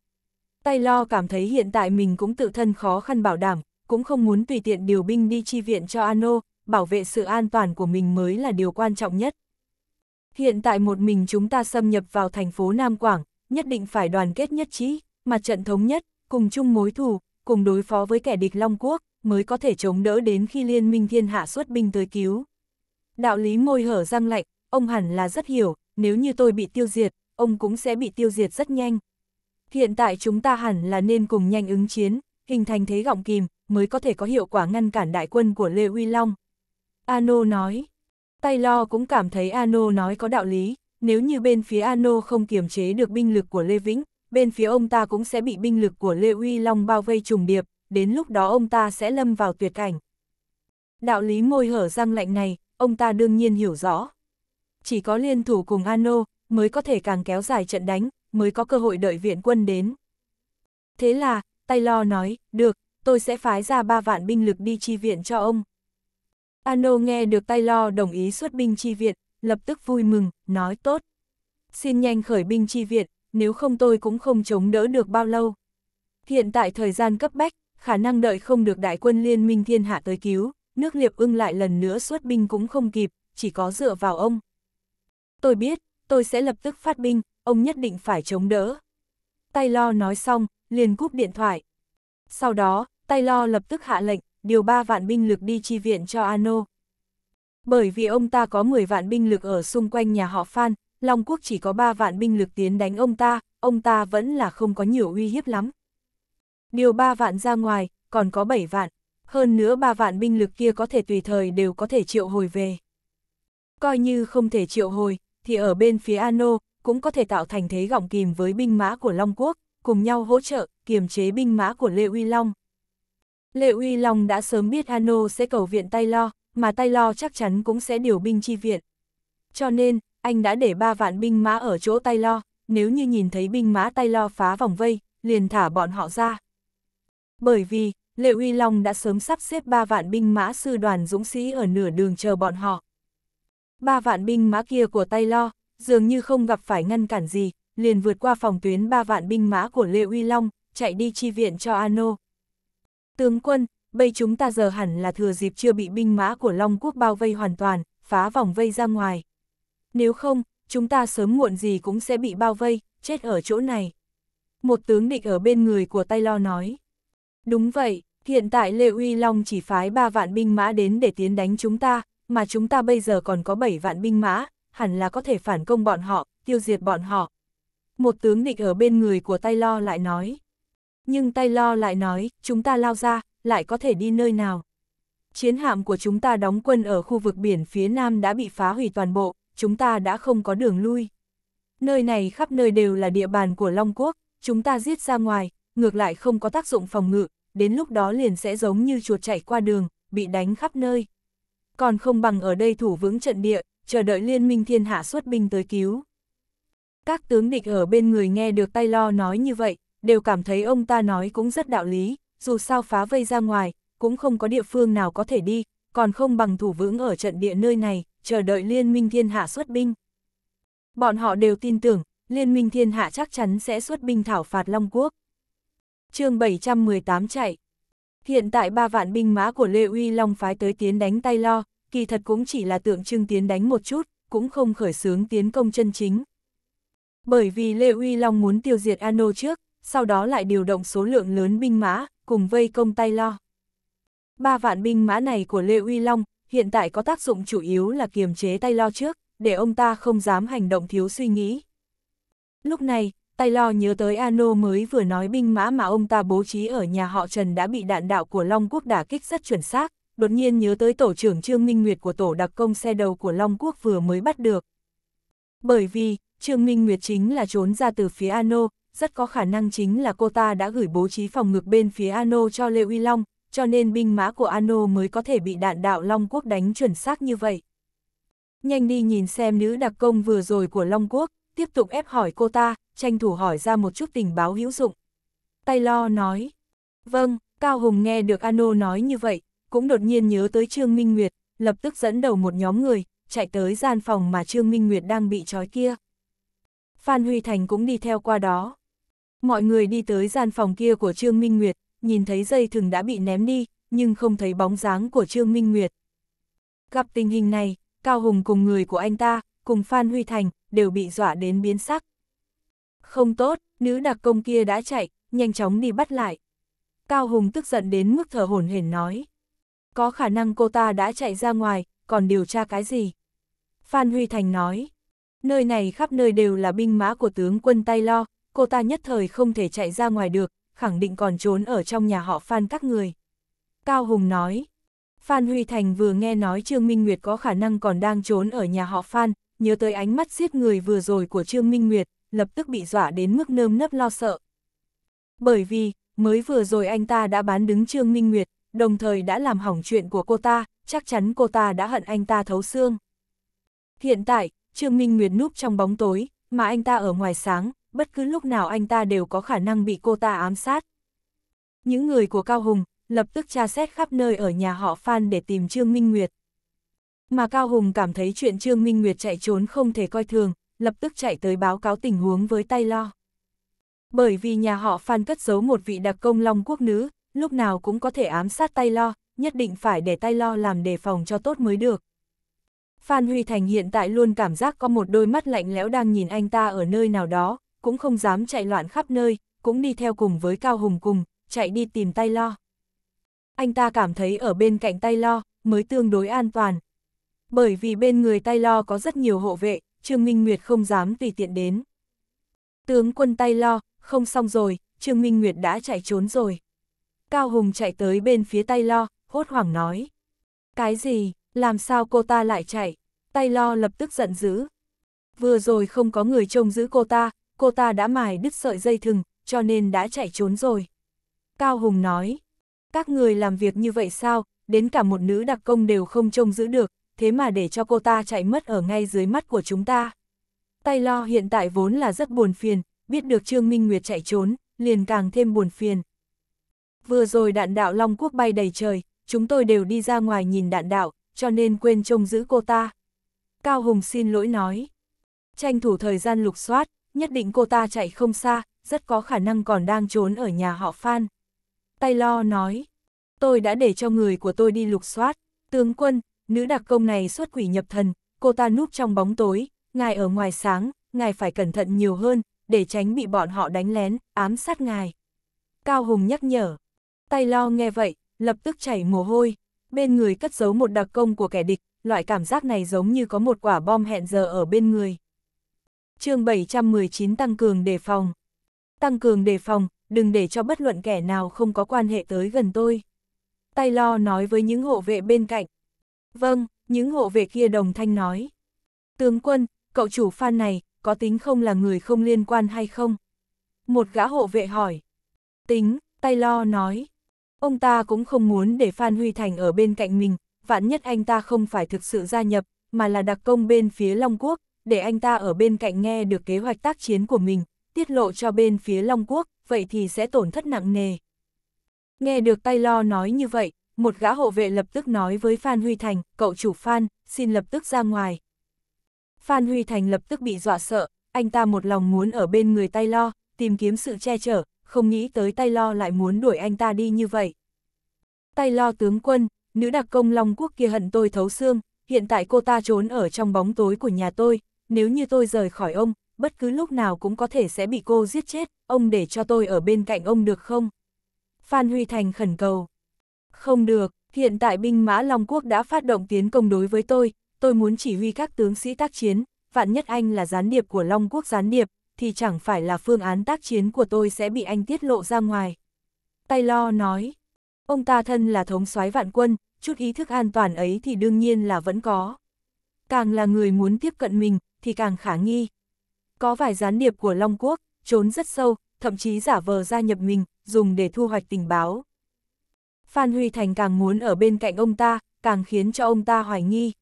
Tay lo cảm thấy hiện tại mình cũng tự thân khó khăn bảo đảm, cũng không muốn tùy tiện điều binh đi chi viện cho Ano, bảo vệ sự an toàn của mình mới là điều quan trọng nhất. Hiện tại một mình chúng ta xâm nhập vào thành phố Nam Quảng, nhất định phải đoàn kết nhất trí, mặt trận thống nhất, cùng chung mối thù, cùng đối phó với kẻ địch Long Quốc, mới có thể chống đỡ đến khi liên minh thiên hạ xuất binh tới cứu. Đạo lý môi hở răng lạnh, ông hẳn là rất hiểu, nếu như tôi bị tiêu diệt, ông cũng sẽ bị tiêu diệt rất nhanh. Hiện tại chúng ta hẳn là nên cùng nhanh ứng chiến, hình thành thế gọng kìm, mới có thể có hiệu quả ngăn cản đại quân của Lê Uy Long. Ano nói. Tay lo cũng cảm thấy Ano nói có đạo lý, nếu như bên phía Ano không kiềm chế được binh lực của Lê Vĩnh, bên phía ông ta cũng sẽ bị binh lực của Lê Uy Long bao vây trùng điệp, đến lúc đó ông ta sẽ lâm vào tuyệt cảnh. Đạo lý môi hở răng lạnh này, ông ta đương nhiên hiểu rõ. Chỉ có liên thủ cùng Ano mới có thể càng kéo dài trận đánh, mới có cơ hội đợi viện quân đến. Thế là, tay lo nói, được, tôi sẽ phái ra ba vạn binh lực đi chi viện cho ông. Ano nghe được tay lo đồng ý xuất binh chi viện, lập tức vui mừng, nói tốt. Xin nhanh khởi binh chi viện, nếu không tôi cũng không chống đỡ được bao lâu. Hiện tại thời gian cấp bách, khả năng đợi không được đại quân liên minh thiên hạ tới cứu, nước liệp ưng lại lần nữa xuất binh cũng không kịp, chỉ có dựa vào ông. Tôi biết, tôi sẽ lập tức phát binh, ông nhất định phải chống đỡ. Tay lo nói xong, liền cúp điện thoại. Sau đó, tay lo lập tức hạ lệnh, điều 3 vạn binh lực đi chi viện cho Ano. Bởi vì ông ta có 10 vạn binh lực ở xung quanh nhà họ Phan, Long Quốc chỉ có 3 vạn binh lực tiến đánh ông ta, ông ta vẫn là không có nhiều uy hiếp lắm. Điều 3 vạn ra ngoài, còn có 7 vạn, hơn nữa 3 vạn binh lực kia có thể tùy thời đều có thể triệu hồi về. Coi như không thể triệu hồi, thì ở bên phía Ano cũng có thể tạo thành thế gọng kìm với binh mã của Long Quốc, cùng nhau hỗ trợ, kiềm chế binh mã của Lê Uy Long. Lệ Uy Long đã sớm biết Ano sẽ cầu viện tay lo, mà Taylor chắc chắn cũng sẽ điều binh chi viện. Cho nên, anh đã để 3 vạn binh mã ở chỗ Taylor, nếu như nhìn thấy binh mã Taylor phá vòng vây, liền thả bọn họ ra. Bởi vì, Lệ Uy Long đã sớm sắp xếp 3 vạn binh mã sư đoàn dũng sĩ ở nửa đường chờ bọn họ. Ba vạn binh mã kia của Taylor, dường như không gặp phải ngăn cản gì, liền vượt qua phòng tuyến ba vạn binh mã của Lệ Uy Long, chạy đi chi viện cho Ano. Tướng quân, bây chúng ta giờ hẳn là thừa dịp chưa bị binh mã của Long Quốc bao vây hoàn toàn, phá vòng vây ra ngoài. Nếu không, chúng ta sớm muộn gì cũng sẽ bị bao vây, chết ở chỗ này. Một tướng địch ở bên người của tay lo nói. Đúng vậy, hiện tại Lê Uy Long chỉ phái 3 vạn binh mã đến để tiến đánh chúng ta, mà chúng ta bây giờ còn có 7 vạn binh mã, hẳn là có thể phản công bọn họ, tiêu diệt bọn họ. Một tướng địch ở bên người của tay lo lại nói. Nhưng tay lo lại nói, chúng ta lao ra, lại có thể đi nơi nào. Chiến hạm của chúng ta đóng quân ở khu vực biển phía nam đã bị phá hủy toàn bộ, chúng ta đã không có đường lui. Nơi này khắp nơi đều là địa bàn của Long Quốc, chúng ta giết ra ngoài, ngược lại không có tác dụng phòng ngự, đến lúc đó liền sẽ giống như chuột chạy qua đường, bị đánh khắp nơi. Còn không bằng ở đây thủ vững trận địa, chờ đợi liên minh thiên hạ xuất binh tới cứu. Các tướng địch ở bên người nghe được tay lo nói như vậy, đều cảm thấy ông ta nói cũng rất đạo lý, dù sao phá vây ra ngoài, cũng không có địa phương nào có thể đi, còn không bằng thủ vững ở trận địa nơi này, chờ đợi liên minh thiên hạ xuất binh. Bọn họ đều tin tưởng, liên minh thiên hạ chắc chắn sẽ xuất binh thảo phạt Long Quốc. chương 718 chạy Hiện tại ba vạn binh mã của Lê Uy Long phái tới tiến đánh tay lo, kỳ thật cũng chỉ là tượng trưng tiến đánh một chút, cũng không khởi xướng tiến công chân chính. Bởi vì Lê Uy Long muốn tiêu diệt Ano trước, sau đó lại điều động số lượng lớn binh mã, cùng vây công tay lo. Ba vạn binh mã này của Lê Uy Long hiện tại có tác dụng chủ yếu là kiềm chế tay lo trước, để ông ta không dám hành động thiếu suy nghĩ. Lúc này, tay lo nhớ tới Ano mới vừa nói binh mã mà ông ta bố trí ở nhà họ Trần đã bị đạn đạo của Long Quốc đả kích rất chuẩn xác, đột nhiên nhớ tới tổ trưởng Trương Minh Nguyệt của tổ đặc công xe đầu của Long Quốc vừa mới bắt được. Bởi vì, Trương Minh Nguyệt chính là trốn ra từ phía Ano, rất có khả năng chính là cô ta đã gửi bố trí phòng ngực bên phía Ano cho Lê Uy Long, cho nên binh mã của Ano mới có thể bị đạn đạo Long Quốc đánh chuẩn xác như vậy. Nhanh đi nhìn xem nữ đặc công vừa rồi của Long Quốc, tiếp tục ép hỏi cô ta, tranh thủ hỏi ra một chút tình báo hữu dụng. Tay lo nói, vâng, Cao Hùng nghe được Ano nói như vậy, cũng đột nhiên nhớ tới Trương Minh Nguyệt, lập tức dẫn đầu một nhóm người, chạy tới gian phòng mà Trương Minh Nguyệt đang bị trói kia. Phan Huy Thành cũng đi theo qua đó. Mọi người đi tới gian phòng kia của Trương Minh Nguyệt, nhìn thấy dây thừng đã bị ném đi, nhưng không thấy bóng dáng của Trương Minh Nguyệt. Gặp tình hình này, Cao Hùng cùng người của anh ta, cùng Phan Huy Thành, đều bị dọa đến biến sắc. Không tốt, nữ đặc công kia đã chạy, nhanh chóng đi bắt lại. Cao Hùng tức giận đến mức thở hổn hển nói. Có khả năng cô ta đã chạy ra ngoài, còn điều tra cái gì? Phan Huy Thành nói. Nơi này khắp nơi đều là binh mã của tướng quân Tay Lo, cô ta nhất thời không thể chạy ra ngoài được, khẳng định còn trốn ở trong nhà họ Phan các người. Cao Hùng nói, Phan Huy Thành vừa nghe nói Trương Minh Nguyệt có khả năng còn đang trốn ở nhà họ Phan, nhớ tới ánh mắt giết người vừa rồi của Trương Minh Nguyệt, lập tức bị dọa đến mức nơm nấp lo sợ. Bởi vì, mới vừa rồi anh ta đã bán đứng Trương Minh Nguyệt, đồng thời đã làm hỏng chuyện của cô ta, chắc chắn cô ta đã hận anh ta thấu xương. Hiện tại, Trương Minh Nguyệt núp trong bóng tối, mà anh ta ở ngoài sáng, bất cứ lúc nào anh ta đều có khả năng bị cô ta ám sát. Những người của Cao Hùng lập tức tra xét khắp nơi ở nhà họ Phan để tìm Trương Minh Nguyệt. Mà Cao Hùng cảm thấy chuyện Trương Minh Nguyệt chạy trốn không thể coi thường, lập tức chạy tới báo cáo tình huống với tay lo. Bởi vì nhà họ Phan cất giấu một vị đặc công Long Quốc Nữ, lúc nào cũng có thể ám sát tay lo, nhất định phải để tay lo làm đề phòng cho tốt mới được. Phan Huy Thành hiện tại luôn cảm giác có một đôi mắt lạnh lẽo đang nhìn anh ta ở nơi nào đó, cũng không dám chạy loạn khắp nơi, cũng đi theo cùng với Cao Hùng cùng, chạy đi tìm tay lo. Anh ta cảm thấy ở bên cạnh tay lo, mới tương đối an toàn. Bởi vì bên người tay lo có rất nhiều hộ vệ, Trương Minh Nguyệt không dám tùy tiện đến. Tướng quân tay lo, không xong rồi, Trương Minh Nguyệt đã chạy trốn rồi. Cao Hùng chạy tới bên phía tay lo, hốt hoảng nói. Cái gì, làm sao cô ta lại chạy? Tay lo lập tức giận dữ. Vừa rồi không có người trông giữ cô ta, cô ta đã mài đứt sợi dây thừng, cho nên đã chạy trốn rồi. Cao Hùng nói, các người làm việc như vậy sao, đến cả một nữ đặc công đều không trông giữ được, thế mà để cho cô ta chạy mất ở ngay dưới mắt của chúng ta. Tay lo hiện tại vốn là rất buồn phiền, biết được Trương Minh Nguyệt chạy trốn, liền càng thêm buồn phiền. Vừa rồi đạn đạo Long Quốc bay đầy trời, chúng tôi đều đi ra ngoài nhìn đạn đạo, cho nên quên trông giữ cô ta. Cao Hùng xin lỗi nói. Tranh thủ thời gian lục soát, nhất định cô ta chạy không xa, rất có khả năng còn đang trốn ở nhà họ Phan. Tay lo nói, tôi đã để cho người của tôi đi lục soát, tướng quân, nữ đặc công này xuất quỷ nhập thần, cô ta núp trong bóng tối, ngài ở ngoài sáng, ngài phải cẩn thận nhiều hơn, để tránh bị bọn họ đánh lén, ám sát ngài. Cao Hùng nhắc nhở, tay lo nghe vậy, lập tức chảy mồ hôi, bên người cất giấu một đặc công của kẻ địch, loại cảm giác này giống như có một quả bom hẹn giờ ở bên người chương 719 tăng cường đề phòng. Tăng cường đề phòng, đừng để cho bất luận kẻ nào không có quan hệ tới gần tôi. Tay lo nói với những hộ vệ bên cạnh. Vâng, những hộ vệ kia đồng thanh nói. Tướng quân, cậu chủ phan này, có tính không là người không liên quan hay không? Một gã hộ vệ hỏi. Tính, tay lo nói. Ông ta cũng không muốn để Phan Huy Thành ở bên cạnh mình, vạn nhất anh ta không phải thực sự gia nhập, mà là đặc công bên phía Long Quốc, để anh ta ở bên cạnh nghe được kế hoạch tác chiến của mình, tiết lộ cho bên phía Long Quốc, vậy thì sẽ tổn thất nặng nề. Nghe được tay lo nói như vậy, một gã hộ vệ lập tức nói với Phan Huy Thành, cậu chủ Phan, xin lập tức ra ngoài. Phan Huy Thành lập tức bị dọa sợ, anh ta một lòng muốn ở bên người tay lo, tìm kiếm sự che chở, không nghĩ tới tay lo lại muốn đuổi anh ta đi như vậy. Tay lo tướng quân, nữ đặc công Long Quốc kia hận tôi thấu xương, hiện tại cô ta trốn ở trong bóng tối của nhà tôi, nếu như tôi rời khỏi ông, bất cứ lúc nào cũng có thể sẽ bị cô giết chết, ông để cho tôi ở bên cạnh ông được không? Phan Huy Thành khẩn cầu. Không được, hiện tại binh mã Long Quốc đã phát động tiến công đối với tôi, tôi muốn chỉ huy các tướng sĩ tác chiến, vạn nhất anh là gián điệp của Long Quốc gián điệp, thì chẳng phải là phương án tác chiến của tôi sẽ bị anh tiết lộ ra ngoài. Tay lo nói, ông ta thân là thống soái vạn quân, chút ý thức an toàn ấy thì đương nhiên là vẫn có. Càng là người muốn tiếp cận mình, thì càng khả nghi. Có vài gián điệp của Long Quốc, trốn rất sâu, thậm chí giả vờ gia nhập mình, dùng để thu hoạch tình báo. Phan Huy Thành càng muốn ở bên cạnh ông ta, càng khiến cho ông ta hoài nghi.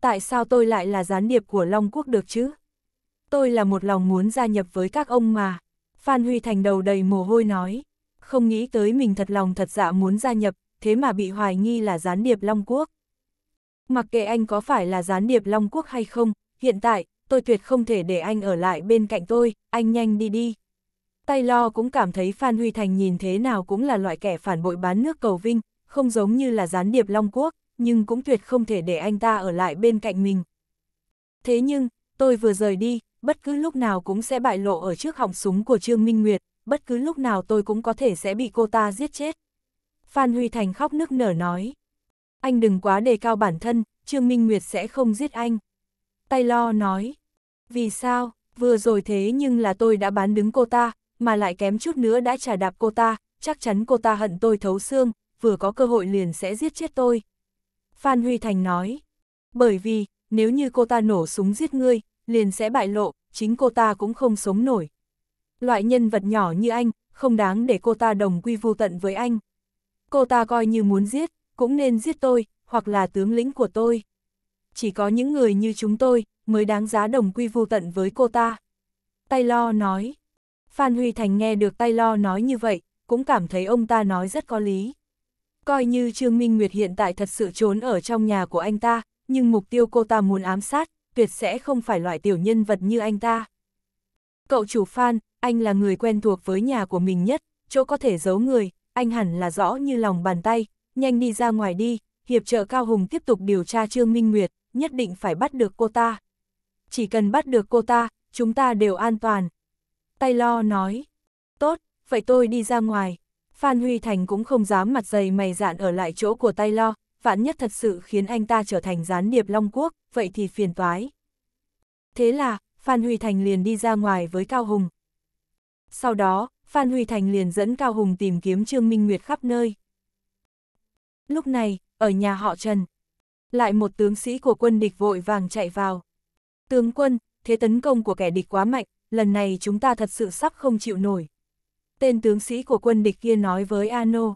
Tại sao tôi lại là gián điệp của Long Quốc được chứ? Tôi là một lòng muốn gia nhập với các ông mà. Phan Huy Thành đầu đầy mồ hôi nói. Không nghĩ tới mình thật lòng thật dạ muốn gia nhập, thế mà bị hoài nghi là gián điệp Long Quốc. Mặc kệ anh có phải là gián điệp Long Quốc hay không, hiện tại, tôi tuyệt không thể để anh ở lại bên cạnh tôi, anh nhanh đi đi. Tay lo cũng cảm thấy Phan Huy Thành nhìn thế nào cũng là loại kẻ phản bội bán nước cầu vinh, không giống như là gián điệp Long Quốc, nhưng cũng tuyệt không thể để anh ta ở lại bên cạnh mình. Thế nhưng, tôi vừa rời đi, bất cứ lúc nào cũng sẽ bại lộ ở trước họng súng của Trương Minh Nguyệt, bất cứ lúc nào tôi cũng có thể sẽ bị cô ta giết chết. Phan Huy Thành khóc nức nở nói. Anh đừng quá đề cao bản thân, Trương Minh Nguyệt sẽ không giết anh tay lo nói. Vì sao, vừa rồi thế nhưng là tôi đã bán đứng cô ta, mà lại kém chút nữa đã trả đạp cô ta, chắc chắn cô ta hận tôi thấu xương, vừa có cơ hội liền sẽ giết chết tôi. Phan Huy Thành nói, bởi vì, nếu như cô ta nổ súng giết ngươi, liền sẽ bại lộ, chính cô ta cũng không sống nổi. Loại nhân vật nhỏ như anh, không đáng để cô ta đồng quy vô tận với anh. Cô ta coi như muốn giết, cũng nên giết tôi, hoặc là tướng lĩnh của tôi chỉ có những người như chúng tôi mới đáng giá đồng quy vô tận với cô ta. Taylor nói. Phan Huy Thành nghe được Taylor nói như vậy, cũng cảm thấy ông ta nói rất có lý. Coi như Trương Minh Nguyệt hiện tại thật sự trốn ở trong nhà của anh ta, nhưng mục tiêu cô ta muốn ám sát, tuyệt sẽ không phải loại tiểu nhân vật như anh ta. Cậu chủ Phan, anh là người quen thuộc với nhà của mình nhất, chỗ có thể giấu người, anh hẳn là rõ như lòng bàn tay, nhanh đi ra ngoài đi, hiệp trợ Cao Hùng tiếp tục điều tra Trương Minh Nguyệt, nhất định phải bắt được cô ta. Chỉ cần bắt được cô ta, chúng ta đều an toàn. Tay lo nói, tốt, vậy tôi đi ra ngoài. Phan Huy Thành cũng không dám mặt dày mày dạn ở lại chỗ của tay lo, vạn nhất thật sự khiến anh ta trở thành gián điệp Long Quốc, vậy thì phiền toái. Thế là, Phan Huy Thành liền đi ra ngoài với Cao Hùng. Sau đó, Phan Huy Thành liền dẫn Cao Hùng tìm kiếm Trương Minh Nguyệt khắp nơi. Lúc này, ở nhà họ Trần, lại một tướng sĩ của quân địch vội vàng chạy vào. Tướng quân, thế tấn công của kẻ địch quá mạnh, lần này chúng ta thật sự sắp không chịu nổi. Tên tướng sĩ của quân địch kia nói với Ano.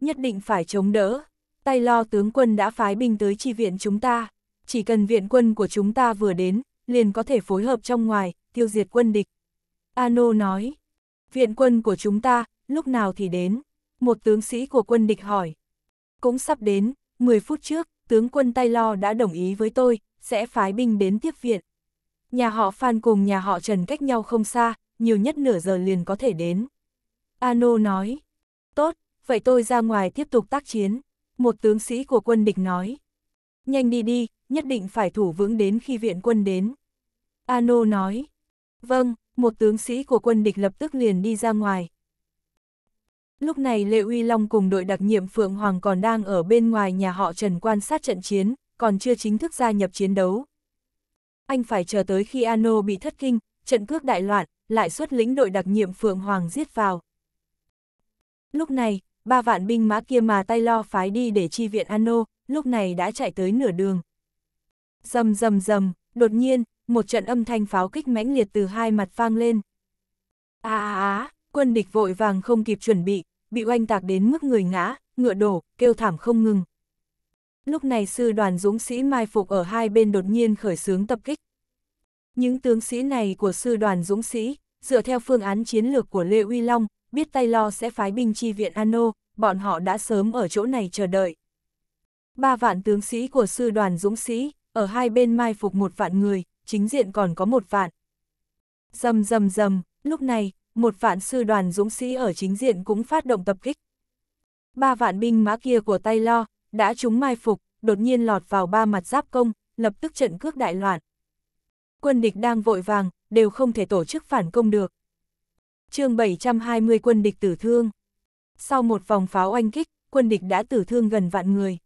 Nhất định phải chống đỡ, tay lo tướng quân đã phái binh tới chi viện chúng ta. Chỉ cần viện quân của chúng ta vừa đến, liền có thể phối hợp trong ngoài, tiêu diệt quân địch. Ano nói, viện quân của chúng ta, lúc nào thì đến? Một tướng sĩ của quân địch hỏi. Cũng sắp đến, 10 phút trước, tướng quân tay lo đã đồng ý với tôi, sẽ phái binh đến tiếp viện. Nhà họ Phan cùng nhà họ Trần cách nhau không xa, nhiều nhất nửa giờ liền có thể đến. Ano nói, tốt, vậy tôi ra ngoài tiếp tục tác chiến. Một tướng sĩ của quân địch nói, nhanh đi đi, nhất định phải thủ vững đến khi viện quân đến. Ano nói, vâng, một tướng sĩ của quân địch lập tức liền đi ra ngoài, Lúc này Lê Uy Long cùng đội đặc nhiệm Phượng Hoàng còn đang ở bên ngoài nhà họ Trần quan sát trận chiến, còn chưa chính thức gia nhập chiến đấu. Anh phải chờ tới khi Ano bị thất kinh, trận cước đại loạn, lại xuất lĩnh đội đặc nhiệm Phượng Hoàng giết vào. Lúc này, ba vạn binh mã kia mà tay lo phái đi để chi viện Ano, lúc này đã chạy tới nửa đường. Dầm dầm dầm, đột nhiên, một trận âm thanh pháo kích mãnh liệt từ hai mặt vang lên. À à á, quân địch vội vàng không kịp chuẩn bị, bị oanh tạc đến mức người ngã, ngựa đổ, kêu thảm không ngừng. Lúc này sư đoàn dũng sĩ mai phục ở hai bên đột nhiên khởi xướng tập kích. Những tướng sĩ này của sư đoàn dũng sĩ, dựa theo phương án chiến lược của Lê Uy Long, biết tay lo sẽ phái binh chi viện Ano, bọn họ đã sớm ở chỗ này chờ đợi. Ba vạn tướng sĩ của sư đoàn dũng sĩ, ở hai bên mai phục một vạn người, chính diện còn có một vạn. Dầm dầm dầm, lúc này, một vạn sư đoàn dũng sĩ ở chính diện cũng phát động tập kích. Ba vạn binh mã kia của tay lo, đã chúng mai phục, đột nhiên lọt vào ba mặt giáp công, lập tức trận cước đại loạn. Quân địch đang vội vàng, đều không thể tổ chức phản công được. chương 720 quân địch tử thương. Sau một vòng pháo oanh kích, quân địch đã tử thương gần vạn người.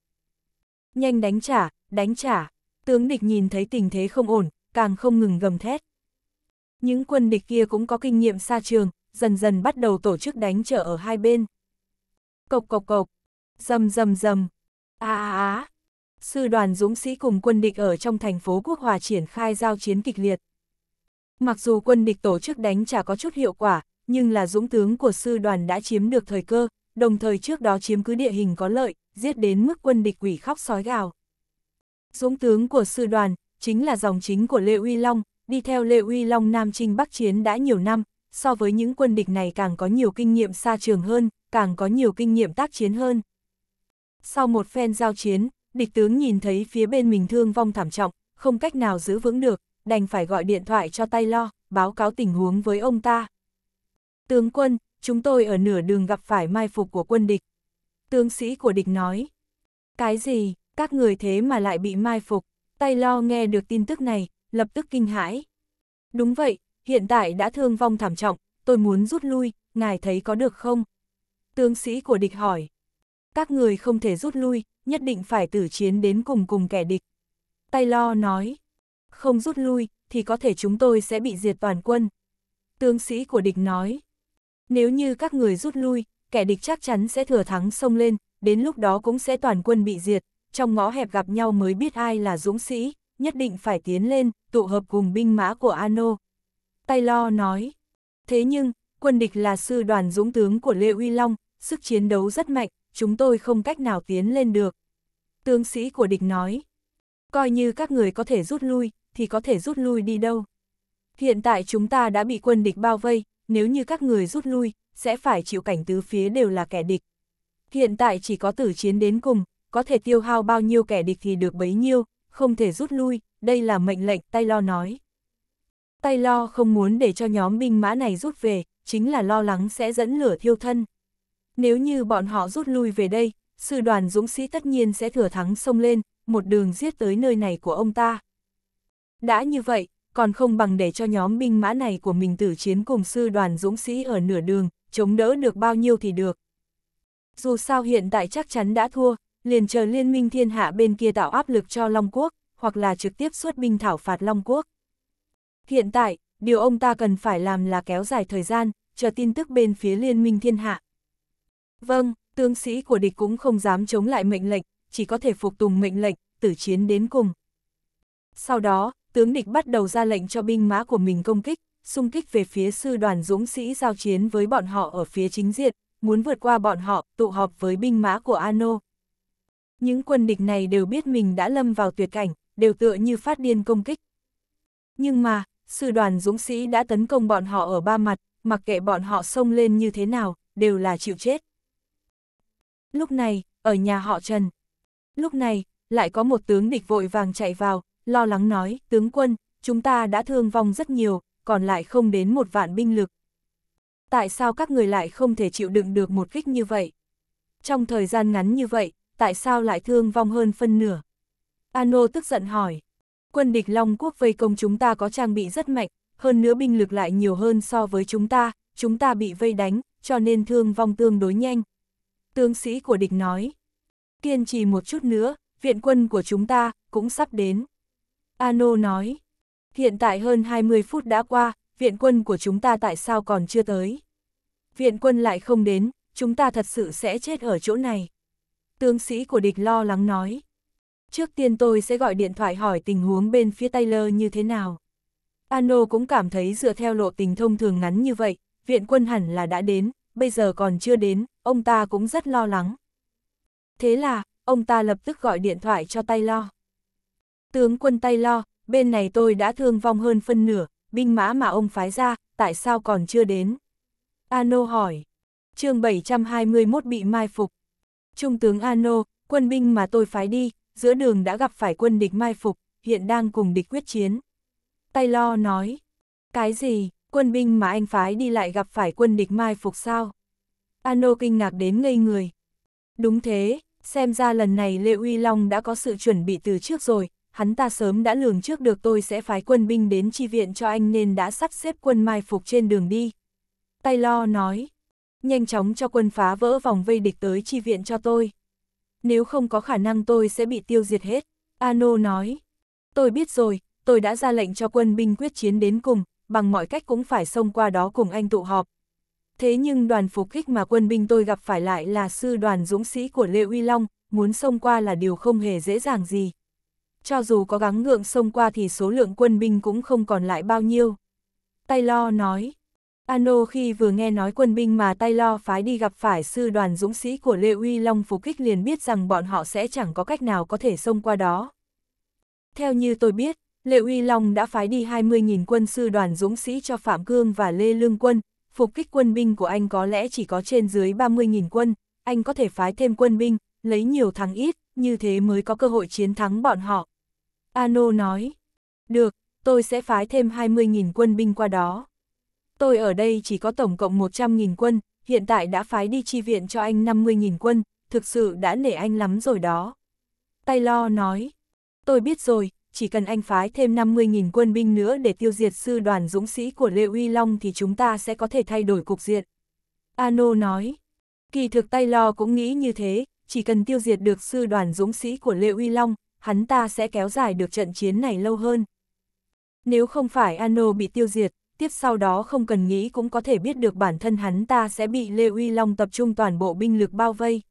Nhanh đánh trả, đánh trả, tướng địch nhìn thấy tình thế không ổn, càng không ngừng gầm thét. Những quân địch kia cũng có kinh nghiệm xa trường, dần dần bắt đầu tổ chức đánh trở ở hai bên. Cộc cộc cộc, rầm rầm rầm a a a Sư đoàn dũng sĩ cùng quân địch ở trong thành phố Quốc Hòa triển khai giao chiến kịch liệt. Mặc dù quân địch tổ chức đánh chả có chút hiệu quả, nhưng là dũng tướng của sư đoàn đã chiếm được thời cơ, đồng thời trước đó chiếm cứ địa hình có lợi, giết đến mức quân địch quỷ khóc sói gào. Dũng tướng của sư đoàn, chính là dòng chính của Lê Uy Long, đi theo Lê Uy Long Nam Trinh Bắc Chiến đã nhiều năm, so với những quân địch này càng có nhiều kinh nghiệm xa trường hơn, càng có nhiều kinh nghiệm tác chiến hơn. Sau một phen giao chiến, địch tướng nhìn thấy phía bên mình thương vong thảm trọng, không cách nào giữ vững được, đành phải gọi điện thoại cho tay lo, báo cáo tình huống với ông ta. Tướng quân, chúng tôi ở nửa đường gặp phải mai phục của quân địch. Tướng sĩ của địch nói. Cái gì, các người thế mà lại bị mai phục. Tay lo nghe được tin tức này, lập tức kinh hãi. Đúng vậy, hiện tại đã thương vong thảm trọng, tôi muốn rút lui, ngài thấy có được không? Tướng sĩ của địch hỏi. Các người không thể rút lui, nhất định phải tử chiến đến cùng cùng kẻ địch. Tay lo nói. Không rút lui, thì có thể chúng tôi sẽ bị diệt toàn quân. Tướng sĩ của địch nói. Nếu như các người rút lui, kẻ địch chắc chắn sẽ thừa thắng xông lên, đến lúc đó cũng sẽ toàn quân bị diệt, trong ngõ hẹp gặp nhau mới biết ai là dũng sĩ, nhất định phải tiến lên, tụ hợp cùng binh mã của Ano. Tay lo nói. Thế nhưng, quân địch là sư đoàn dũng tướng của Lê Uy Long, sức chiến đấu rất mạnh, chúng tôi không cách nào tiến lên được. Tướng sĩ của địch nói. Coi như các người có thể rút lui, thì có thể rút lui đi đâu. Hiện tại chúng ta đã bị quân địch bao vây, nếu như các người rút lui, sẽ phải chịu cảnh tứ phía đều là kẻ địch. Hiện tại chỉ có tử chiến đến cùng, có thể tiêu hao bao nhiêu kẻ địch thì được bấy nhiêu, không thể rút lui, đây là mệnh lệnh, tay lo nói. Tay lo không muốn để cho nhóm binh mã này rút về, chính là lo lắng sẽ dẫn lửa thiêu thân. Nếu như bọn họ rút lui về đây, sư đoàn dũng sĩ tất nhiên sẽ thừa thắng sông lên, một đường giết tới nơi này của ông ta. Đã như vậy, còn không bằng để cho nhóm binh mã này của mình tử chiến cùng sư đoàn dũng sĩ ở nửa đường, chống đỡ được bao nhiêu thì được. Dù sao hiện tại chắc chắn đã thua, liền chờ liên minh thiên hạ bên kia tạo áp lực cho Long Quốc, hoặc là trực tiếp xuất binh thảo phạt Long Quốc. Hiện tại, điều ông ta cần phải làm là kéo dài thời gian, chờ tin tức bên phía liên minh thiên hạ. Vâng, tướng sĩ của địch cũng không dám chống lại mệnh lệnh, chỉ có thể phục tùng mệnh lệnh, tử chiến đến cùng. Sau đó, tướng địch bắt đầu ra lệnh cho binh mã của mình công kích, xung kích về phía sư đoàn dũng sĩ giao chiến với bọn họ ở phía chính diện, muốn vượt qua bọn họ, tụ họp với binh mã của Ano, những quân địch này đều biết mình đã lâm vào tuyệt cảnh, đều tựa như phát điên công kích. Nhưng mà, sư đoàn dũng sĩ đã tấn công bọn họ ở ba mặt, mặc kệ bọn họ xông lên như thế nào, đều là chịu chết. Lúc này, ở nhà họ Trần. Lúc này, lại có một tướng địch vội vàng chạy vào, lo lắng nói, tướng quân, chúng ta đã thương vong rất nhiều, còn lại không đến một vạn binh lực. Tại sao các người lại không thể chịu đựng được một kích như vậy? Trong thời gian ngắn như vậy, tại sao lại thương vong hơn phân nửa? Ano tức giận hỏi. Quân địch Long Quốc vây công chúng ta có trang bị rất mạnh, hơn nữa binh lực lại nhiều hơn so với chúng ta, chúng ta bị vây đánh, cho nên thương vong tương đối nhanh. Tướng sĩ của địch nói. Kiên trì một chút nữa, viện quân của chúng ta cũng sắp đến. Ano nói. Hiện tại hơn 20 phút đã qua, viện quân của chúng ta tại sao còn chưa tới? Viện quân lại không đến, chúng ta thật sự sẽ chết ở chỗ này tướng sĩ của địch lo lắng nói. Trước tiên tôi sẽ gọi điện thoại hỏi tình huống bên phía Taylor như thế nào. Ano cũng cảm thấy dựa theo lộ tình thông thường ngắn như vậy, viện quân hẳn là đã đến, bây giờ còn chưa đến, ông ta cũng rất lo lắng. Thế là, ông ta lập tức gọi điện thoại cho Taylor. Tướng quân Taylor, bên này tôi đã thương vong hơn phân nửa, binh mã mà ông phái ra, tại sao còn chưa đến? Ano hỏi. chương 721 bị mai phục, Trung tướng Ano, quân binh mà tôi phái đi, giữa đường đã gặp phải quân địch mai phục, hiện đang cùng địch quyết chiến. Tay lo nói, cái gì, quân binh mà anh phái đi lại gặp phải quân địch mai phục sao? Ano kinh ngạc đến ngây người. Đúng thế, xem ra lần này Lê Uy Long đã có sự chuẩn bị từ trước rồi, hắn ta sớm đã lường trước được tôi sẽ phái quân binh đến chi viện cho anh nên đã sắp xếp quân mai phục trên đường đi. Tay lo nói, Nhanh chóng cho quân phá vỡ vòng vây địch tới chi viện cho tôi. Nếu không có khả năng tôi sẽ bị tiêu diệt hết. Ano nói. Tôi biết rồi, tôi đã ra lệnh cho quân binh quyết chiến đến cùng, bằng mọi cách cũng phải xông qua đó cùng anh tụ họp. Thế nhưng đoàn phục kích mà quân binh tôi gặp phải lại là sư đoàn dũng sĩ của Lê Uy Long, muốn xông qua là điều không hề dễ dàng gì. Cho dù có gắng ngượng xông qua thì số lượng quân binh cũng không còn lại bao nhiêu. Tay lo nói, Ano khi vừa nghe nói quân binh mà tay lo phái đi gặp phải sư đoàn dũng sĩ của Lê Uy Long phục kích liền biết rằng bọn họ sẽ chẳng có cách nào có thể xông qua đó. Theo như tôi biết, Lê Uy Long đã phái đi 20.000 quân sư đoàn dũng sĩ cho Phạm Cương và Lê Lương Quân, phục kích quân binh của anh có lẽ chỉ có trên dưới 30.000 quân, anh có thể phái thêm quân binh, lấy nhiều thắng ít, như thế mới có cơ hội chiến thắng bọn họ. Ano nói, được, tôi sẽ phái thêm 20.000 quân binh qua đó tôi ở đây chỉ có tổng cộng 100.000 quân, hiện tại đã phái đi chi viện cho anh 50.000 quân, thực sự đã nể anh lắm rồi đó. Tay lo nói, tôi biết rồi, chỉ cần anh phái thêm 50.000 quân binh nữa để tiêu diệt sư đoàn dũng sĩ của Lê Uy Long thì chúng ta sẽ có thể thay đổi cục diện. Ano nói, kỳ thực tay lo cũng nghĩ như thế, chỉ cần tiêu diệt được sư đoàn dũng sĩ của Lê Uy Long, hắn ta sẽ kéo dài được trận chiến này lâu hơn. Nếu không phải Ano bị tiêu diệt, tiếp sau đó không cần nghĩ cũng có thể biết được bản thân hắn ta sẽ bị Lê Uy Long tập trung toàn bộ binh lực bao vây.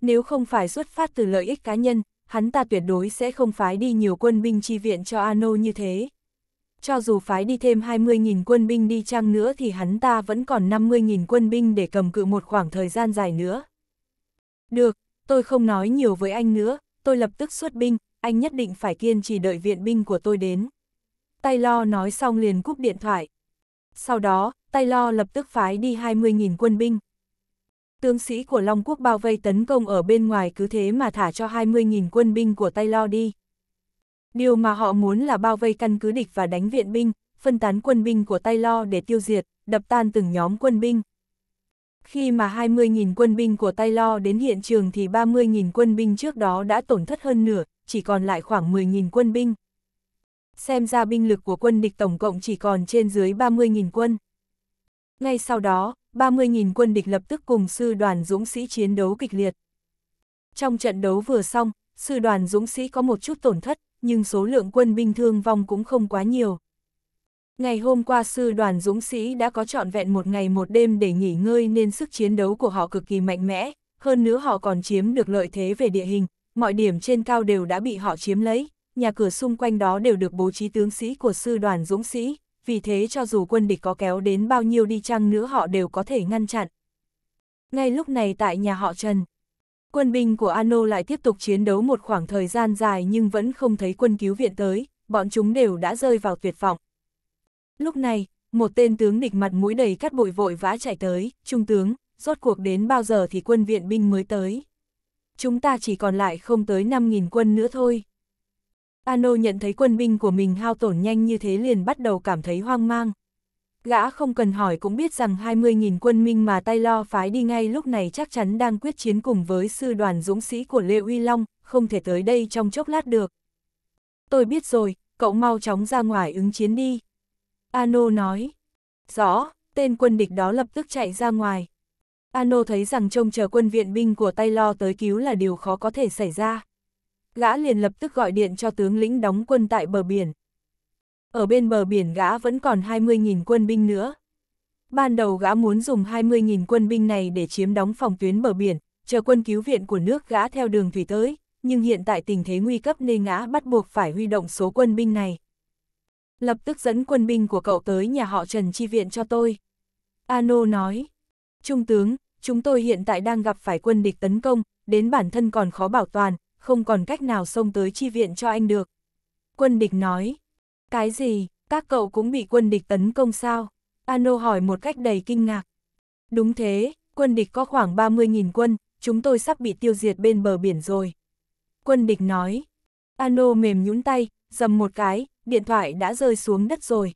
Nếu không phải xuất phát từ lợi ích cá nhân, hắn ta tuyệt đối sẽ không phái đi nhiều quân binh chi viện cho Ano như thế. Cho dù phái đi thêm 20.000 quân binh đi chăng nữa thì hắn ta vẫn còn 50.000 quân binh để cầm cự một khoảng thời gian dài nữa. Được, tôi không nói nhiều với anh nữa, tôi lập tức xuất binh, anh nhất định phải kiên trì đợi viện binh của tôi đến. Taylor nói xong liền cúp điện thoại. Sau đó, Taylor lập tức phái đi 20.000 quân binh. Tướng sĩ của Long Quốc bao vây tấn công ở bên ngoài cứ thế mà thả cho 20.000 quân binh của Taylor đi. Điều mà họ muốn là bao vây căn cứ địch và đánh viện binh, phân tán quân binh của Taylor để tiêu diệt, đập tan từng nhóm quân binh. Khi mà 20.000 quân binh của Taylor đến hiện trường thì 30.000 quân binh trước đó đã tổn thất hơn nửa, chỉ còn lại khoảng 10.000 quân binh xem ra binh lực của quân địch tổng cộng chỉ còn trên dưới 30.000 quân. Ngay sau đó, 30.000 quân địch lập tức cùng sư đoàn dũng sĩ chiến đấu kịch liệt. Trong trận đấu vừa xong, sư đoàn dũng sĩ có một chút tổn thất, nhưng số lượng quân binh thương vong cũng không quá nhiều. Ngày hôm qua sư đoàn dũng sĩ đã có trọn vẹn một ngày một đêm để nghỉ ngơi nên sức chiến đấu của họ cực kỳ mạnh mẽ, hơn nữa họ còn chiếm được lợi thế về địa hình, mọi điểm trên cao đều đã bị họ chiếm lấy nhà cửa xung quanh đó đều được bố trí tướng sĩ của sư đoàn dũng sĩ, vì thế cho dù quân địch có kéo đến bao nhiêu đi chăng nữa họ đều có thể ngăn chặn. Ngay lúc này tại nhà họ Trần, quân binh của Ano lại tiếp tục chiến đấu một khoảng thời gian dài nhưng vẫn không thấy quân cứu viện tới, bọn chúng đều đã rơi vào tuyệt vọng. Lúc này, một tên tướng địch mặt mũi đầy cắt bụi vội vã chạy tới, trung tướng, rốt cuộc đến bao giờ thì quân viện binh mới tới. Chúng ta chỉ còn lại không tới 5.000 quân nữa thôi. Ano nhận thấy quân binh của mình hao tổn nhanh như thế liền bắt đầu cảm thấy hoang mang. Gã không cần hỏi cũng biết rằng 20.000 quân minh mà tay lo phái đi ngay lúc này chắc chắn đang quyết chiến cùng với sư đoàn dũng sĩ của Lê Uy Long, không thể tới đây trong chốc lát được. Tôi biết rồi, cậu mau chóng ra ngoài ứng chiến đi. Ano nói. Rõ, tên quân địch đó lập tức chạy ra ngoài. Ano thấy rằng trông chờ quân viện binh của tay lo tới cứu là điều khó có thể xảy ra gã liền lập tức gọi điện cho tướng lĩnh đóng quân tại bờ biển. Ở bên bờ biển gã vẫn còn 20.000 quân binh nữa. Ban đầu gã muốn dùng 20.000 quân binh này để chiếm đóng phòng tuyến bờ biển, chờ quân cứu viện của nước gã theo đường thủy tới, nhưng hiện tại tình thế nguy cấp nên gã bắt buộc phải huy động số quân binh này. Lập tức dẫn quân binh của cậu tới nhà họ Trần chi viện cho tôi. Ano nói, Trung tướng, chúng tôi hiện tại đang gặp phải quân địch tấn công, đến bản thân còn khó bảo toàn, không còn cách nào xông tới chi viện cho anh được. Quân địch nói, cái gì, các cậu cũng bị quân địch tấn công sao? Ano hỏi một cách đầy kinh ngạc. Đúng thế, quân địch có khoảng 30.000 quân, chúng tôi sắp bị tiêu diệt bên bờ biển rồi. Quân địch nói, Ano mềm nhún tay, dầm một cái, điện thoại đã rơi xuống đất rồi.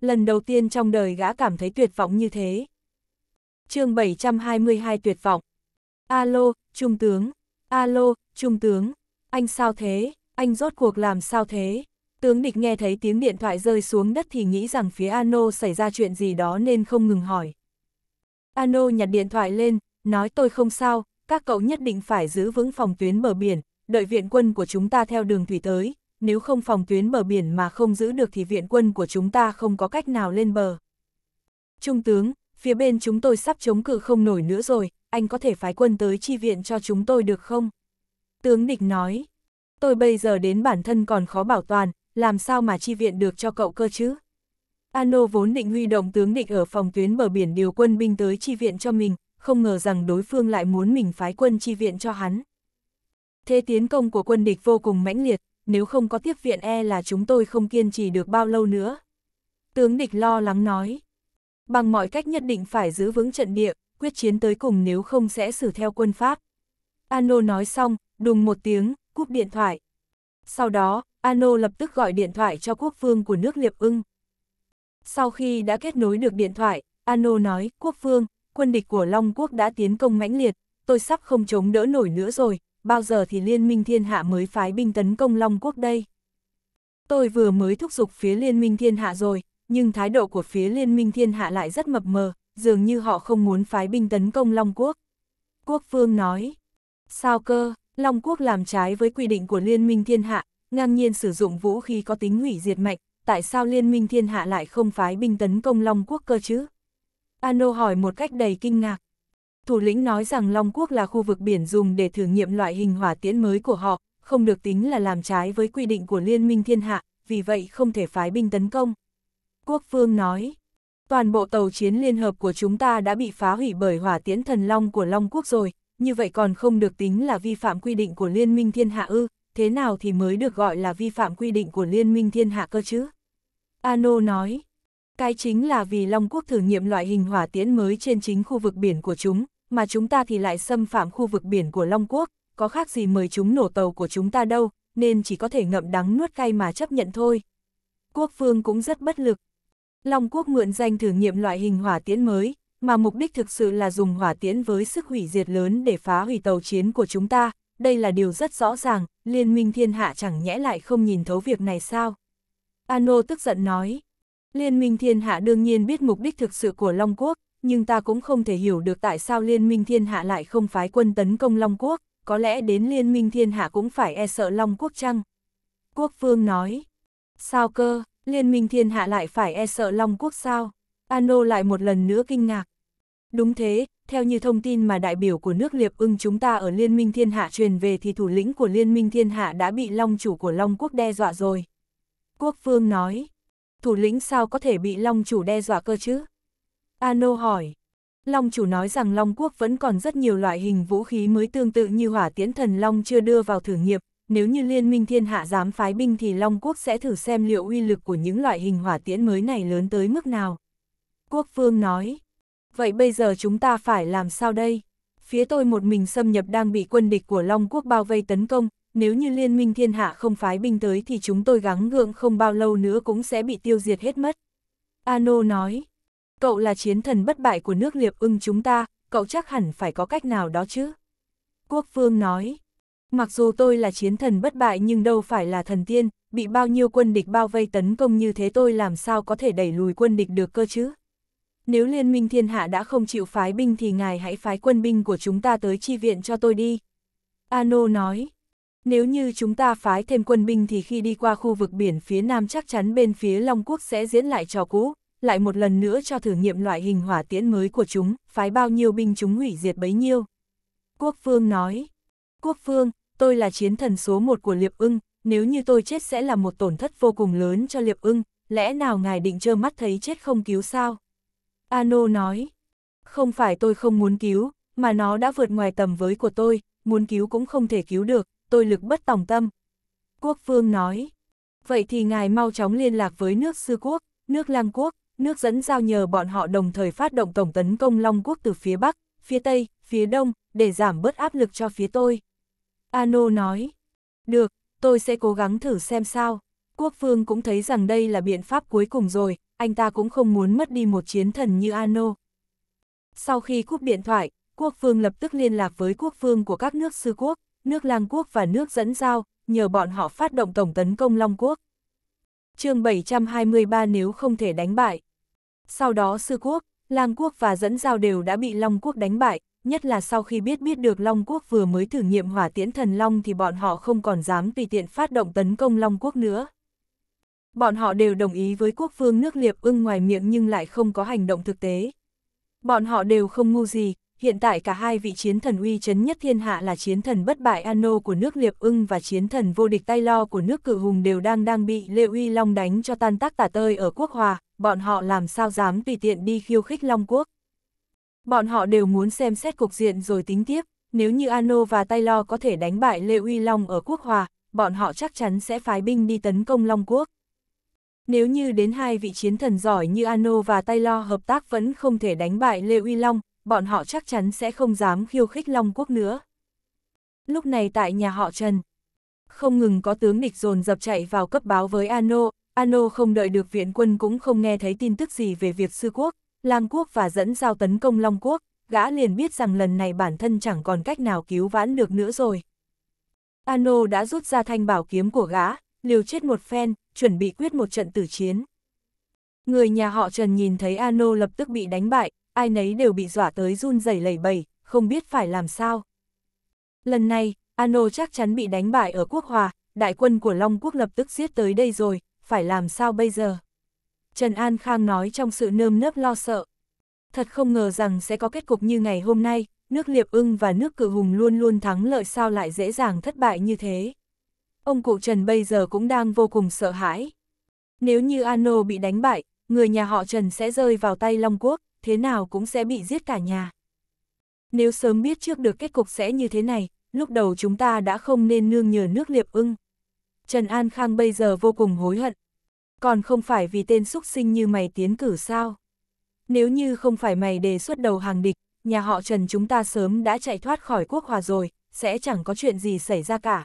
Lần đầu tiên trong đời gã cảm thấy tuyệt vọng như thế. chương 722 tuyệt vọng. Alo, Trung tướng. Alo, Trung tướng, anh sao thế, anh rốt cuộc làm sao thế? Tướng địch nghe thấy tiếng điện thoại rơi xuống đất thì nghĩ rằng phía Ano xảy ra chuyện gì đó nên không ngừng hỏi. Ano nhặt điện thoại lên, nói tôi không sao, các cậu nhất định phải giữ vững phòng tuyến bờ biển, đợi viện quân của chúng ta theo đường thủy tới, nếu không phòng tuyến bờ biển mà không giữ được thì viện quân của chúng ta không có cách nào lên bờ. Trung tướng, phía bên chúng tôi sắp chống cự không nổi nữa rồi, anh có thể phái quân tới chi viện cho chúng tôi được không? Tướng địch nói, tôi bây giờ đến bản thân còn khó bảo toàn, làm sao mà chi viện được cho cậu cơ chứ? Ano vốn định huy động tướng địch ở phòng tuyến bờ biển điều quân binh tới chi viện cho mình, không ngờ rằng đối phương lại muốn mình phái quân chi viện cho hắn. Thế tiến công của quân địch vô cùng mãnh liệt, nếu không có tiếp viện e là chúng tôi không kiên trì được bao lâu nữa. Tướng địch lo lắng nói. Bằng mọi cách nhất định phải giữ vững trận địa, quyết chiến tới cùng nếu không sẽ xử theo quân Pháp. Ano nói xong, đùng một tiếng, cúp điện thoại. Sau đó, Ano lập tức gọi điện thoại cho quốc vương của nước Liệp ưng. Sau khi đã kết nối được điện thoại, Ano nói, quốc vương, quân địch của Long Quốc đã tiến công mãnh liệt, tôi sắp không chống đỡ nổi nữa rồi, bao giờ thì Liên minh Thiên Hạ mới phái binh tấn công Long Quốc đây? Tôi vừa mới thúc giục phía Liên minh Thiên Hạ rồi, nhưng thái độ của phía Liên minh Thiên Hạ lại rất mập mờ, dường như họ không muốn phái binh tấn công Long Quốc. Quốc vương nói, sao cơ, Long Quốc làm trái với quy định của Liên minh Thiên Hạ, ngang nhiên sử dụng vũ khí có tính hủy diệt mạnh, tại sao Liên minh Thiên Hạ lại không phái binh tấn công Long Quốc cơ chứ? Ano hỏi một cách đầy kinh ngạc. Thủ lĩnh nói rằng Long Quốc là khu vực biển dùng để thử nghiệm loại hình hỏa tiễn mới của họ, không được tính là làm trái với quy định của Liên minh Thiên Hạ, vì vậy không thể phái binh tấn công. Quốc Vương nói, toàn bộ tàu chiến liên hợp của chúng ta đã bị phá hủy bởi hỏa tiễn thần Long của Long Quốc rồi, như vậy còn không được tính là vi phạm quy định của Liên minh Thiên Hạ ư, thế nào thì mới được gọi là vi phạm quy định của Liên minh Thiên Hạ cơ chứ? Ano nói, cái chính là vì Long Quốc thử nghiệm loại hình hỏa tiễn mới trên chính khu vực biển của chúng, mà chúng ta thì lại xâm phạm khu vực biển của Long Quốc, có khác gì mời chúng nổ tàu của chúng ta đâu, nên chỉ có thể ngậm đắng nuốt cay mà chấp nhận thôi. Quốc vương cũng rất bất lực. Long Quốc mượn danh thử nghiệm loại hình hỏa tiễn mới, mà mục đích thực sự là dùng hỏa tiễn với sức hủy diệt lớn để phá hủy tàu chiến của chúng ta, đây là điều rất rõ ràng, liên minh thiên hạ chẳng nhẽ lại không nhìn thấu việc này sao? Ano tức giận nói, liên minh thiên hạ đương nhiên biết mục đích thực sự của Long Quốc, nhưng ta cũng không thể hiểu được tại sao liên minh thiên hạ lại không phái quân tấn công Long Quốc, có lẽ đến liên minh thiên hạ cũng phải e sợ Long Quốc chăng? Quốc vương nói, sao cơ, liên minh thiên hạ lại phải e sợ Long Quốc sao? Ano lại một lần nữa kinh ngạc. Đúng thế, theo như thông tin mà đại biểu của nước Liệp ưng chúng ta ở Liên minh Thiên Hạ truyền về thì thủ lĩnh của Liên minh Thiên Hạ đã bị Long chủ của Long quốc đe dọa rồi. Quốc phương nói, thủ lĩnh sao có thể bị Long chủ đe dọa cơ chứ? Ano hỏi, Long chủ nói rằng Long quốc vẫn còn rất nhiều loại hình vũ khí mới tương tự như hỏa tiễn thần Long chưa đưa vào thử nghiệm, nếu như Liên minh Thiên Hạ dám phái binh thì Long quốc sẽ thử xem liệu uy lực của những loại hình hỏa tiễn mới này lớn tới mức nào. Quốc vương nói. Vậy bây giờ chúng ta phải làm sao đây? Phía tôi một mình xâm nhập đang bị quân địch của Long Quốc bao vây tấn công, nếu như liên minh thiên hạ không phái binh tới thì chúng tôi gắng gượng không bao lâu nữa cũng sẽ bị tiêu diệt hết mất. Ano nói, cậu là chiến thần bất bại của nước liệp ưng chúng ta, cậu chắc hẳn phải có cách nào đó chứ. Quốc vương nói, mặc dù tôi là chiến thần bất bại nhưng đâu phải là thần tiên, bị bao nhiêu quân địch bao vây tấn công như thế tôi làm sao có thể đẩy lùi quân địch được cơ chứ nếu Liên minh thiên hạ đã không chịu phái binh thì ngài hãy phái quân binh của chúng ta tới chi viện cho tôi đi. Ano nói, nếu như chúng ta phái thêm quân binh thì khi đi qua khu vực biển phía nam chắc chắn bên phía Long Quốc sẽ diễn lại trò cũ, lại một lần nữa cho thử nghiệm loại hình hỏa tiễn mới của chúng, phái bao nhiêu binh chúng hủy diệt bấy nhiêu. Quốc Phương nói, Quốc Phương, tôi là chiến thần số một của Liệp ưng, nếu như tôi chết sẽ là một tổn thất vô cùng lớn cho Liệp ưng, lẽ nào ngài định trơ mắt thấy chết không cứu sao? Ano nói, không phải tôi không muốn cứu, mà nó đã vượt ngoài tầm với của tôi, muốn cứu cũng không thể cứu được, tôi lực bất tòng tâm. Quốc vương nói, vậy thì ngài mau chóng liên lạc với nước sư quốc, nước lang quốc, nước dẫn giao nhờ bọn họ đồng thời phát động tổng tấn công Long quốc từ phía Bắc, phía Tây, phía Đông, để giảm bớt áp lực cho phía tôi. Ano nói, được, tôi sẽ cố gắng thử xem sao. Quốc vương cũng thấy rằng đây là biện pháp cuối cùng rồi, anh ta cũng không muốn mất đi một chiến thần như Ano. Sau khi cúp điện thoại, quốc vương lập tức liên lạc với quốc vương của các nước sư quốc, nước lang quốc và nước dẫn giao, nhờ bọn họ phát động tổng tấn công Long quốc. chương 723 nếu không thể đánh bại. Sau đó sư quốc, lang quốc và dẫn giao đều đã bị Long quốc đánh bại, nhất là sau khi biết biết được Long quốc vừa mới thử nghiệm hỏa tiễn thần Long thì bọn họ không còn dám tùy tiện phát động tấn công Long quốc nữa. Bọn họ đều đồng ý với quốc vương nước liệp ưng ngoài miệng nhưng lại không có hành động thực tế. Bọn họ đều không ngu gì, hiện tại cả hai vị chiến thần uy chấn nhất thiên hạ là chiến thần bất bại Ano của nước liệp ưng và chiến thần vô địch tay lo của nước cự hùng đều đang đang bị Lê Uy Long đánh cho tan tác tả tơi ở quốc hòa, bọn họ làm sao dám tùy tiện đi khiêu khích Long Quốc. Bọn họ đều muốn xem xét cục diện rồi tính tiếp, nếu như Ano và tay lo có thể đánh bại Lê Uy Long ở quốc hòa, bọn họ chắc chắn sẽ phái binh đi tấn công Long Quốc. Nếu như đến hai vị chiến thần giỏi như Ano và Taylor hợp tác vẫn không thể đánh bại Lê Uy Long, bọn họ chắc chắn sẽ không dám khiêu khích Long Quốc nữa. Lúc này tại nhà họ Trần, không ngừng có tướng địch dồn dập chạy vào cấp báo với Ano, Ano không đợi được viện quân cũng không nghe thấy tin tức gì về việc sư quốc, lang quốc và dẫn giao tấn công Long Quốc, gã liền biết rằng lần này bản thân chẳng còn cách nào cứu vãn được nữa rồi. Ano đã rút ra thanh bảo kiếm của gã, liều chết một phen, chuẩn bị quyết một trận tử chiến. Người nhà họ Trần nhìn thấy Ano lập tức bị đánh bại, ai nấy đều bị dọa tới run rẩy lẩy bẩy, không biết phải làm sao. Lần này, Ano chắc chắn bị đánh bại ở Quốc Hòa, đại quân của Long Quốc lập tức giết tới đây rồi, phải làm sao bây giờ? Trần An Khang nói trong sự nơm nớp lo sợ. Thật không ngờ rằng sẽ có kết cục như ngày hôm nay, nước Liệp ưng và nước Cự Hùng luôn luôn thắng lợi sao lại dễ dàng thất bại như thế. Ông cụ Trần bây giờ cũng đang vô cùng sợ hãi. Nếu như Ano bị đánh bại, người nhà họ Trần sẽ rơi vào tay Long Quốc, thế nào cũng sẽ bị giết cả nhà. Nếu sớm biết trước được kết cục sẽ như thế này, lúc đầu chúng ta đã không nên nương nhờ nước liệp ưng. Trần An Khang bây giờ vô cùng hối hận. Còn không phải vì tên xúc sinh như mày tiến cử sao? Nếu như không phải mày đề xuất đầu hàng địch, nhà họ Trần chúng ta sớm đã chạy thoát khỏi quốc hòa rồi, sẽ chẳng có chuyện gì xảy ra cả,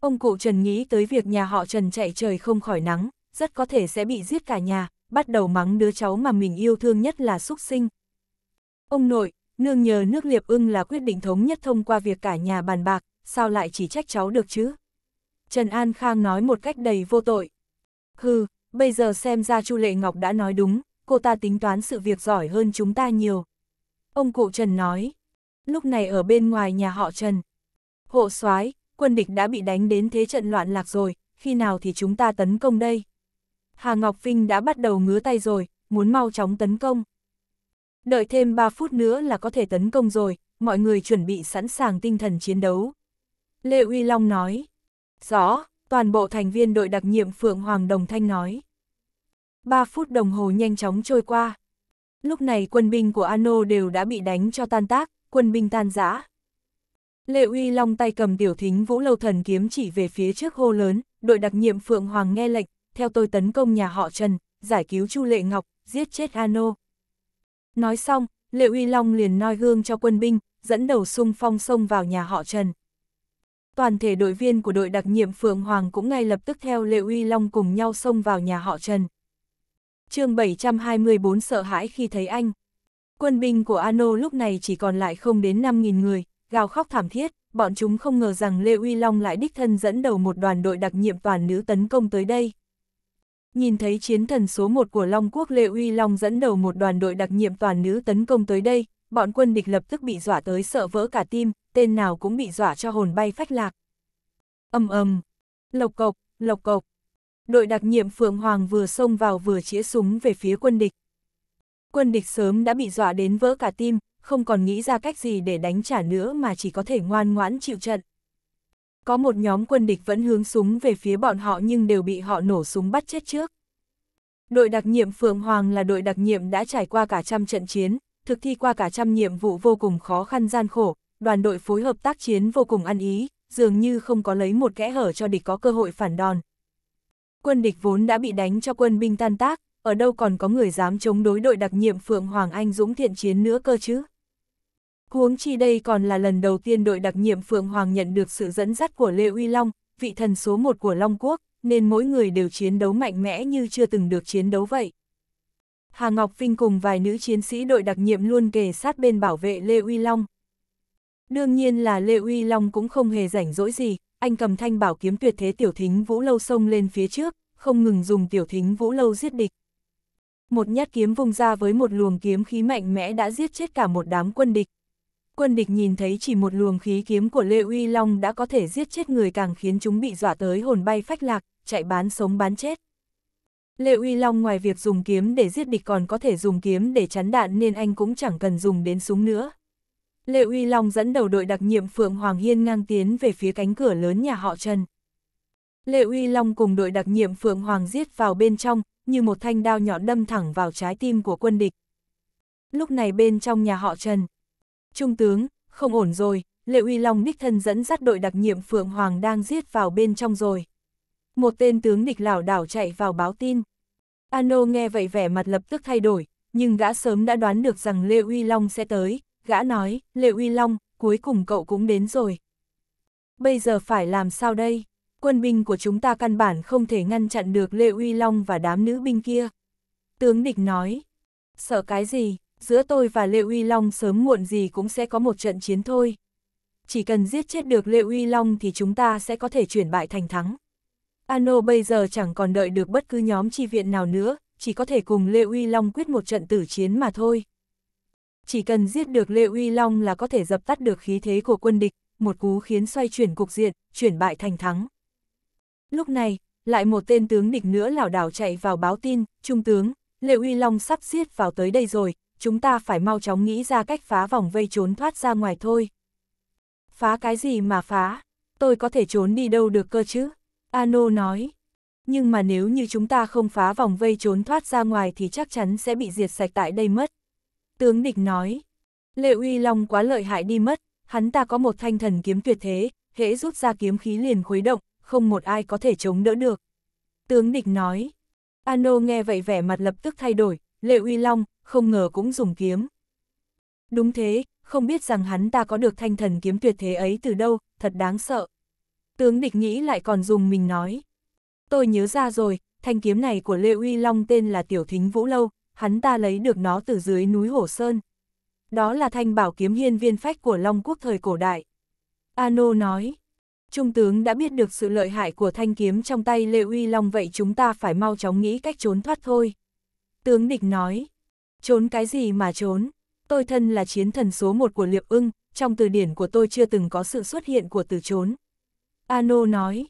Ông cụ Trần nghĩ tới việc nhà họ Trần chạy trời không khỏi nắng, rất có thể sẽ bị giết cả nhà, bắt đầu mắng đứa cháu mà mình yêu thương nhất là Súc Sinh. Ông nội, nương nhờ nước liệp ưng là quyết định thống nhất thông qua việc cả nhà bàn bạc, sao lại chỉ trách cháu được chứ? Trần An Khang nói một cách đầy vô tội. Hừ, bây giờ xem ra Chu Lệ Ngọc đã nói đúng, cô ta tính toán sự việc giỏi hơn chúng ta nhiều. Ông cụ Trần nói, lúc này ở bên ngoài nhà họ Trần. Hộ soái quân địch đã bị đánh đến thế trận loạn lạc rồi, khi nào thì chúng ta tấn công đây? Hà Ngọc Vinh đã bắt đầu ngứa tay rồi, muốn mau chóng tấn công. Đợi thêm 3 phút nữa là có thể tấn công rồi, mọi người chuẩn bị sẵn sàng tinh thần chiến đấu. Lê Uy Long nói, rõ, toàn bộ thành viên đội đặc nhiệm Phượng Hoàng Đồng Thanh nói. 3 phút đồng hồ nhanh chóng trôi qua. Lúc này quân binh của Ano đều đã bị đánh cho tan tác, quân binh tan rã. Lệ Uy Long tay cầm tiểu thính vũ lâu thần kiếm chỉ về phía trước hô lớn, đội đặc nhiệm Phượng Hoàng nghe lệnh, theo tôi tấn công nhà họ Trần, giải cứu Chu Lệ Ngọc, giết chết Ano. Nói xong, Lệ Uy Long liền noi gương cho quân binh, dẫn đầu xung phong sông vào nhà họ Trần. Toàn thể đội viên của đội đặc nhiệm Phượng Hoàng cũng ngay lập tức theo Lệ Uy Long cùng nhau xông vào nhà họ Trần. chương 724 sợ hãi khi thấy anh. Quân binh của Ano lúc này chỉ còn lại không đến 5.000 người, gào khóc thảm thiết, bọn chúng không ngờ rằng Lê Uy Long lại đích thân dẫn đầu một đoàn đội đặc nhiệm toàn nữ tấn công tới đây. Nhìn thấy chiến thần số 1 của Long Quốc Lê Uy Long dẫn đầu một đoàn đội đặc nhiệm toàn nữ tấn công tới đây, bọn quân địch lập tức bị dọa tới sợ vỡ cả tim, tên nào cũng bị dọa cho hồn bay phách lạc. Âm ầm, lộc cộc, lộc cộc. Đội đặc nhiệm Phượng Hoàng vừa xông vào vừa chĩa súng về phía quân địch. Quân địch sớm đã bị dọa đến vỡ cả tim, không còn nghĩ ra cách gì để đánh trả nữa mà chỉ có thể ngoan ngoãn chịu trận. Có một nhóm quân địch vẫn hướng súng về phía bọn họ nhưng đều bị họ nổ súng bắt chết trước. Đội đặc nhiệm Phượng Hoàng là đội đặc nhiệm đã trải qua cả trăm trận chiến, thực thi qua cả trăm nhiệm vụ vô cùng khó khăn gian khổ, đoàn đội phối hợp tác chiến vô cùng ăn ý, dường như không có lấy một kẽ hở cho địch có cơ hội phản đòn. Quân địch vốn đã bị đánh cho quân binh tan tác, ở đâu còn có người dám chống đối đội đặc nhiệm Phượng Hoàng Anh Dũng thiện chiến nữa cơ chứ? Huống chi đây còn là lần đầu tiên đội đặc nhiệm Phượng Hoàng nhận được sự dẫn dắt của Lê Uy Long, vị thần số một của Long Quốc, nên mỗi người đều chiến đấu mạnh mẽ như chưa từng được chiến đấu vậy. Hà Ngọc Vinh cùng vài nữ chiến sĩ đội đặc nhiệm luôn kề sát bên bảo vệ Lê Uy Long. Đương nhiên là Lê Uy Long cũng không hề rảnh rỗi gì, anh cầm thanh bảo kiếm tuyệt thế tiểu thính vũ lâu sông lên phía trước, không ngừng dùng tiểu thính vũ lâu giết địch. Một nhát kiếm vùng ra với một luồng kiếm khí mạnh mẽ đã giết chết cả một đám quân địch, quân địch nhìn thấy chỉ một luồng khí kiếm của Lê Uy Long đã có thể giết chết người càng khiến chúng bị dọa tới hồn bay phách lạc, chạy bán sống bán chết. Lê Uy Long ngoài việc dùng kiếm để giết địch còn có thể dùng kiếm để chắn đạn nên anh cũng chẳng cần dùng đến súng nữa. Lê Uy Long dẫn đầu đội đặc nhiệm Phượng Hoàng Hiên ngang tiến về phía cánh cửa lớn nhà họ Trần. Lê Uy Long cùng đội đặc nhiệm Phượng Hoàng giết vào bên trong, như một thanh đao nhỏ đâm thẳng vào trái tim của quân địch. Lúc này bên trong nhà họ Trần, Trung tướng, không ổn rồi, Lệ Uy Long đích thân dẫn dắt đội đặc nhiệm Phượng Hoàng đang giết vào bên trong rồi. Một tên tướng địch lảo đảo chạy vào báo tin. Ano nghe vậy vẻ mặt lập tức thay đổi, nhưng gã sớm đã đoán được rằng Lệ Uy Long sẽ tới, gã nói, Lệ Uy Long, cuối cùng cậu cũng đến rồi. Bây giờ phải làm sao đây? Quân binh của chúng ta căn bản không thể ngăn chặn được Lệ Uy Long và đám nữ binh kia. Tướng địch nói, sợ cái gì, giữa tôi và Lê Uy Long sớm muộn gì cũng sẽ có một trận chiến thôi. Chỉ cần giết chết được Lê Uy Long thì chúng ta sẽ có thể chuyển bại thành thắng. Ano bây giờ chẳng còn đợi được bất cứ nhóm chi viện nào nữa, chỉ có thể cùng Lê Uy Long quyết một trận tử chiến mà thôi. Chỉ cần giết được Lê Uy Long là có thể dập tắt được khí thế của quân địch, một cú khiến xoay chuyển cục diện, chuyển bại thành thắng. Lúc này, lại một tên tướng địch nữa lảo đảo chạy vào báo tin, trung tướng, Lê Uy Long sắp giết vào tới đây rồi, chúng ta phải mau chóng nghĩ ra cách phá vòng vây trốn thoát ra ngoài thôi. Phá cái gì mà phá? Tôi có thể trốn đi đâu được cơ chứ? Ano nói. Nhưng mà nếu như chúng ta không phá vòng vây trốn thoát ra ngoài thì chắc chắn sẽ bị diệt sạch tại đây mất. Tướng địch nói. Lệ uy long quá lợi hại đi mất, hắn ta có một thanh thần kiếm tuyệt thế, hễ rút ra kiếm khí liền khuấy động, không một ai có thể chống đỡ được. Tướng địch nói. Ano nghe vậy vẻ mặt lập tức thay đổi, Lệ Uy Long, không ngờ cũng dùng kiếm. Đúng thế, không biết rằng hắn ta có được thanh thần kiếm tuyệt thế ấy từ đâu, thật đáng sợ. Tướng địch nghĩ lại còn dùng mình nói. Tôi nhớ ra rồi, thanh kiếm này của Lệ Uy Long tên là Tiểu Thính Vũ Lâu, hắn ta lấy được nó từ dưới núi Hổ Sơn. Đó là thanh bảo kiếm hiên viên phách của Long Quốc thời cổ đại. Ano nói, Trung tướng đã biết được sự lợi hại của thanh kiếm trong tay Lệ Uy Long vậy chúng ta phải mau chóng nghĩ cách trốn thoát thôi. Tướng địch nói, trốn cái gì mà trốn, tôi thân là chiến thần số một của Liệp ưng, trong từ điển của tôi chưa từng có sự xuất hiện của từ trốn. Ano nói,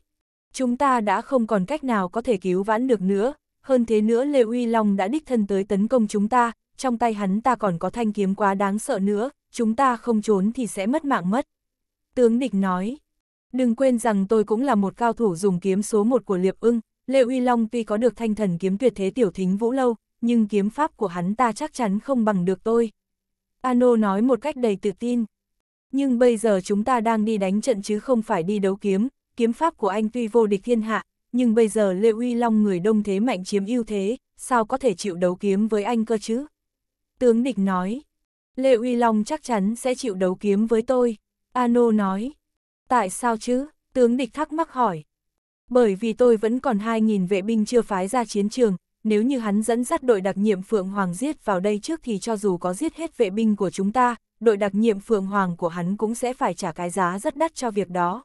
chúng ta đã không còn cách nào có thể cứu vãn được nữa, hơn thế nữa Lê Uy Long đã đích thân tới tấn công chúng ta, trong tay hắn ta còn có thanh kiếm quá đáng sợ nữa, chúng ta không trốn thì sẽ mất mạng mất. Tướng địch nói, đừng quên rằng tôi cũng là một cao thủ dùng kiếm số một của Liệp ưng, Lê Uy Long tuy có được thanh thần kiếm tuyệt thế tiểu thính vũ lâu, nhưng kiếm pháp của hắn ta chắc chắn không bằng được tôi. Ano nói một cách đầy tự tin. Nhưng bây giờ chúng ta đang đi đánh trận chứ không phải đi đấu kiếm, kiếm pháp của anh tuy vô địch thiên hạ, nhưng bây giờ Lê Uy Long người đông thế mạnh chiếm ưu thế, sao có thể chịu đấu kiếm với anh cơ chứ? Tướng địch nói, Lê Uy Long chắc chắn sẽ chịu đấu kiếm với tôi. Ano nói, tại sao chứ? Tướng địch thắc mắc hỏi. Bởi vì tôi vẫn còn 2.000 vệ binh chưa phái ra chiến trường, nếu như hắn dẫn dắt đội đặc nhiệm Phượng Hoàng giết vào đây trước thì cho dù có giết hết vệ binh của chúng ta, đội đặc nhiệm Phượng Hoàng của hắn cũng sẽ phải trả cái giá rất đắt cho việc đó.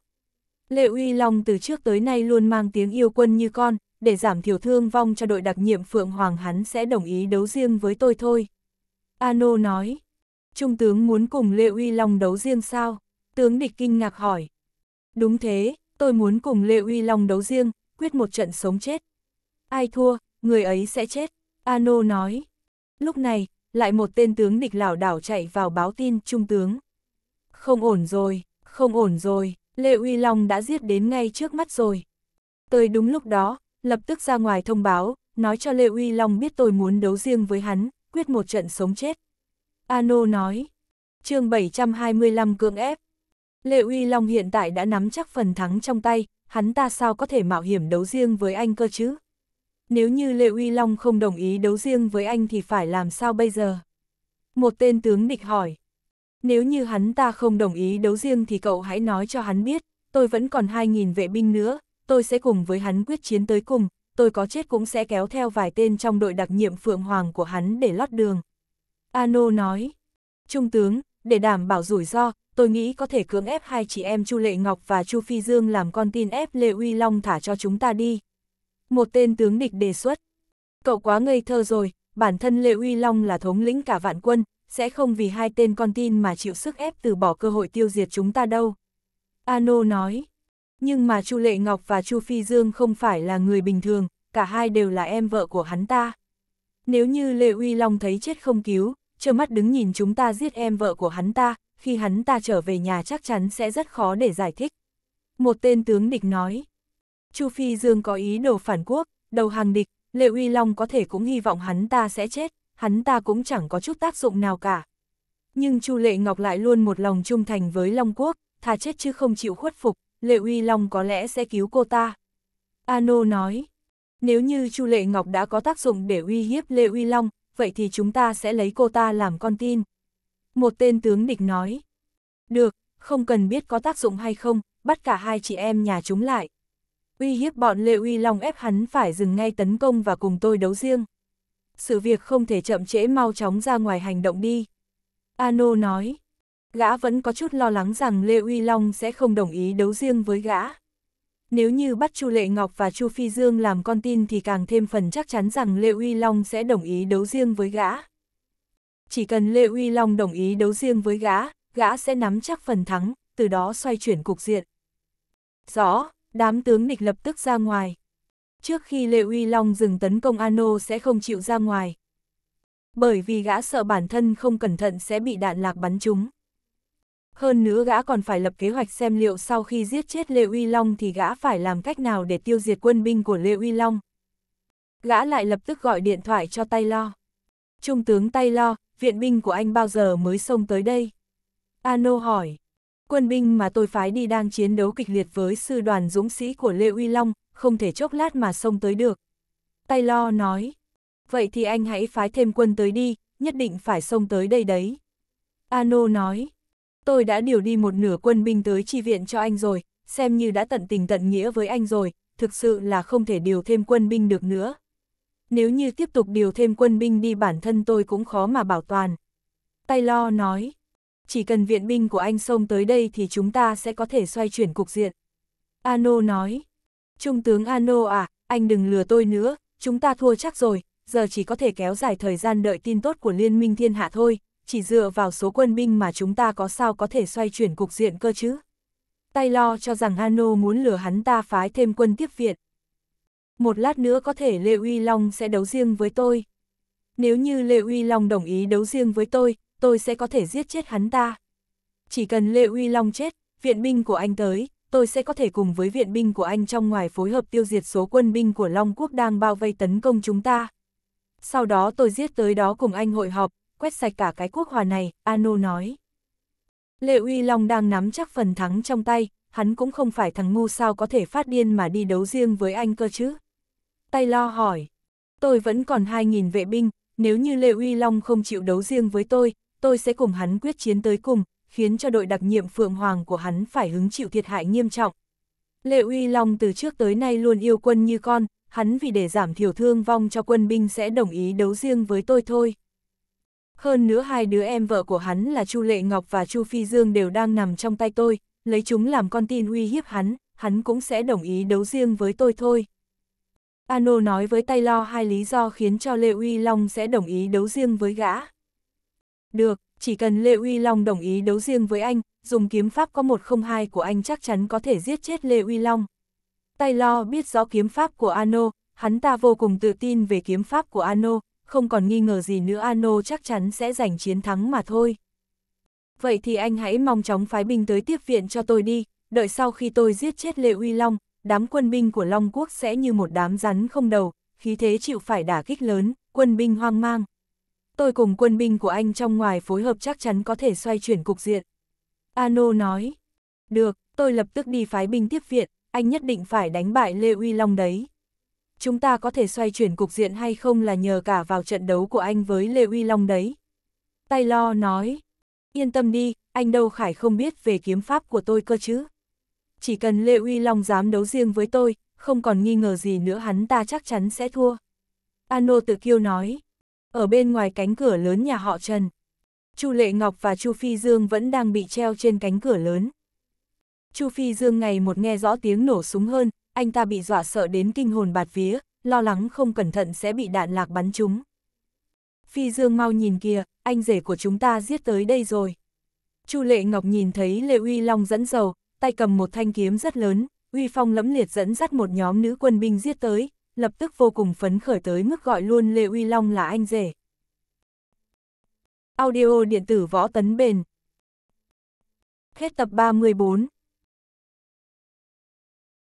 Lệ Uy Long từ trước tới nay luôn mang tiếng yêu quân như con, để giảm thiểu thương vong cho đội đặc nhiệm Phượng Hoàng hắn sẽ đồng ý đấu riêng với tôi thôi. Ano nói, Trung tướng muốn cùng Lệ Uy Long đấu riêng sao? Tướng địch kinh ngạc hỏi. Đúng thế, tôi muốn cùng Lệ Uy Long đấu riêng, quyết một trận sống chết. Ai thua, người ấy sẽ chết, Ano nói. Lúc này, lại một tên tướng địch lảo đảo chạy vào báo tin trung tướng. Không ổn rồi, không ổn rồi, Lệ Uy Long đã giết đến ngay trước mắt rồi. Tới đúng lúc đó, lập tức ra ngoài thông báo, nói cho Lệ Uy Long biết tôi muốn đấu riêng với hắn, quyết một trận sống chết. Ano nói, chương 725 cưỡng ép. Lệ Uy Long hiện tại đã nắm chắc phần thắng trong tay, hắn ta sao có thể mạo hiểm đấu riêng với anh cơ chứ? nếu như Lệ Uy Long không đồng ý đấu riêng với anh thì phải làm sao bây giờ? Một tên tướng địch hỏi. Nếu như hắn ta không đồng ý đấu riêng thì cậu hãy nói cho hắn biết, tôi vẫn còn 2.000 vệ binh nữa, tôi sẽ cùng với hắn quyết chiến tới cùng, tôi có chết cũng sẽ kéo theo vài tên trong đội đặc nhiệm Phượng Hoàng của hắn để lót đường. Ano nói, Trung tướng, để đảm bảo rủi ro, tôi nghĩ có thể cưỡng ép hai chị em Chu Lệ Ngọc và Chu Phi Dương làm con tin ép Lê Uy Long thả cho chúng ta đi, một tên tướng địch đề xuất. Cậu quá ngây thơ rồi, bản thân lê Uy Long là thống lĩnh cả vạn quân, sẽ không vì hai tên con tin mà chịu sức ép từ bỏ cơ hội tiêu diệt chúng ta đâu. Ano nói, nhưng mà Chu Lệ Ngọc và Chu Phi Dương không phải là người bình thường, cả hai đều là em vợ của hắn ta. Nếu như lê Uy Long thấy chết không cứu, trơ mắt đứng nhìn chúng ta giết em vợ của hắn ta, khi hắn ta trở về nhà chắc chắn sẽ rất khó để giải thích. Một tên tướng địch nói, Chu Phi Dương có ý đồ phản quốc, đầu hàng địch, Lệ Uy Long có thể cũng hy vọng hắn ta sẽ chết, hắn ta cũng chẳng có chút tác dụng nào cả. Nhưng Chu Lệ Ngọc lại luôn một lòng trung thành với Long Quốc, thà chết chứ không chịu khuất phục, Lệ Uy Long có lẽ sẽ cứu cô ta. Ano nói, nếu như Chu Lệ Ngọc đã có tác dụng để uy hiếp Lệ Uy Long, vậy thì chúng ta sẽ lấy cô ta làm con tin. Một tên tướng địch nói, được, không cần biết có tác dụng hay không, bắt cả hai chị em nhà chúng lại uy hiếp bọn Lê Uy Long ép hắn phải dừng ngay tấn công và cùng tôi đấu riêng. Sự việc không thể chậm trễ mau chóng ra ngoài hành động đi. Ano nói, gã vẫn có chút lo lắng rằng Lê Uy Long sẽ không đồng ý đấu riêng với gã. Nếu như bắt Chu Lệ Ngọc và Chu Phi Dương làm con tin thì càng thêm phần chắc chắn rằng Lê Uy Long sẽ đồng ý đấu riêng với gã. Chỉ cần Lê Uy Long đồng ý đấu riêng với gã, gã sẽ nắm chắc phần thắng, từ đó xoay chuyển cục diện. Rõ, đám tướng địch lập tức ra ngoài. Trước khi Lệ Uy Long dừng tấn công Ano sẽ không chịu ra ngoài. Bởi vì gã sợ bản thân không cẩn thận sẽ bị đạn lạc bắn trúng. Hơn nữa gã còn phải lập kế hoạch xem liệu sau khi giết chết Lệ Uy Long thì gã phải làm cách nào để tiêu diệt quân binh của Lệ Uy Long. Gã lại lập tức gọi điện thoại cho Tay Lo. Trung tướng Tay Lo, viện binh của anh bao giờ mới xông tới đây? Ano hỏi quân binh mà tôi phái đi đang chiến đấu kịch liệt với sư đoàn dũng sĩ của Lê Uy Long, không thể chốc lát mà xông tới được. Tay lo nói, vậy thì anh hãy phái thêm quân tới đi, nhất định phải xông tới đây đấy. Ano nói, tôi đã điều đi một nửa quân binh tới chi viện cho anh rồi, xem như đã tận tình tận nghĩa với anh rồi, thực sự là không thể điều thêm quân binh được nữa. Nếu như tiếp tục điều thêm quân binh đi bản thân tôi cũng khó mà bảo toàn. Tay lo nói, chỉ cần viện binh của anh xông tới đây thì chúng ta sẽ có thể xoay chuyển cục diện. Ano nói, Trung tướng Ano à, anh đừng lừa tôi nữa, chúng ta thua chắc rồi, giờ chỉ có thể kéo dài thời gian đợi tin tốt của Liên minh Thiên Hạ thôi, chỉ dựa vào số quân binh mà chúng ta có sao có thể xoay chuyển cục diện cơ chứ. Tay lo cho rằng Ano muốn lừa hắn ta phái thêm quân tiếp viện. Một lát nữa có thể Lê Uy Long sẽ đấu riêng với tôi. Nếu như Lê Uy Long đồng ý đấu riêng với tôi, tôi sẽ có thể giết chết hắn ta. Chỉ cần Lê Uy Long chết, viện binh của anh tới, tôi sẽ có thể cùng với viện binh của anh trong ngoài phối hợp tiêu diệt số quân binh của Long Quốc đang bao vây tấn công chúng ta. Sau đó tôi giết tới đó cùng anh hội họp, quét sạch cả cái quốc hòa này, Ano nói. Lê Uy Long đang nắm chắc phần thắng trong tay, hắn cũng không phải thằng ngu sao có thể phát điên mà đi đấu riêng với anh cơ chứ. Tay lo hỏi, tôi vẫn còn 2.000 vệ binh, nếu như Lê Uy Long không chịu đấu riêng với tôi, tôi sẽ cùng hắn quyết chiến tới cùng, khiến cho đội đặc nhiệm Phượng Hoàng của hắn phải hứng chịu thiệt hại nghiêm trọng. Lệ Uy Long từ trước tới nay luôn yêu quân như con, hắn vì để giảm thiểu thương vong cho quân binh sẽ đồng ý đấu riêng với tôi thôi. Hơn nữa hai đứa em vợ của hắn là Chu Lệ Ngọc và Chu Phi Dương đều đang nằm trong tay tôi, lấy chúng làm con tin uy hiếp hắn, hắn cũng sẽ đồng ý đấu riêng với tôi thôi. Ano nói với tay lo hai lý do khiến cho Lê Uy Long sẽ đồng ý đấu riêng với gã. Được, chỉ cần Lê Uy Long đồng ý đấu riêng với anh, dùng kiếm pháp có một không hai của anh chắc chắn có thể giết chết Lê Uy Long. Tay lo biết rõ kiếm pháp của Ano, hắn ta vô cùng tự tin về kiếm pháp của Ano, không còn nghi ngờ gì nữa Ano chắc chắn sẽ giành chiến thắng mà thôi. Vậy thì anh hãy mong chóng phái binh tới tiếp viện cho tôi đi, đợi sau khi tôi giết chết Lê Uy Long, đám quân binh của Long Quốc sẽ như một đám rắn không đầu, khí thế chịu phải đả kích lớn, quân binh hoang mang tôi cùng quân binh của anh trong ngoài phối hợp chắc chắn có thể xoay chuyển cục diện. Ano nói, được, tôi lập tức đi phái binh tiếp viện, anh nhất định phải đánh bại Lê Uy Long đấy. Chúng ta có thể xoay chuyển cục diện hay không là nhờ cả vào trận đấu của anh với Lê Uy Long đấy. Tay lo nói, yên tâm đi, anh đâu khải không biết về kiếm pháp của tôi cơ chứ. Chỉ cần Lê Uy Long dám đấu riêng với tôi, không còn nghi ngờ gì nữa hắn ta chắc chắn sẽ thua. Ano tự kiêu nói, ở bên ngoài cánh cửa lớn nhà họ Trần. Chu Lệ Ngọc và Chu Phi Dương vẫn đang bị treo trên cánh cửa lớn. Chu Phi Dương ngày một nghe rõ tiếng nổ súng hơn, anh ta bị dọa sợ đến kinh hồn bạt vía, lo lắng không cẩn thận sẽ bị đạn lạc bắn trúng. Phi Dương mau nhìn kìa, anh rể của chúng ta giết tới đây rồi. Chu Lệ Ngọc nhìn thấy Lệ Uy Long dẫn dầu, tay cầm một thanh kiếm rất lớn, uy phong lẫm liệt dẫn dắt một nhóm nữ quân binh giết tới, lập tức vô cùng phấn khởi tới mức gọi luôn Lê Uy Long là anh rể. Audio điện tử võ tấn bền. Hết tập 34